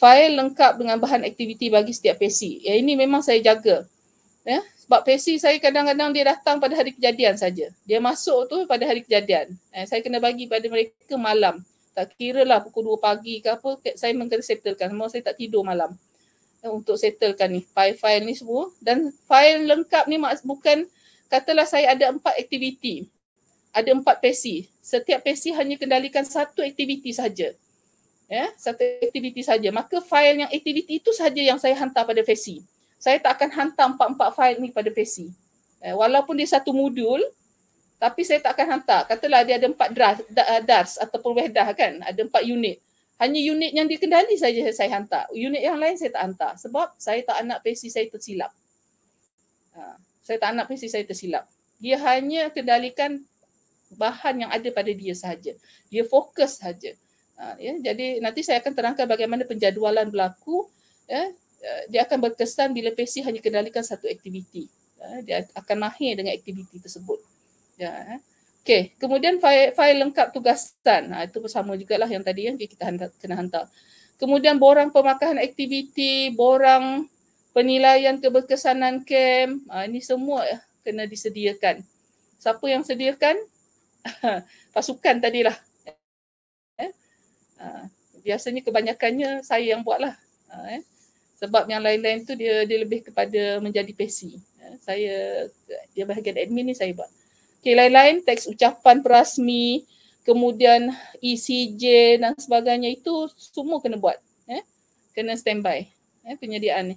fail lengkap dengan bahan aktiviti bagi setiap PC ya ini memang saya jaga ya eh, sebab PC saya kadang-kadang dia datang pada hari kejadian saja dia masuk tu pada hari kejadian eh saya kena bagi pada mereka malam tak kira lah pukul 2 pagi ke apa saya mengkata settlekan semua saya tak tidur malam eh, untuk settlekan ni file-file ni semua dan file lengkap ni maks- bukan katalah saya ada empat aktiviti ada empat pesi setiap pesi hanya kendalikan satu aktiviti saja ya satu aktiviti saja maka file yang aktiviti itu saja yang saya hantar pada pesi saya tak akan hantar empat-empat file ni pada pesi eh, walaupun dia satu modul tapi saya tak akan hantar. Katalah dia ada empat DARS, ah, DARS ataupun WEDAH kan, ada empat unit. Hanya unit yang dikendali saja saya hantar. Unit yang lain saya tak hantar sebab saya tak nak PC saya tersilap. Ha, saya tak nak PC saya tersilap. Dia hanya kendalikan bahan yang ada pada dia sahaja. Dia fokus sahaja. Ha, ya, jadi nanti saya akan terangkan bagaimana penjadualan berlaku. Ya, eh, dia akan berkesan bila PC hanya kendalikan satu aktiviti. Ha, dia akan mahir dengan aktiviti tersebut. Ya. Eh. Okey, kemudian fail-fail lengkap tugasan. Ha, itu sama lah yang tadi yang kita hantar, kena hantar. Kemudian borang pemakaian aktiviti, borang penilaian keberkesanan kem. Ha, ini semua eh, kena disediakan. Siapa yang sediakan? [laughs] Pasukan tadilah. Eh? Ha, biasanya kebanyakannya saya yang buatlah. Ha, eh? Sebab yang lain-lain tu dia dia lebih kepada menjadi pesi. Ha, saya dia bahagian admin ni saya buat. Okay, lain-lain teks ucapan perasmi, kemudian ECJ dan sebagainya itu semua kena buat. Eh? Kena standby eh, penyediaan ni.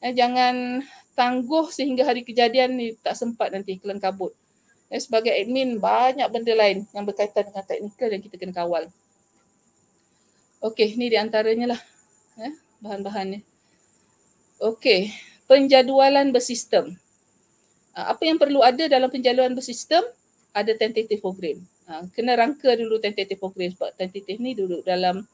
Eh, jangan tangguh sehingga hari kejadian ni tak sempat nanti kelengkabut. Eh, sebagai admin banyak benda lain yang berkaitan dengan teknikal yang kita kena kawal. Okey, ni di antaranya lah eh, bahan-bahannya. Okey, penjadualan bersistem. Okey. Ah, apa yang perlu ada dalam penjaluan bersistem ada tentative program. Uh, kena rangka dulu tentative program sebab tentative ni duduk dalam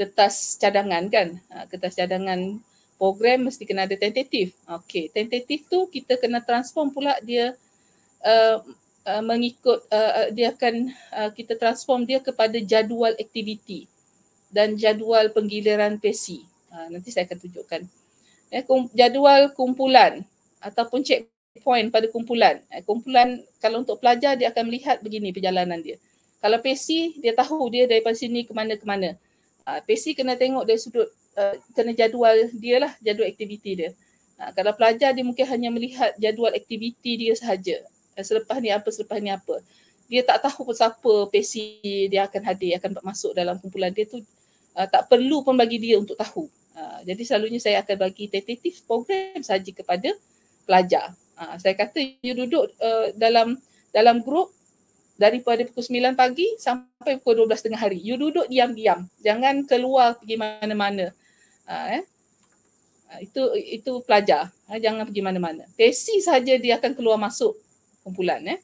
kertas cadangan kan. Uh, kertas cadangan program mesti kena ada tentative. Okey, tentative tu kita kena transform pula dia uh, uh, mengikut uh, dia akan uh, kita transform dia kepada jadual aktiviti dan jadual penggiliran pesi. Uh, nanti saya akan tunjukkan. Ya, kum, jadual kumpulan ataupun cek point pada kumpulan. Eh, kumpulan kalau untuk pelajar dia akan melihat begini perjalanan dia. Kalau PC dia tahu dia daripada sini ke mana ke mana. Ah, PC kena tengok dari sudut eh, kena jadual dia lah jadual aktiviti dia. Ah, kalau pelajar dia mungkin hanya melihat jadual aktiviti dia sahaja. Eh, selepas ni apa, selepas ni apa. Dia tak tahu pun siapa PC dia akan hadir, akan masuk dalam kumpulan dia tu ah, tak perlu pun bagi dia untuk tahu. Jadi selalunya saya akan bagi tentative program saja kepada pelajar. Uh, saya kata you duduk uh, dalam dalam grup daripada pukul 9 pagi sampai pukul 12.30 hari. You duduk diam-diam. Jangan keluar pergi mana-mana. Uh, eh? uh, itu itu pelajar. Uh, jangan pergi mana-mana. Tesi saja dia akan keluar masuk kumpulan. Eh?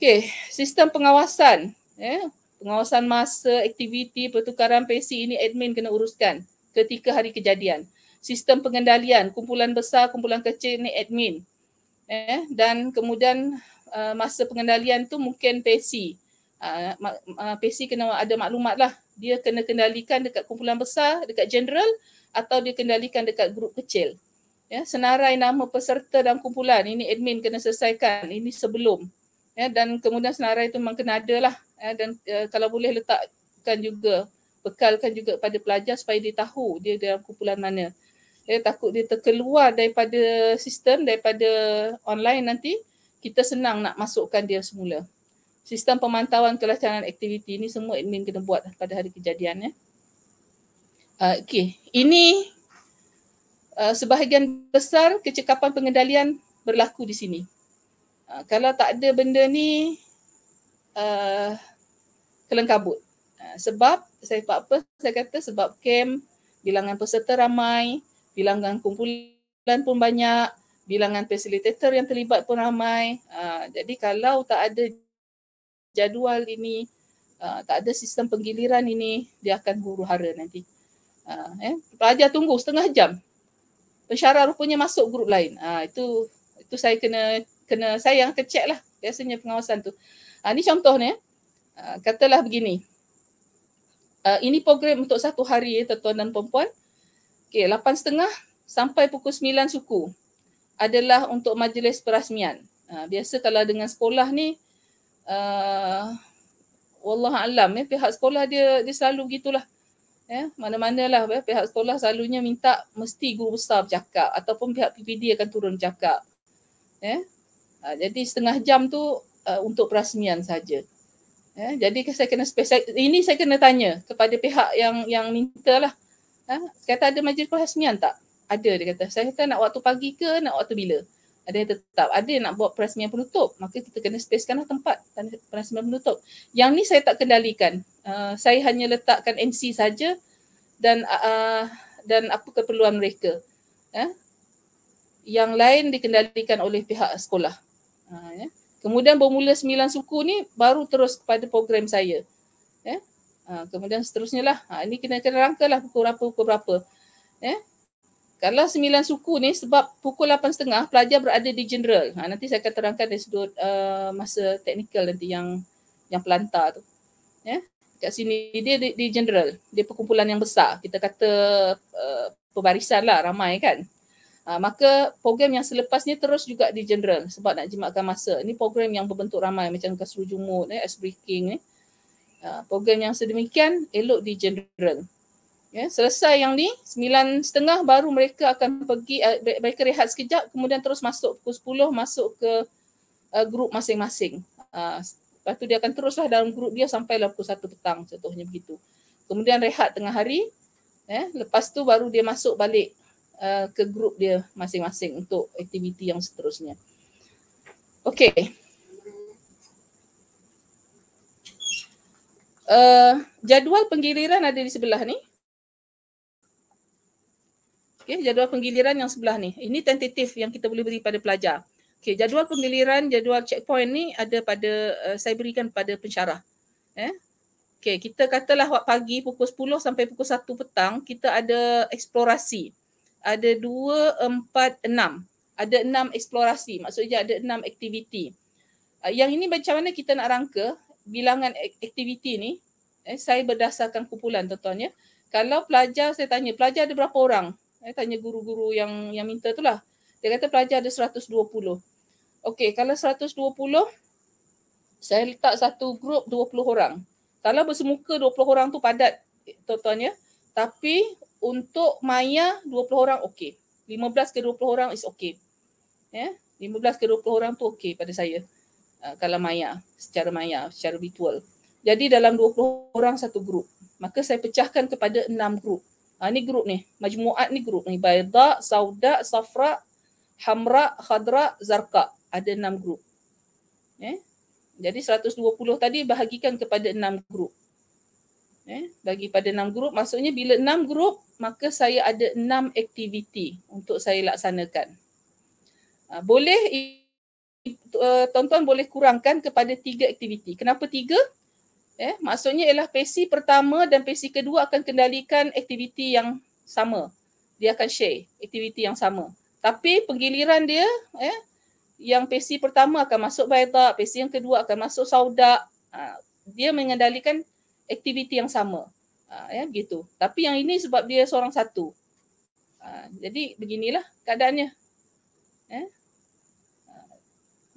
Okay. Sistem pengawasan. Eh? Pengawasan masa, aktiviti, pertukaran PC ini admin kena uruskan ketika hari kejadian. Sistem pengendalian, kumpulan besar, kumpulan kecil ni admin eh dan kemudian uh, masa pengendalian tu mungkin PC uh, uh, PC kena ada maklumat lah dia kena kendalikan dekat kumpulan besar dekat general atau dia kendalikan dekat grup kecil ya senarai nama peserta dan kumpulan ini admin kena selesaikan ini sebelum ya dan kemudian senarai itu memang kena ada lah ya, dan uh, kalau boleh letakkan juga bekalkan juga pada pelajar supaya dia tahu dia dalam kumpulan mana Ya, takut dia terkeluar daripada sistem, daripada online nanti, kita senang nak masukkan dia semula. Sistem pemantauan kelancaran aktiviti ini semua admin kena buat pada hari kejadian. Ya. Uh, ah, okay. Ini uh, sebahagian besar kecekapan pengendalian berlaku di sini. Uh, kalau tak ada benda ni, uh, kelengkabut. Uh, sebab, saya apa-apa, saya kata sebab kem, bilangan peserta ramai, bilangan kumpulan pun banyak, bilangan facilitator yang terlibat pun ramai. Uh, jadi kalau tak ada jadual ini, uh, tak ada sistem penggiliran ini, dia akan huru hara nanti. Uh, eh? Pelajar tunggu setengah jam. Pensyarah rupanya masuk grup lain. Uh, itu itu saya kena kena saya yang kecek lah biasanya pengawasan tu. Uh, ini contohnya. Uh, katalah begini. Uh, ini program untuk satu hari ya, tuan-tuan dan puan Okey, lapan setengah sampai pukul sembilan suku adalah untuk majlis perasmian. Ha, biasa kalau dengan sekolah ni uh, wallah alam ya pihak sekolah dia dia selalu gitulah. Ya, mana lah, ya, pihak sekolah selalunya minta mesti guru besar bercakap ataupun pihak PPD akan turun cakap. Ya. Ha, jadi setengah jam tu uh, untuk perasmian saja. Ya, jadi saya kena spesial, ini saya kena tanya kepada pihak yang yang minta lah ha? kata ada majlis perasmian tak? Ada dia kata. Saya kata nak waktu pagi ke nak waktu bila? Ada yang tetap. Ada yang nak buat perasmian penutup. Maka kita kena spacekanlah tempat perasmian penutup. Yang ni saya tak kendalikan. Uh, saya hanya letakkan MC saja dan uh, dan apa keperluan mereka. Ha? Yang lain dikendalikan oleh pihak sekolah. Ha, ya? Kemudian bermula sembilan suku ni baru terus kepada program saya. Ha, kemudian seterusnya lah. Ha, ini kena kena rangkalah pukul berapa, pukul berapa. Eh? Kalau sembilan suku ni sebab pukul lapan setengah pelajar berada di general. Ha, nanti saya akan terangkan dari sudut uh, masa teknikal nanti yang yang pelantar tu. Eh? Kat sini dia di, di general. Dia perkumpulan yang besar. Kita kata uh, pebarisan lah ramai kan. Ha, maka program yang selepasnya terus juga di general sebab nak jimatkan masa. Ini program yang berbentuk ramai macam Kasru Jumut, eh, Ice Breaking ni. Eh. Ah, program yang sedemikian elok di general. Ya, selesai yang ni, sembilan setengah baru mereka akan pergi, uh, mereka rehat sekejap kemudian terus masuk pukul sepuluh masuk ke uh, grup masing-masing. Uh, lepas tu dia akan teruslah dalam grup dia sampai pukul satu petang contohnya begitu. Kemudian rehat tengah hari, eh, lepas tu baru dia masuk balik uh, ke grup dia masing-masing untuk aktiviti yang seterusnya. Okay. Eh, jadual penggiliran ada di sebelah ni. Okey, jadual penggiliran yang sebelah ni. Ini tentatif yang kita boleh beri pada pelajar. Okey, jadual penggiliran, jadual checkpoint ni ada pada uh, saya berikan pada pensyarah. Eh? Okey, kita katalah waktu pagi pukul 10 sampai pukul 1 petang kita ada eksplorasi. Ada 2 4 6. Ada 6 eksplorasi. Maksudnya ada 6 aktiviti. Eh, yang ini macam mana kita nak rangka? bilangan aktiviti ni eh, saya berdasarkan kumpulan tuan-tuan ya. Kalau pelajar saya tanya pelajar ada berapa orang? Saya tanya guru-guru yang yang minta lah Dia kata pelajar ada 120. Okey, kalau 120 saya letak satu grup 20 orang. Kalau bersemuka 20 orang tu padat tuan-tuan ya. Tapi untuk maya 20 orang okey. 15 ke 20 orang is okey. Ya, yeah? 15 ke 20 orang tu okey pada saya. Uh, kalau maya, secara maya, secara virtual. Jadi dalam 20 orang satu grup. Maka saya pecahkan kepada enam grup. Ha, ni grup ni, majmuat ni grup ni. Baida, Sauda, Safra, Hamra, Khadra, Zarka. Ada enam grup. Eh? Jadi 120 tadi bahagikan kepada enam grup. Eh? Bagi pada enam grup, maksudnya bila enam grup, maka saya ada enam aktiviti untuk saya laksanakan. Ha, boleh Eh, tuan-tuan boleh kurangkan kepada tiga aktiviti. Kenapa tiga? Eh, maksudnya ialah pesi pertama dan pesi kedua akan kendalikan aktiviti yang sama. Dia akan share aktiviti yang sama. Tapi penggiliran dia, eh, yang pesi pertama akan masuk baitak, pesi yang kedua akan masuk saudak. Ha, dia mengendalikan aktiviti yang sama. Ha, ya, gitu. Tapi yang ini sebab dia seorang satu. Ha, jadi beginilah keadaannya. Eh,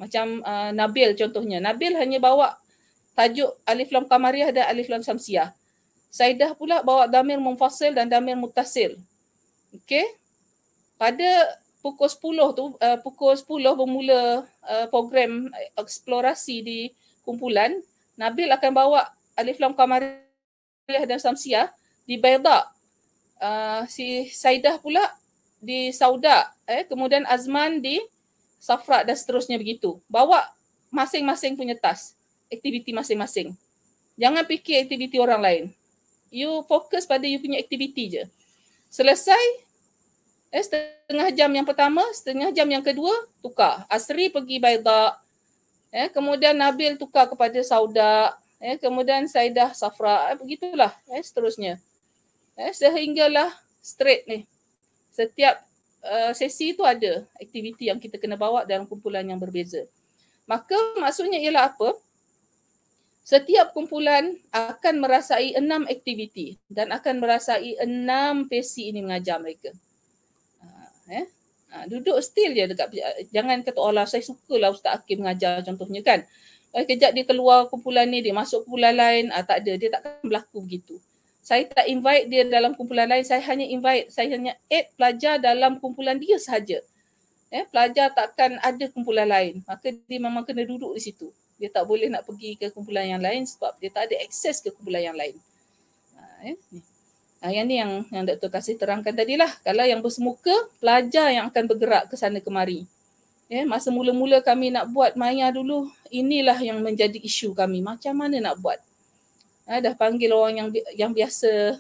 macam uh, Nabil contohnya. Nabil hanya bawa tajuk Alif Lam Kamariah dan Alif Lam Samsiah. Saidah pula bawa Damir Mufassil dan Damir Mutasil. Okey. Pada pukul 10 tu, uh, pukul 10 bermula uh, program eksplorasi di kumpulan, Nabil akan bawa Alif Lam Kamariah dan Samsiah di Baidak. Uh, si Saidah pula di Sauda. Eh. Kemudian Azman di safra dan seterusnya begitu. Bawa masing-masing punya tas, aktiviti masing-masing. Jangan fikir aktiviti orang lain. You fokus pada you punya aktiviti je. Selesai, eh, setengah jam yang pertama, setengah jam yang kedua, tukar. Asri pergi Baidak. Eh, kemudian Nabil tukar kepada Sauda. Eh, kemudian Saidah Safra. Eh, begitulah eh, seterusnya. Eh, sehinggalah straight ni. Setiap uh, sesi itu ada aktiviti yang kita kena bawa dalam kumpulan yang berbeza. Maka maksudnya ialah apa? Setiap kumpulan akan merasai enam aktiviti dan akan merasai enam sesi ini mengajar mereka. Uh, eh? uh, duduk still je dekat, jangan kata Allah saya sukalah Ustaz Hakim mengajar contohnya kan. Eh, kejap dia keluar kumpulan ni, dia masuk kumpulan lain, ah, tak ada. Dia takkan berlaku begitu saya tak invite dia dalam kumpulan lain saya hanya invite saya hanya add pelajar dalam kumpulan dia sahaja eh, pelajar takkan ada kumpulan lain maka dia memang kena duduk di situ dia tak boleh nak pergi ke kumpulan yang lain sebab dia tak ada akses ke kumpulan yang lain ha, eh. Ha, yang ni yang yang doktor kasih terangkan tadilah kalau yang bersemuka pelajar yang akan bergerak ke sana kemari ya eh, masa mula-mula kami nak buat maya dulu inilah yang menjadi isu kami macam mana nak buat Ha, dah panggil orang yang yang biasa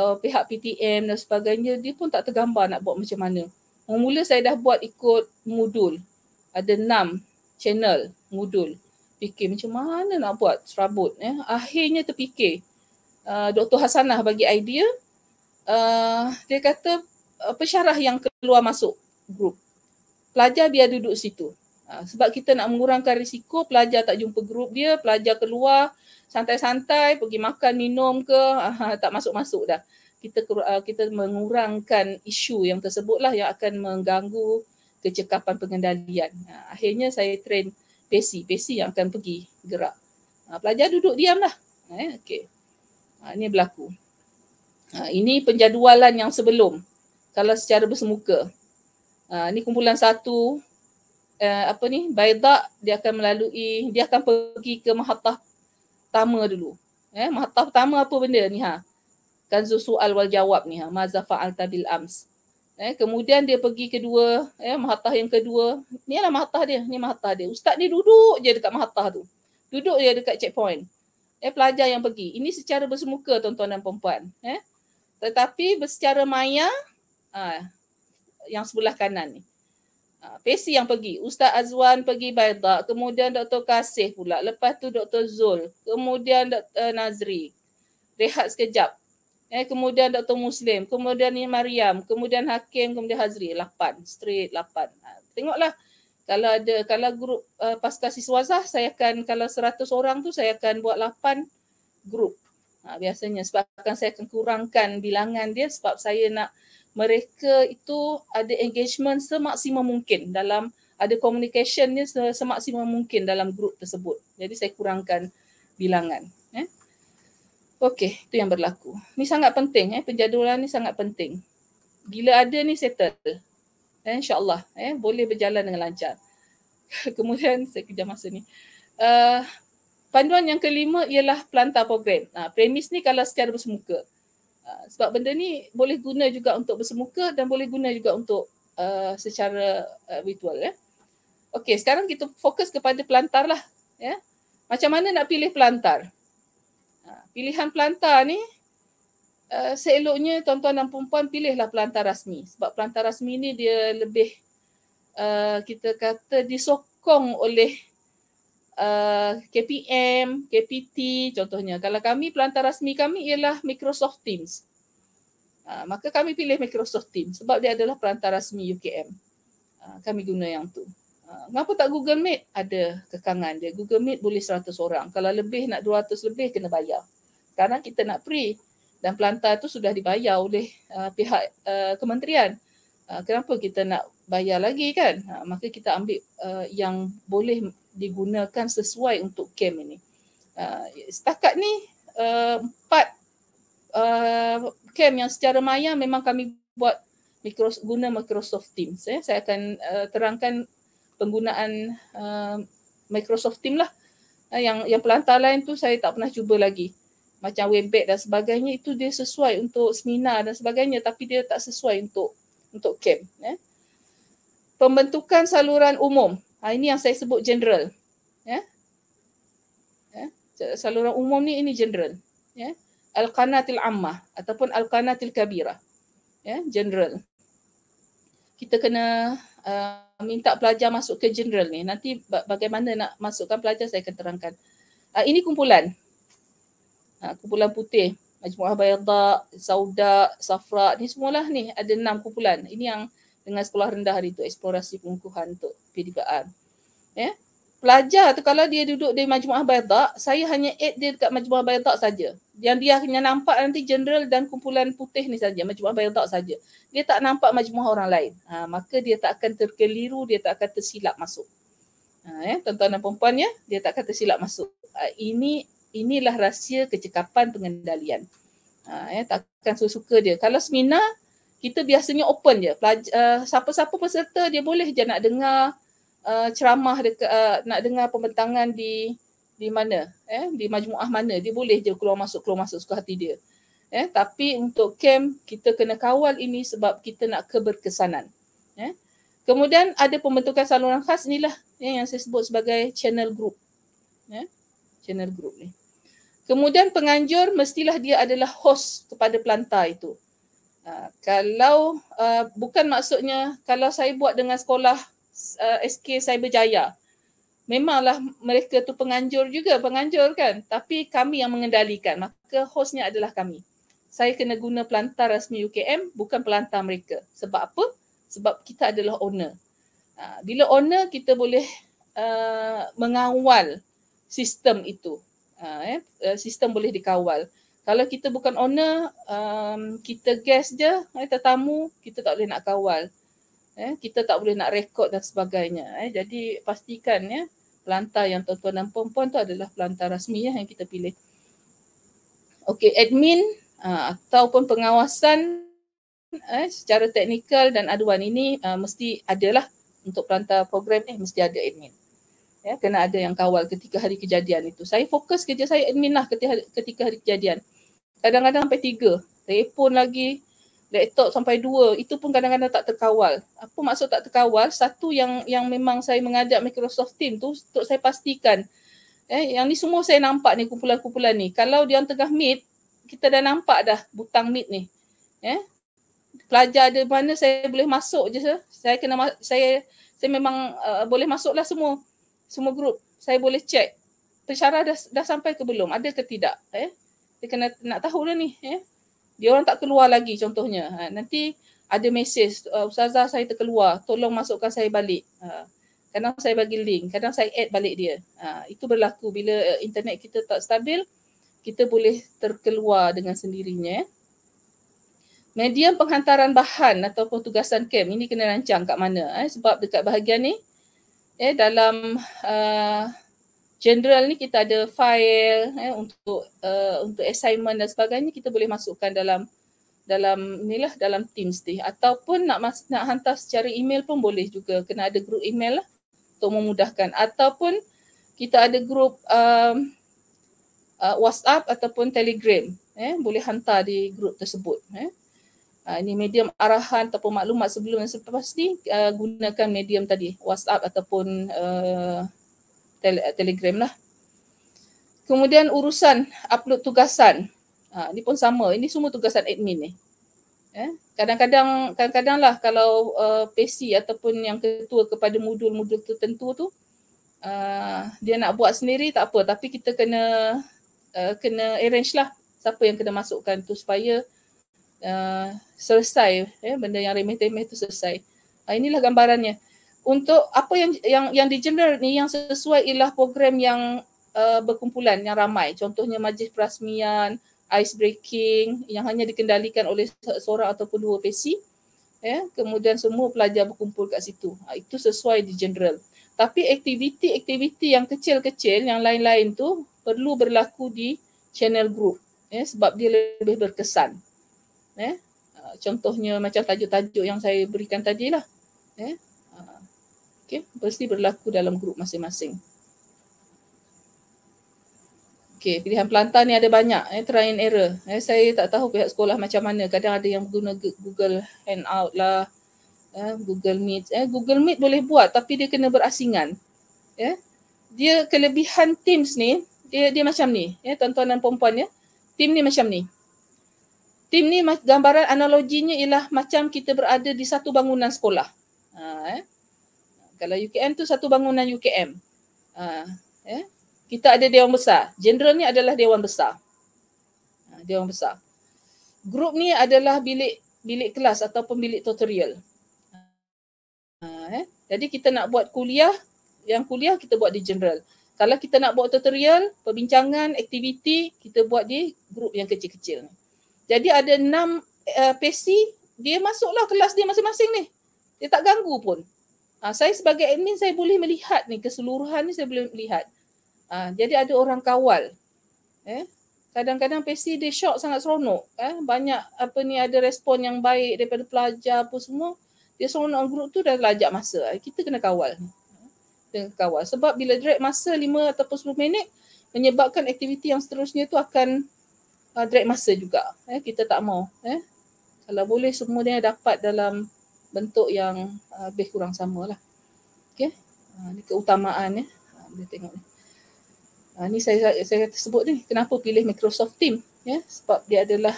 uh, pihak PTM dan sebagainya, dia pun tak tergambar nak buat macam mana. Mula saya dah buat ikut modul. Ada enam channel modul. Fikir macam mana nak buat serabut. Eh? Akhirnya terfikir. Uh, ah, Dr. Hasanah bagi idea. Uh, dia kata uh, pesyarah yang keluar masuk grup. Pelajar biar duduk situ. Uh, sebab kita nak mengurangkan risiko pelajar tak jumpa grup dia, pelajar keluar, santai-santai pergi makan minum ke uh, tak masuk-masuk dah kita uh, kita mengurangkan isu yang tersebutlah yang akan mengganggu kecekapan pengendalian uh, akhirnya saya train pesi pesi yang akan pergi gerak uh, pelajar duduk diamlah eh okey uh, ini berlaku uh, ini penjadualan yang sebelum kalau secara bersemuka uh, ini kumpulan satu Uh, apa ni baidak dia akan melalui dia akan pergi ke mahathah pertama dulu. Eh, mata pertama apa benda ni ha? Kan soal wal jawab ni ha, maza fa'alta bil ams. Eh, kemudian dia pergi kedua, eh, mata yang kedua. Ni lah mata dia, ni mata dia. Ustaz ni duduk je dekat mata tu. Duduk je dekat checkpoint. Eh, pelajar yang pergi. Ini secara bersemuka tuan-tuan dan perempuan. Eh, tetapi secara maya, ah, yang sebelah kanan ni. Ha, Pesi yang pergi. Ustaz Azwan pergi Baida. Kemudian Dr. Kasih pula. Lepas tu Dr. Zul. Kemudian Dr. Eh, Nazri. Rehat sekejap. Eh, kemudian Dr. Muslim. Kemudian ni Mariam. Kemudian Hakim. Kemudian Hazri. Lapan. Straight lapan. Ha, tengoklah. Kalau ada. Kalau grup uh, eh, pasca siswazah. Saya akan. Kalau seratus orang tu. Saya akan buat lapan grup. Ha, biasanya. Sebab akan saya akan kurangkan bilangan dia. Sebab saya nak mereka itu ada engagement semaksimum mungkin dalam ada communicationnya semaksimum mungkin dalam grup tersebut. Jadi saya kurangkan bilangan. Eh? Okey, itu yang berlaku. Ini sangat penting. Eh? Penjadualan ini sangat penting. Gila ada ni settle. Eh, InsyaAllah eh? boleh berjalan dengan lancar. [laughs] Kemudian saya kejar masa ni. Uh, panduan yang kelima ialah pelantar program. Nah, premis ni kalau secara bersemuka. Ah, sebab benda ni boleh guna juga untuk bersemuka dan boleh guna juga untuk uh, secara uh, ah, virtual ya. Okey, sekarang kita fokus kepada pelantar lah ya. Macam mana nak pilih pelantar? pilihan pelantar ni uh, seeloknya tuan-tuan dan puan-puan pilihlah pelantar rasmi sebab pelantar rasmi ni dia lebih uh, kita kata disokong oleh Eh, KPM, KPT contohnya. Kalau kami pelantar rasmi kami ialah Microsoft Teams. Uh, maka kami pilih Microsoft Teams sebab dia adalah pelantar rasmi UKM. Uh, ah, kami guna yang tu. Kenapa ah, tak Google Meet? Ada kekangan dia. Google Meet boleh 100 orang. Kalau lebih nak 200 lebih kena bayar. Karena kita nak pre dan pelantar tu sudah dibayar oleh uh, pihak uh, kementerian. Uh, kenapa kita nak bayar lagi kan. Ha, maka kita ambil uh, yang boleh digunakan sesuai untuk camp ini. Uh, setakat ni uh, empat uh, camp yang secara maya memang kami buat Microsoft, guna Microsoft Teams. Eh. Saya akan uh, terangkan penggunaan uh, Microsoft Teams lah. Uh, yang yang pelantar lain tu saya tak pernah cuba lagi. Macam Webex dan sebagainya itu dia sesuai untuk seminar dan sebagainya tapi dia tak sesuai untuk untuk camp. Eh pembentukan saluran umum. Ha, ini yang saya sebut general. Ya. Ya. Saluran umum ni ini general. Ya. Al-qanatil ammah ataupun al-qanatil kabirah. Ya, general. Kita kena uh, minta pelajar masuk ke general ni. Nanti bagaimana nak masukkan pelajar saya akan terangkan. Uh, ini kumpulan. Uh, kumpulan putih. Majmuah Bayadak, Saudak, Safra. Ini semualah ni ada enam kumpulan. Ini yang dengan sekolah rendah hari itu eksplorasi pengukuhan untuk P3R. Ya. Pelajar tu kalau dia duduk di majmuah Baidak, saya hanya aid dia dekat majmuah Baidak saja. Yang dia hanya nampak nanti general dan kumpulan putih ni saja, majmuah Baidak saja. Dia tak nampak majmuah orang lain. Ha, maka dia tak akan terkeliru, dia tak akan tersilap masuk. Ha, ya, tuan-tuan dan perempuan ya, dia tak akan tersilap masuk. Ha, ini inilah rahsia kecekapan pengendalian. Ha, ya, takkan suka-suka dia. Kalau seminar, kita biasanya open je. Pelaj- eh, siapa-siapa peserta dia boleh je nak dengar uh, ceramah dekat uh, nak dengar pembentangan di di mana eh di majmuah mana dia boleh je keluar masuk keluar masuk suka hati dia. Eh tapi untuk camp kita kena kawal ini sebab kita nak keberkesanan. Eh. Kemudian ada pembentukan saluran khas inilah eh, yang saya sebut sebagai channel group. Eh, channel group ni. Kemudian penganjur mestilah dia adalah host kepada pelantar itu. Uh, kalau uh, bukan maksudnya kalau saya buat dengan sekolah uh, ah, SK saya berjaya memanglah mereka tu penganjur juga penganjur kan tapi kami yang mengendalikan maka hostnya adalah kami saya kena guna pelantar rasmi UKM bukan pelantar mereka sebab apa sebab kita adalah owner uh, bila owner kita boleh uh, mengawal sistem itu uh, eh, sistem boleh dikawal kalau kita bukan owner um, kita guest je eh, tetamu kita tak boleh nak kawal eh kita tak boleh nak rekod dan sebagainya eh jadi pastikan ya pelantar yang tuan-tuan dan puan-puan tu adalah pelantar rasmi ya yang kita pilih okey admin uh, ataupun pengawasan eh secara teknikal dan aduan ini uh, mesti adalah untuk pelantar program ni mesti ada admin ya kena ada yang kawal ketika hari kejadian itu saya fokus kerja saya admin lah ketika hari, ketika hari kejadian kadang-kadang sampai tiga telefon lagi laptop sampai dua itu pun kadang-kadang tak terkawal apa maksud tak terkawal satu yang yang memang saya mengajak Microsoft team tu untuk saya pastikan eh yang ni semua saya nampak ni kumpulan-kumpulan ni kalau dia tengah meet kita dah nampak dah butang meet ni eh pelajar ada mana saya boleh masuk je saya kena saya saya memang uh, boleh masuklah semua semua grup saya boleh check pensyarah dah, dah sampai ke belum ada ke tidak eh dia kena nak tahu dah ni eh dia orang tak keluar lagi contohnya ha, nanti ada mesej uh, ustazah saya terkeluar tolong masukkan saya balik ha, kadang saya bagi link kadang saya add balik dia ha, itu berlaku bila uh, internet kita tak stabil kita boleh terkeluar dengan sendirinya medium penghantaran bahan ataupun tugasan camp ini kena rancang kat mana eh sebab dekat bahagian ni eh dalam uh, general ni kita ada file eh untuk uh, untuk assignment dan sebagainya kita boleh masukkan dalam dalam inilah dalam Teams ni ataupun nak mas- nak hantar secara email pun boleh juga kena ada group email lah untuk memudahkan ataupun kita ada group um, uh, WhatsApp ataupun Telegram eh boleh hantar di group tersebut eh uh, ini medium arahan ataupun maklumat sebelum dan selepas ni uh, gunakan medium tadi WhatsApp ataupun uh, tele- Telegram lah. Kemudian urusan upload tugasan. Ha, ini pun sama. Ini semua tugasan admin ni. Eh? Kadang-kadang, kadang-kadang lah kalau uh, PC ataupun yang ketua kepada modul-modul tertentu tu uh, dia nak buat sendiri tak apa. Tapi kita kena uh, kena arrange lah siapa yang kena masukkan tu supaya Uh, selesai eh, benda yang remeh-temeh tu selesai. Uh, inilah gambarannya. Untuk apa yang yang yang di general ni yang sesuai ialah program yang uh, berkumpulan yang ramai. Contohnya majlis perasmian, ice breaking yang hanya dikendalikan oleh seorang ataupun dua PC. Eh, kemudian semua pelajar berkumpul kat situ. Uh, itu sesuai di general. Tapi aktiviti-aktiviti yang kecil-kecil yang lain-lain tu perlu berlaku di channel group. Eh, sebab dia lebih berkesan. Eh? Ah, contohnya macam tajuk-tajuk yang saya berikan tadi lah. Eh? Ah, okay. Mesti berlaku dalam grup masing-masing. Okay. Pilihan pelantar ni ada banyak. Eh? Try and error. Eh? Saya tak tahu pihak sekolah macam mana. Kadang ada yang guna Google Hangout lah. Eh? Google Meet. Eh? Google Meet boleh buat tapi dia kena berasingan. Eh? Dia kelebihan Teams ni, dia, dia macam ni. Eh? Tuan-tuan dan perempuan ya. Team ni macam ni tim ni gambaran analoginya ialah macam kita berada di satu bangunan sekolah. Ha, eh. Kalau UKM tu satu bangunan UKM. Ha, eh. Kita ada dewan besar. General ni adalah dewan besar. Ha, dewan besar. Grup ni adalah bilik bilik kelas ataupun bilik tutorial. Ha, eh. Jadi kita nak buat kuliah, yang kuliah kita buat di general. Kalau kita nak buat tutorial, perbincangan, aktiviti, kita buat di grup yang kecil-kecil ni. Jadi ada enam uh, eh, pesi, dia masuklah kelas dia masing-masing ni. Dia tak ganggu pun. Ha, saya sebagai admin, saya boleh melihat ni, keseluruhan ni saya boleh melihat. Ha, jadi ada orang kawal. Eh? Kadang-kadang PC dia shock sangat seronok. Eh? Banyak apa ni ada respon yang baik daripada pelajar apa semua. Dia seronok grup tu dah lajak masa. Ah, kita kena kawal. Kita kena kawal. Sebab bila drag masa 5 ataupun 10 minit, menyebabkan aktiviti yang seterusnya tu akan uh, drag masa juga. Eh, kita tak mau. Eh. Kalau boleh semuanya dapat dalam bentuk yang uh, lebih kurang sama lah. Okay. Uh, ini keutamaan. Eh. Uh, boleh tengok ni. Uh, ni saya, saya sebut ni. Kenapa pilih Microsoft Team. Yeah, sebab dia adalah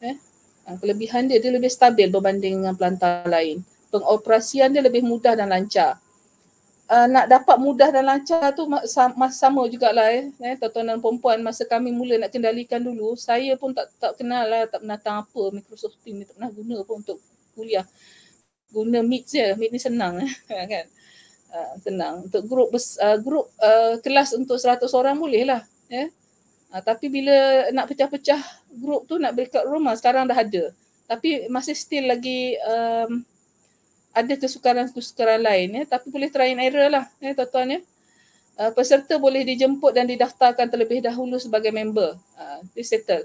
eh, uh, kelebihan dia. Dia lebih stabil berbanding dengan pelantar lain. Pengoperasian dia lebih mudah dan lancar uh, nak dapat mudah dan lancar tu sama, sama jugalah eh. eh tuan-tuan dan perempuan masa kami mula nak kendalikan dulu saya pun tak tak kenal lah tak pernah tahu apa Microsoft Teams ni tak pernah guna pun untuk kuliah guna Meet je Meet ni senang eh, [laughs] kan uh, senang untuk grup bes, uh, grup uh, kelas untuk 100 orang boleh lah eh Uh, tapi bila nak pecah-pecah grup tu nak breakout rumah sekarang dah ada. Tapi masih still lagi um, ada kesukaran-kesukaran lain ya tapi boleh try and error lah ya tuan-tuan ya uh, peserta boleh dijemput dan didaftarkan terlebih dahulu sebagai member uh, settle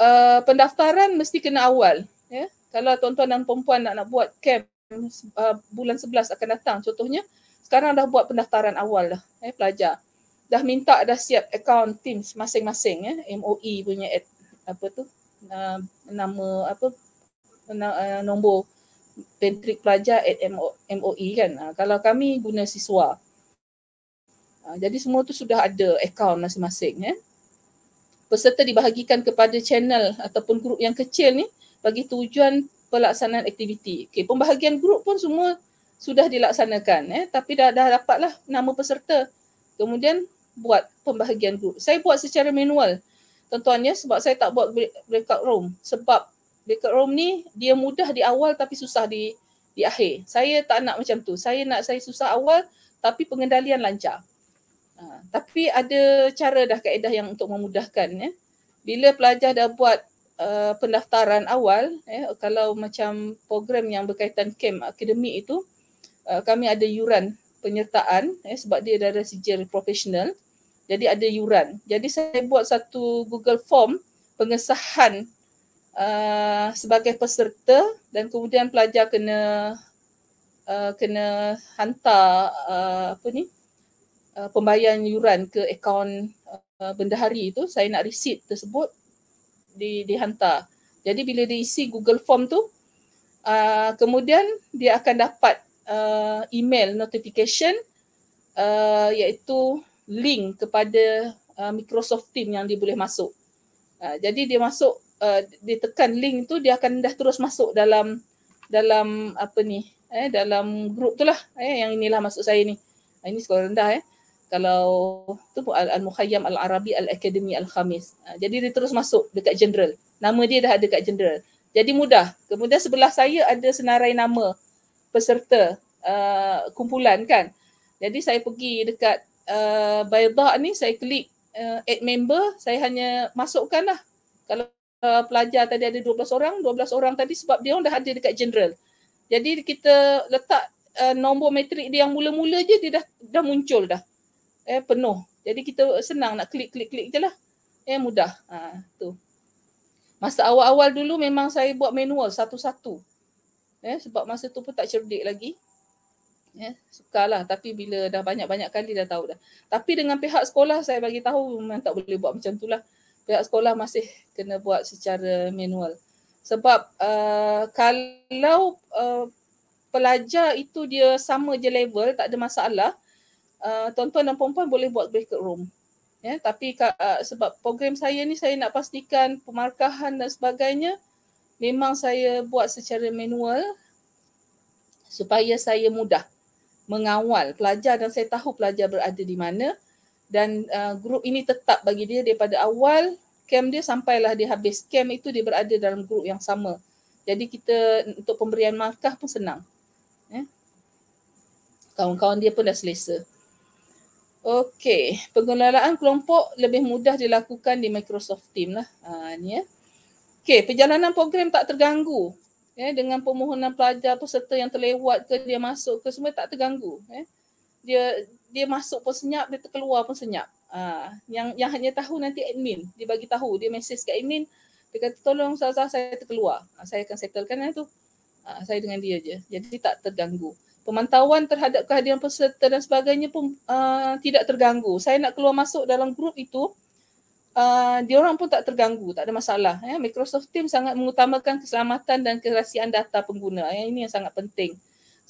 uh, pendaftaran mesti kena awal ya kalau tuan-tuan dan puan-puan nak nak buat camp uh, bulan 11 akan datang contohnya sekarang dah buat pendaftaran awal dah ya pelajar dah minta dah siap account teams masing-masing ya MOE punya ad, apa tu uh, nama apa uh, nombor pentrik pelajar at MOE kan. Uh, kalau kami guna siswa. Uh, jadi semua tu sudah ada account masing-masing. Eh. Peserta dibahagikan kepada channel ataupun grup yang kecil ni bagi tujuan pelaksanaan aktiviti. Okay, pembahagian grup pun semua sudah dilaksanakan. Eh. Tapi dah, dah dapatlah nama peserta. Kemudian buat pembahagian grup. Saya buat secara manual. Tentuannya sebab saya tak buat breakout room. Sebab dekat room ni dia mudah di awal tapi susah di di akhir. Saya tak nak macam tu. Saya nak saya susah awal tapi pengendalian lancar. Uh, tapi ada cara dah kaedah yang untuk memudahkan ya. Bila pelajar dah buat uh, pendaftaran awal ya kalau macam program yang berkaitan camp akademik itu uh, kami ada yuran penyertaan ya sebab dia dah ada sijil profesional. Jadi ada yuran. Jadi saya buat satu Google form pengesahan uh, sebagai peserta dan kemudian pelajar kena uh, kena hantar uh, apa ni uh, pembayaran yuran ke akaun uh, bendahari itu saya nak receipt tersebut di dihantar. Jadi bila diisi Google Form tu uh, kemudian dia akan dapat uh, email notification uh, iaitu link kepada uh, Microsoft Team yang dia boleh masuk. Uh, jadi dia masuk uh, dia link tu dia akan dah terus masuk dalam dalam apa ni eh dalam grup tu lah eh yang inilah masuk saya ni ah, ini sekolah rendah eh kalau tu al muhayyam al arabi al academy al khamis ah, jadi dia terus masuk dekat general nama dia dah ada dekat general jadi mudah kemudian sebelah saya ada senarai nama peserta uh, kumpulan kan jadi saya pergi dekat uh, Baidah ni saya klik uh, add member saya hanya masukkanlah kalau Eh, pelajar tadi ada 12 orang, 12 orang tadi sebab dia orang dah ada dekat general. Jadi kita letak uh, nombor metrik dia yang mula-mula je dia dah dah muncul dah. Eh penuh. Jadi kita senang nak klik klik klik je lah. Eh mudah. Ha, tu. Masa awal-awal dulu memang saya buat manual satu-satu. Eh sebab masa tu pun tak cerdik lagi. Ya, eh, sukalah tapi bila dah banyak-banyak kali dah tahu dah. Tapi dengan pihak sekolah saya bagi tahu memang tak boleh buat macam itulah pihak sekolah masih kena buat secara manual sebab uh, kalau uh, pelajar itu dia sama je level tak ada masalah uh, tuan-tuan dan puan boleh buat breakout room ya tapi uh, sebab program saya ni saya nak pastikan pemarkahan dan sebagainya memang saya buat secara manual supaya saya mudah mengawal pelajar dan saya tahu pelajar berada di mana dan uh, grup ini tetap bagi dia daripada awal camp dia sampailah dia habis camp itu dia berada dalam grup yang sama. Jadi kita untuk pemberian markah pun senang. Eh? Kawan-kawan dia pun dah selesa. Okey, pengelolaan kelompok lebih mudah dilakukan di Microsoft Team lah. Ha, ni ya. Okey, perjalanan program tak terganggu. Eh, dengan permohonan pelajar peserta yang terlewat ke dia masuk ke semua tak terganggu. Eh. Dia dia masuk pun senyap, dia terkeluar pun senyap. Ah, yang yang hanya tahu nanti admin, dia bagi tahu, dia mesej kat admin, dia kata tolong saya saya terkeluar. Ah, saya akan settlekan itu. Ah, ha, saya dengan dia aje. Jadi tak terganggu. Pemantauan terhadap kehadiran peserta dan sebagainya pun uh, tidak terganggu. Saya nak keluar masuk dalam grup itu, uh, dia orang pun tak terganggu, tak ada masalah. Ya. Microsoft Teams sangat mengutamakan keselamatan dan kerahsiaan data pengguna. Ya, ini yang sangat penting.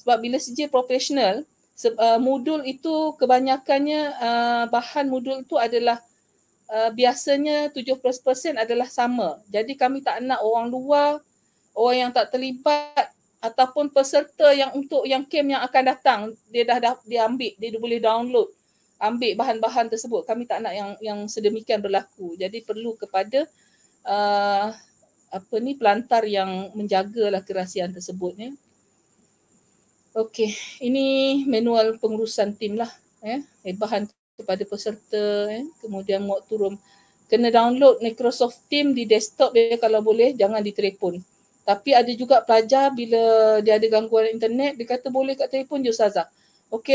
Sebab bila sejak profesional, uh, modul itu kebanyakannya uh, bahan modul itu adalah uh, biasanya 70% adalah sama. Jadi kami tak nak orang luar, orang yang tak terlibat ataupun peserta yang untuk yang camp yang akan datang dia dah, dah dia ambil dia, dia boleh download ambil bahan-bahan tersebut kami tak nak yang yang sedemikian berlaku jadi perlu kepada uh, apa ni pelantar yang menjagalah kerahsian tersebut ya Okey, ini manual pengurusan tim lah. Eh, eh bahan kepada peserta. Eh. Kemudian muat turun. Kena download Microsoft Team di desktop ya eh, kalau boleh. Jangan di telefon. Tapi ada juga pelajar bila dia ada gangguan internet, dia kata boleh kat telefon je Ustazah.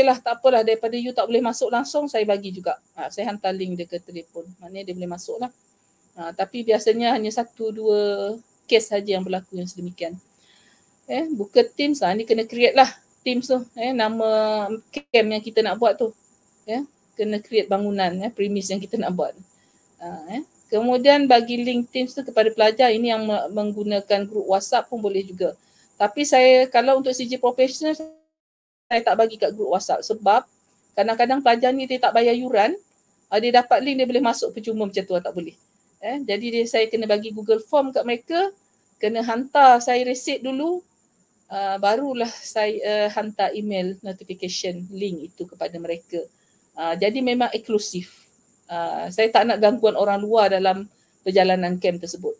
lah, tak apalah. Daripada you tak boleh masuk langsung, saya bagi juga. Ha, saya hantar link dia ke telefon. Maknanya dia boleh masuk lah. Ha, tapi biasanya hanya satu, dua kes saja yang berlaku yang sedemikian. Eh, buka Teams lah. Ini kena create lah teams tu eh nama camp yang kita nak buat tu ya eh, kena create bangunan ya eh, premise yang kita nak buat uh, eh. kemudian bagi link teams tu kepada pelajar ini yang menggunakan grup WhatsApp pun boleh juga tapi saya kalau untuk CG professional saya tak bagi kat grup WhatsApp sebab kadang-kadang pelajar ni dia tak bayar yuran uh, dia dapat link dia boleh masuk percuma macam tu ah, tak boleh eh jadi dia saya kena bagi Google form kat mereka kena hantar saya resit dulu uh, barulah saya uh, hantar email notification link itu kepada mereka. Uh, jadi memang eksklusif. Uh, saya tak nak gangguan orang luar dalam perjalanan camp tersebut.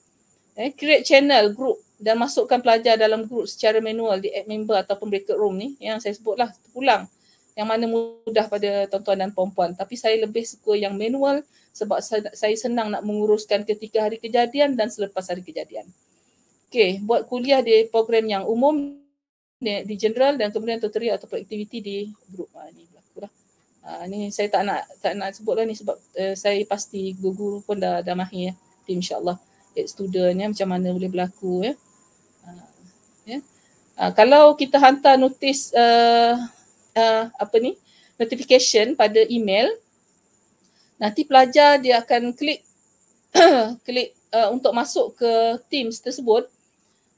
Eh, create channel, group dan masukkan pelajar dalam group secara manual di app member ataupun breakout room ni yang saya sebutlah pulang yang mana mudah pada tuan-tuan dan puan-puan tapi saya lebih suka yang manual sebab saya senang nak menguruskan ketika hari kejadian dan selepas hari kejadian. Okey, buat kuliah di program yang umum di, di general dan kemudian tutorial atau productivity di group ha, ni berlaku lah. Ha, ni saya tak nak tak nak sebut lah ni sebab uh, saya pasti guru-guru pun dah, dah mahir ya. Tim insyaAllah student ya macam mana boleh berlaku ya. Ha, ya. Ha, kalau kita hantar notis uh, uh, apa ni notification pada email nanti pelajar dia akan klik [clears throat] klik uh, untuk masuk ke Teams tersebut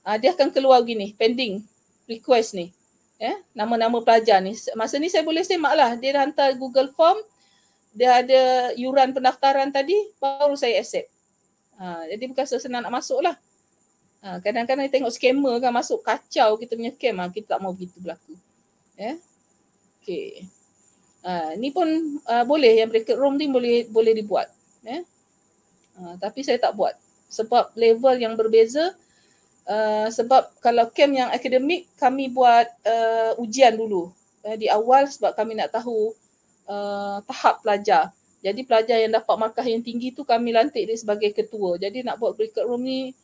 uh, dia akan keluar gini pending request ni. Ya, eh, nama-nama pelajar ni. Masa ni saya boleh semak lah. Dia hantar Google Form. Dia ada yuran pendaftaran tadi. Baru saya accept. Ha, jadi bukan senang nak masuk lah. Ha, kadang-kadang tengok skema, kan masuk. Kacau kita punya scam lah. Kita tak mau begitu berlaku. Ya. Eh? Okay. Ha, ni pun uh, boleh. Yang bracket room ni boleh boleh dibuat. Ya. Eh? Ha, tapi saya tak buat. Sebab level yang berbeza. Uh, sebab kalau kem yang akademik kami buat uh, ujian dulu uh, di awal sebab kami nak tahu uh, tahap pelajar. Jadi pelajar yang dapat markah yang tinggi tu kami lantik dia sebagai ketua. Jadi nak buat breakout room ni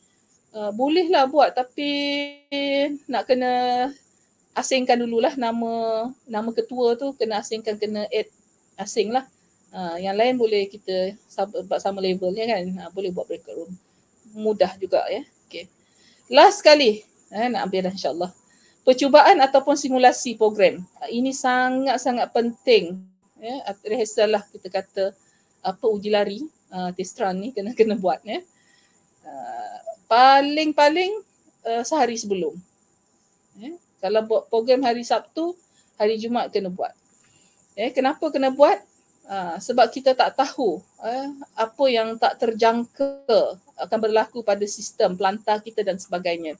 uh, boleh lah buat tapi nak kena asingkan dululah nama nama ketua tu kena asingkan kena add asing lah. Uh, yang lain boleh kita buat sama levelnya kan. Uh, boleh buat breakout room. Mudah juga ya. Yeah. Last sekali, eh, nak ambil dah insyaAllah. Percubaan ataupun simulasi program. Ini sangat-sangat penting. Ya, eh, lah kita kata apa uji lari, uh, test run ni kena-kena buat. Ya. Uh, paling-paling uh, sehari sebelum. Eh, kalau buat program hari Sabtu, hari Jumaat kena buat. Eh, kenapa kena buat? Ah, sebab kita tak tahu eh, apa yang tak terjangka akan berlaku pada sistem pelantar kita dan sebagainya.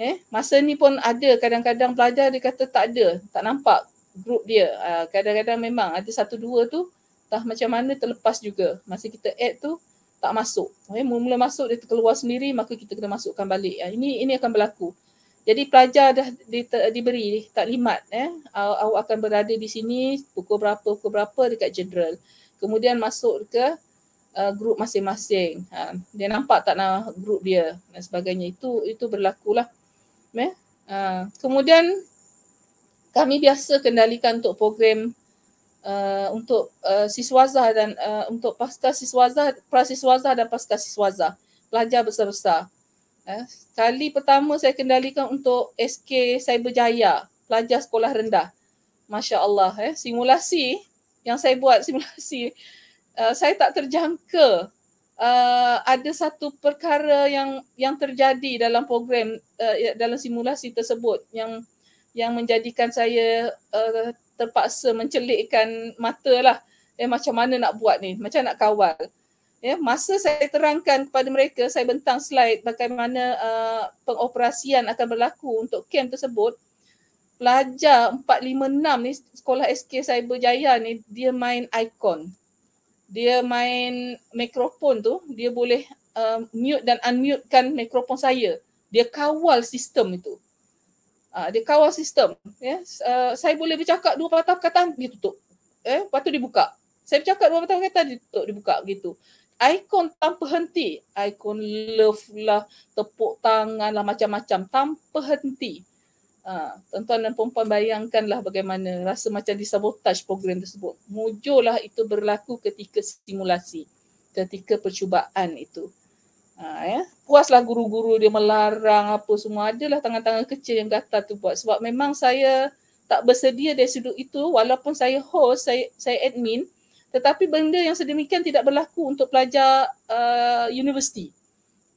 Eh, masa ni pun ada kadang-kadang pelajar dia kata tak ada, tak nampak grup dia. Ah, kadang-kadang memang ada satu dua tu tak macam mana terlepas juga. Masa kita add tu tak masuk. Eh, mula-mula masuk dia terkeluar sendiri maka kita kena masukkan balik. Ah, ini ini akan berlaku. Jadi pelajar dah di, diberi taklimat eh uh, awak akan berada di sini pukul berapa pukul berapa dekat general. Kemudian masuk ke uh, grup masing-masing. Ha, dia nampak tak nak grup dia dan sebagainya itu itu berlakulah. Eh? Uh, kemudian kami biasa kendalikan untuk program uh, untuk uh, siswazah dan uh, untuk pasca siswazah, prasiswazah dan pasca siswazah. Pelajar besar-besar. Eh, Kali pertama saya kendalikan untuk SK Cyberjaya, pelajar sekolah rendah. Masya Allah, eh. simulasi yang saya buat [laughs] simulasi, eh, saya tak terjangka eh, ada satu perkara yang yang terjadi dalam program dalam simulasi tersebut yang yang menjadikan saya terpaksa mencelikkan mata lah. Eh, macam mana nak buat ni? Macam nak kawal? Ya, masa saya terangkan kepada mereka, saya bentang slide bagaimana uh, pengoperasian akan berlaku untuk kem tersebut. Pelajar 456 ni sekolah SK Cyberjaya ni dia main ikon. Dia main mikrofon tu, dia boleh uh, mute dan unmute kan mikrofon saya. Dia kawal sistem itu. Uh, dia kawal sistem. Yeah. Uh, saya boleh bercakap dua patah kata, dia tutup. Eh, lepas tu dia buka. Saya bercakap dua patah kata, dia tutup, dia buka begitu ikon tanpa henti. Ikon love lah, tepuk tangan lah macam-macam tanpa henti. Ha, tuan-tuan dan perempuan bayangkanlah bagaimana rasa macam disabotage program tersebut. Mujurlah itu berlaku ketika simulasi, ketika percubaan itu. Ha, ya. Puaslah guru-guru dia melarang apa semua. Adalah tangan-tangan kecil yang kata tu buat. Sebab memang saya tak bersedia dari sudut itu walaupun saya host, saya, saya admin, tetapi benda yang sedemikian tidak berlaku untuk pelajar uh, universiti.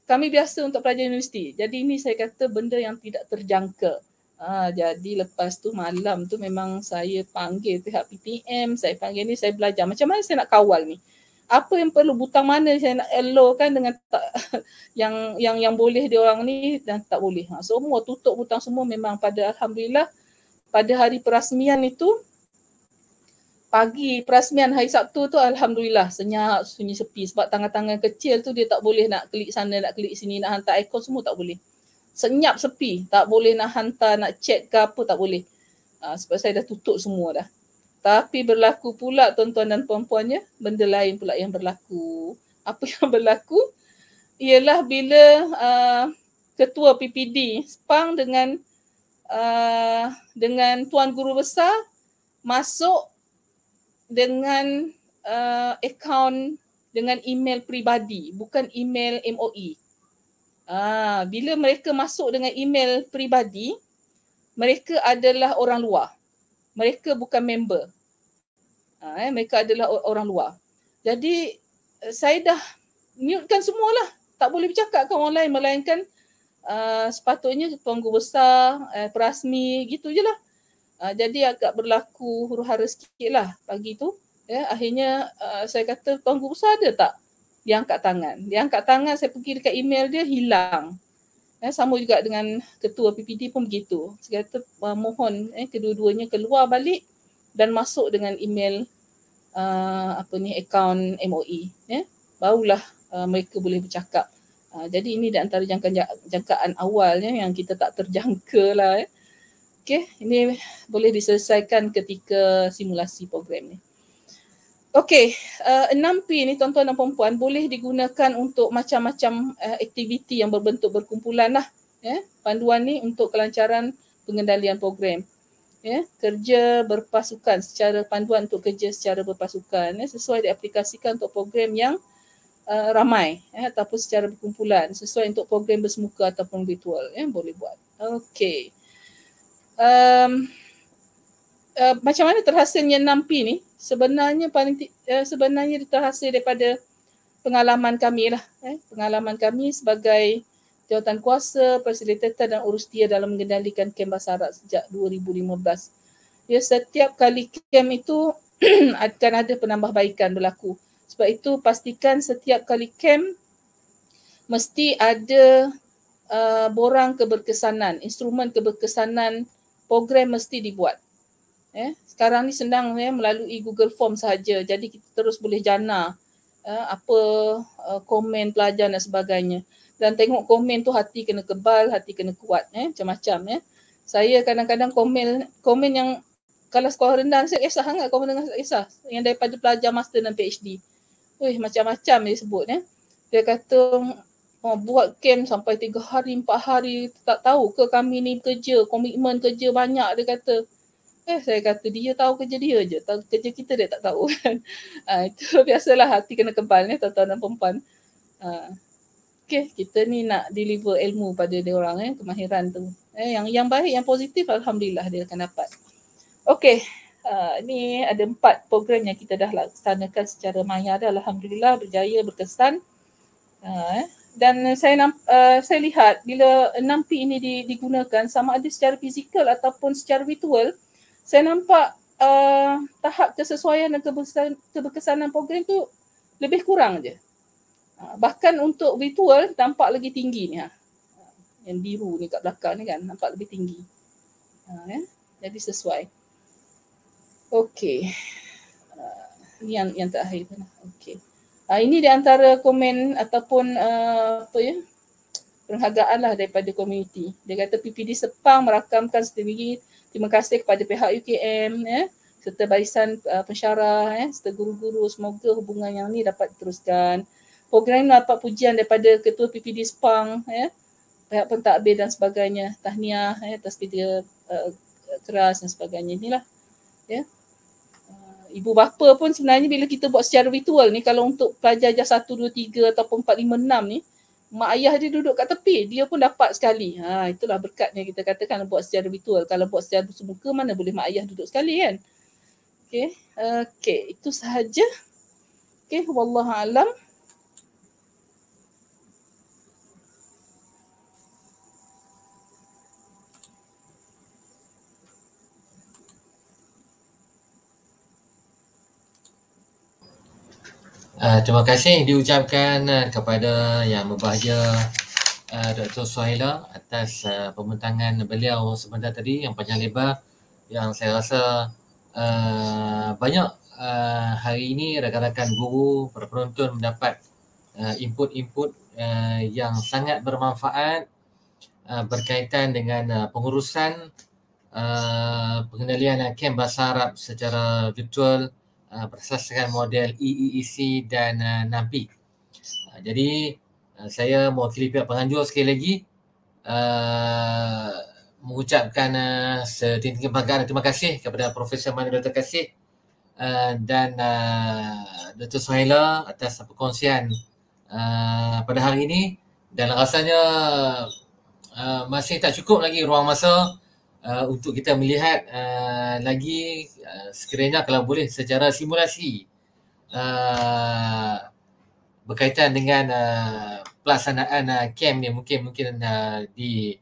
Kami biasa untuk pelajar universiti. Jadi ini saya kata benda yang tidak terjangka. Uh, jadi lepas tu malam tu memang saya panggil pihak PTM, saya panggil ni saya belajar macam mana saya nak kawal ni. Apa yang perlu butang mana saya nak elo kan dengan tak, [laughs] yang yang yang boleh dia orang ni dan tak boleh. Ha, semua tutup butang semua memang pada alhamdulillah pada hari perasmian itu pagi perasmian hari Sabtu tu alhamdulillah senyap sunyi sepi sebab tangan-tangan kecil tu dia tak boleh nak klik sana nak klik sini nak hantar ikon semua tak boleh. Senyap sepi, tak boleh nak hantar nak chat ke apa tak boleh. Ha, sebab saya dah tutup semua dah. Tapi berlaku pula tuan-tuan dan puan-puannya benda lain pula yang berlaku. Apa [laughs] yang berlaku ialah bila uh, ketua PPD Sepang dengan uh, dengan tuan guru besar masuk dengan uh, account dengan email peribadi bukan email MOE. Ah uh, bila mereka masuk dengan email peribadi mereka adalah orang luar. Mereka bukan member. Uh, eh mereka adalah orang luar. Jadi eh, saya dah mutekan semualah. Tak boleh bercakap kan lain melainkan uh, sepatutnya pengguru besar, uh, eh, perasmi gitu je lah. Uh, jadi agak berlaku huru hara sikit lah pagi tu. Ya, akhirnya uh, saya kata Tuan Guru Besar ada tak? Dia angkat tangan. Dia angkat tangan saya pergi dekat email dia hilang. Eh, sama juga dengan ketua PPD pun begitu. Saya kata uh, mohon eh, kedua-duanya keluar balik dan masuk dengan email uh, apa ni account MOE. Ya. Barulah uh, mereka boleh bercakap. Uh, jadi ini di antara jangka jangkaan awalnya yang kita tak terjangka lah. Eh. Okey, ini boleh diselesaikan ketika simulasi program ni. Okey, uh, eh, 6P ni tuan-tuan dan puan-puan boleh digunakan untuk macam-macam uh, aktiviti yang berbentuk berkumpulan lah. Yeah? Panduan ni untuk kelancaran pengendalian program. Yeah? Kerja berpasukan secara panduan untuk kerja secara berpasukan yeah? sesuai diaplikasikan untuk program yang uh, ramai yeah? ataupun secara berkumpulan sesuai untuk program bersemuka ataupun virtual yeah? boleh buat. Okey um, uh, macam mana terhasilnya 6P ni sebenarnya paling uh, sebenarnya terhasil daripada pengalaman kami lah eh? pengalaman kami sebagai jawatan kuasa, fasilitator dan urus dia dalam mengendalikan kem basarat sejak 2015. Ya, setiap kali kem itu [clears throat] akan ada penambahbaikan berlaku. Sebab itu pastikan setiap kali kem mesti ada uh, borang keberkesanan, instrumen keberkesanan program mesti dibuat. Eh, sekarang ni senang eh, melalui Google Form saja. Jadi kita terus boleh jana eh, apa uh, komen pelajar dan sebagainya. Dan tengok komen tu hati kena kebal, hati kena kuat eh, macam-macam Eh. Saya kadang-kadang komen komen yang kalau sekolah rendah saya kisah sangat komen dengan saya kisah yang daripada pelajar master dan PhD. Ui, macam-macam dia sebut Eh. Dia kata Uh, buat camp sampai tiga hari, empat hari. Tak tahu ke kami ni kerja, komitmen kerja banyak dia kata. Eh saya kata dia tahu kerja dia je. Tahu, kerja kita dia tak tahu kan. [laughs] Uh, itu [laughs] biasalah hati kena kebal ni tuan-tuan dan perempuan. Uh, ha, okay kita ni nak deliver ilmu pada dia orang eh. Kemahiran tu. Eh, yang yang baik, yang positif Alhamdulillah dia akan dapat. Okay. Uh, ni ada empat program yang kita dah laksanakan secara maya dah. Alhamdulillah berjaya, berkesan. Uh, eh dan saya uh, saya lihat bila 6P ini digunakan sama ada secara fizikal ataupun secara virtual saya nampak uh, tahap kesesuaian dan kebesan, keberkesanan program itu lebih kurang aja. Ah, bahkan untuk virtual nampak lagi tinggi ni. Ha. Yang biru ni kat belakang ni kan nampak lebih tinggi. Ha, ya. Jadi sesuai. Okey. Uh, ini yang, yang terakhir. Okey. Uh, ini di antara komen ataupun uh, apa ya penghargaan lah daripada komuniti. Dia kata PPD Sepang merakamkan sendiri terima kasih kepada pihak UKM ya serta barisan uh, pensyarah ya serta guru-guru semoga hubungan yang ini dapat diteruskan. Program ini dapat pujian daripada ketua PPD Sepang ya pihak pentadbir dan sebagainya. Tahniah ya atas kerja uh, keras dan sebagainya inilah ya ibu bapa pun sebenarnya bila kita buat secara virtual ni kalau untuk pelajar ajar 1, 2, 3 ataupun 4, 5, 6 ni mak ayah dia duduk kat tepi dia pun dapat sekali. Ha, itulah berkatnya kita katakan buat secara virtual. Kalau buat secara semuka mana boleh mak ayah duduk sekali kan? Okay, okay. itu sahaja. Okay, wallahualam. Uh, terima kasih diucapkan uh, kepada yang berbahagia uh, ah, Dr. Suhaila atas uh, pembentangan beliau sebentar tadi yang panjang lebar yang saya rasa uh, banyak uh, hari ini rakan-rakan guru para penonton mendapat input-input uh, yang sangat bermanfaat uh, berkaitan dengan uh, pengurusan uh, pengendalian kem bahasa Arab secara virtual Uh, berdasarkan model EEEC dan uh, NAMPI. E. Uh, jadi uh, saya mewakili pihak penganjur sekali lagi uh, mengucapkan uh, setinggi penghargaan dan terima kasih kepada Profesor Mana Dr. Kasih uh, dan uh, Dr. Suhaila atas perkongsian uh, pada hari ini dan rasanya uh, masih tak cukup lagi ruang masa uh, untuk kita melihat uh, lagi uh, sekiranya kalau boleh secara simulasi uh, berkaitan dengan uh, pelaksanaan uh, camp ni mungkin mungkin uh, di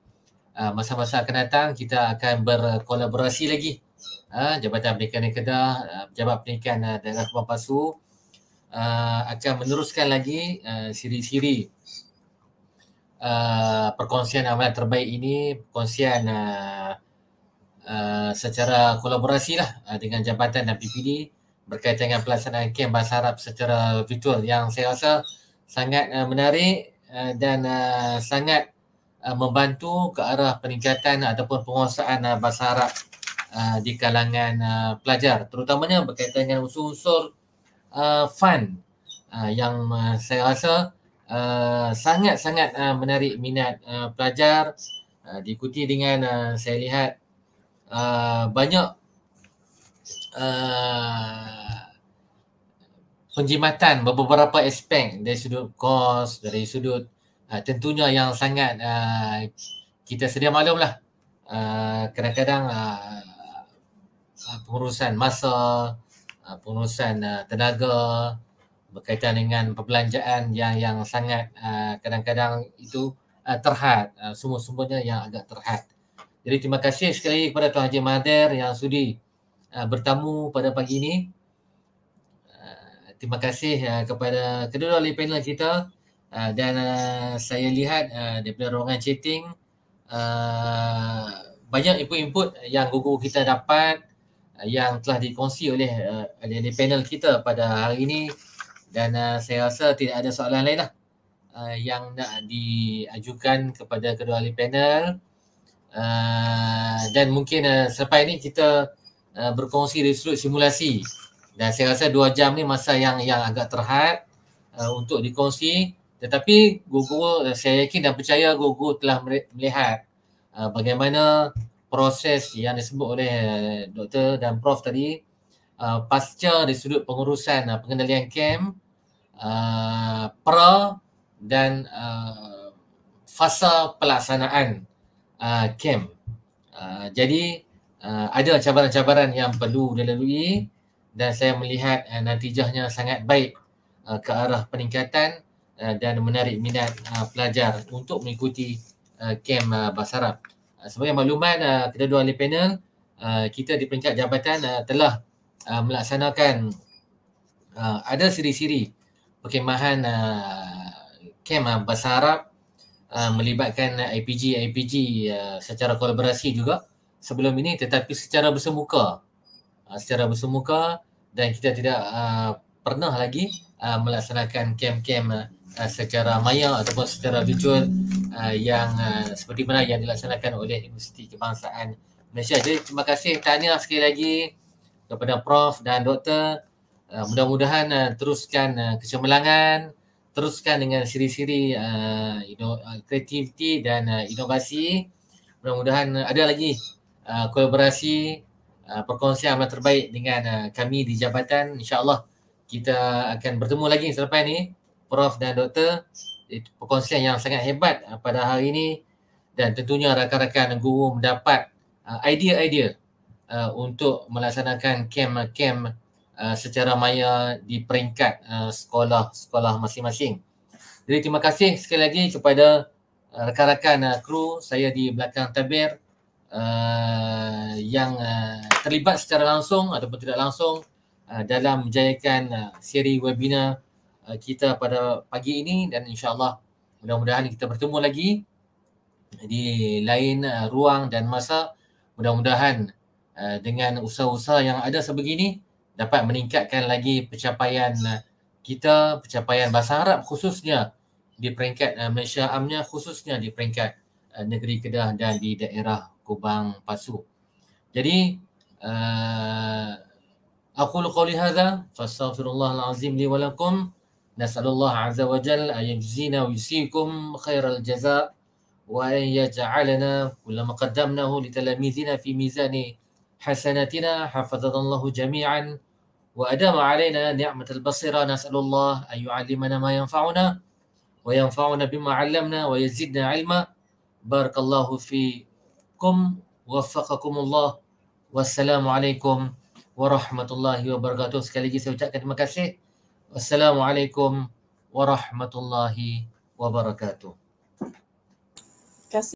uh, masa-masa akan datang kita akan berkolaborasi lagi uh, Jabatan Pendidikan Kedah, uh, Jabatan Pendidikan uh, Daerah Kepulauan Pasu uh, akan meneruskan lagi uh, siri-siri uh, perkongsian amalan terbaik ini, perkongsian uh, Ah, secara kolaborasi lah uh, dengan jabatan dan PPD berkaitan dengan pelaksanaan kem bahasa Arab secara virtual yang saya rasa sangat uh, menarik uh, dan uh, sangat uh, membantu ke arah peningkatan ataupun penguasaan uh, bahasa Arab uh, di kalangan uh, pelajar terutamanya berkaitan dengan unsur-unsur uh, fun uh, yang uh, saya rasa uh, sangat-sangat uh, menarik minat uh, pelajar uh, diikuti dengan uh, saya lihat uh, uh, banyak uh, ah, penjimatan beberapa aspek dari sudut kos, dari sudut uh, tentunya yang sangat uh, kita sedia maklumlah uh, kadang-kadang uh, pengurusan masa, uh, pengurusan uh, tenaga berkaitan dengan perbelanjaan yang yang sangat uh, kadang-kadang itu uh, terhad uh, semua-semuanya yang agak terhad jadi terima kasih sekali kepada Tuan Haji Mader yang sudi uh, bertamu pada pagi ini. Uh, terima kasih uh, kepada kedua-dua ahli panel kita uh, dan uh, saya lihat uh, daripada ruangan chatting uh, banyak input-input yang guru kita dapat uh, yang telah dikongsi oleh uh, ahli panel kita pada hari ini dan uh, saya rasa tidak ada soalan lain lah uh, yang nak diajukan kepada kedua ahli panel. Ah, dan mungkin uh, selepas ini kita uh, berkongsi dari sudut simulasi dan saya rasa dua jam ni masa yang yang agak terhad uh, untuk dikongsi tetapi Google uh, saya yakin dan percaya Google telah melihat uh, bagaimana proses yang disebut oleh uh, doktor dan prof tadi uh, pasca dari sudut pengurusan uh, pengendalian kem uh, pra dan uh, fasa pelaksanaan uh, ah, camp. Uh, jadi uh, ada cabaran-cabaran yang perlu dilalui dan saya melihat uh, natijahnya sangat baik uh, ke arah peningkatan uh, dan menarik minat uh, pelajar untuk mengikuti uh, camp uh, Bahasa Arab. Uh, sebagai makluman uh, kedua-dua ahli panel, uh, kita di peringkat jabatan uh, telah uh, melaksanakan uh, ada siri-siri perkhidmahan uh, camp uh, Bahasa Arab uh, Ah, melibatkan IPG IPG ya, secara kolaborasi juga sebelum ini tetapi secara bersemuka ah, secara bersemuka dan kita tidak ah, pernah lagi melaksanakan camp-camp secara maya ataupun secara virtual yang seperti mana yang dilaksanakan oleh Universiti Kebangsaan Malaysia. Jadi terima kasih tahniah sekali lagi kepada Prof dan Doktor. mudah-mudahan teruskan uh, kecemerlangan teruskan dengan siri-siri uh, you know, uh, kreativiti dan uh, inovasi. Mudah-mudahan uh, ada lagi uh, kolaborasi, uh, perkongsian amat terbaik dengan uh, kami di jabatan. InsyaAllah kita akan bertemu lagi selepas ini, Prof dan Doktor. Perkongsian yang sangat hebat uh, pada hari ini dan tentunya rakan-rakan guru mendapat uh, idea-idea uh, untuk melaksanakan kem-kem uh, Uh, secara maya di peringkat uh, sekolah-sekolah masing-masing. Jadi terima kasih sekali lagi kepada uh, rakan-rakan uh, kru saya di belakang tabir uh, yang uh, terlibat secara langsung ataupun tidak langsung uh, dalam menjayakan uh, siri webinar uh, kita pada pagi ini dan insyaAllah mudah-mudahan kita bertemu lagi di lain uh, ruang dan masa mudah-mudahan uh, dengan usaha-usaha yang ada sebegini dapat meningkatkan lagi pencapaian eh, kita, pencapaian Bahasa Arab khususnya di peringkat eh, Malaysia Amnya khususnya di peringkat eh, negeri Kedah dan di daerah Kubang Pasu. Jadi aku uh, qawli hadza fa astaghfirullahal azim li wa lakum nasallallahu azza wa jal ayajzina wa yusikum khairal jazaa wa an yaj'alana kullama li talamizina fi mizani حسناتنا حفظنا الله جميعا وأدام علينا نعمة البصيرة نسأل الله أن يعلمنا ما ينفعنا وينفعنا بما علمنا ويزيدنا علما بارك الله فيكم وفقكم الله والسلام عليكم الله wabarakatuh. Sekali lagi saya عليكم terima kasih. الله warahmatullahi wabarakatuh.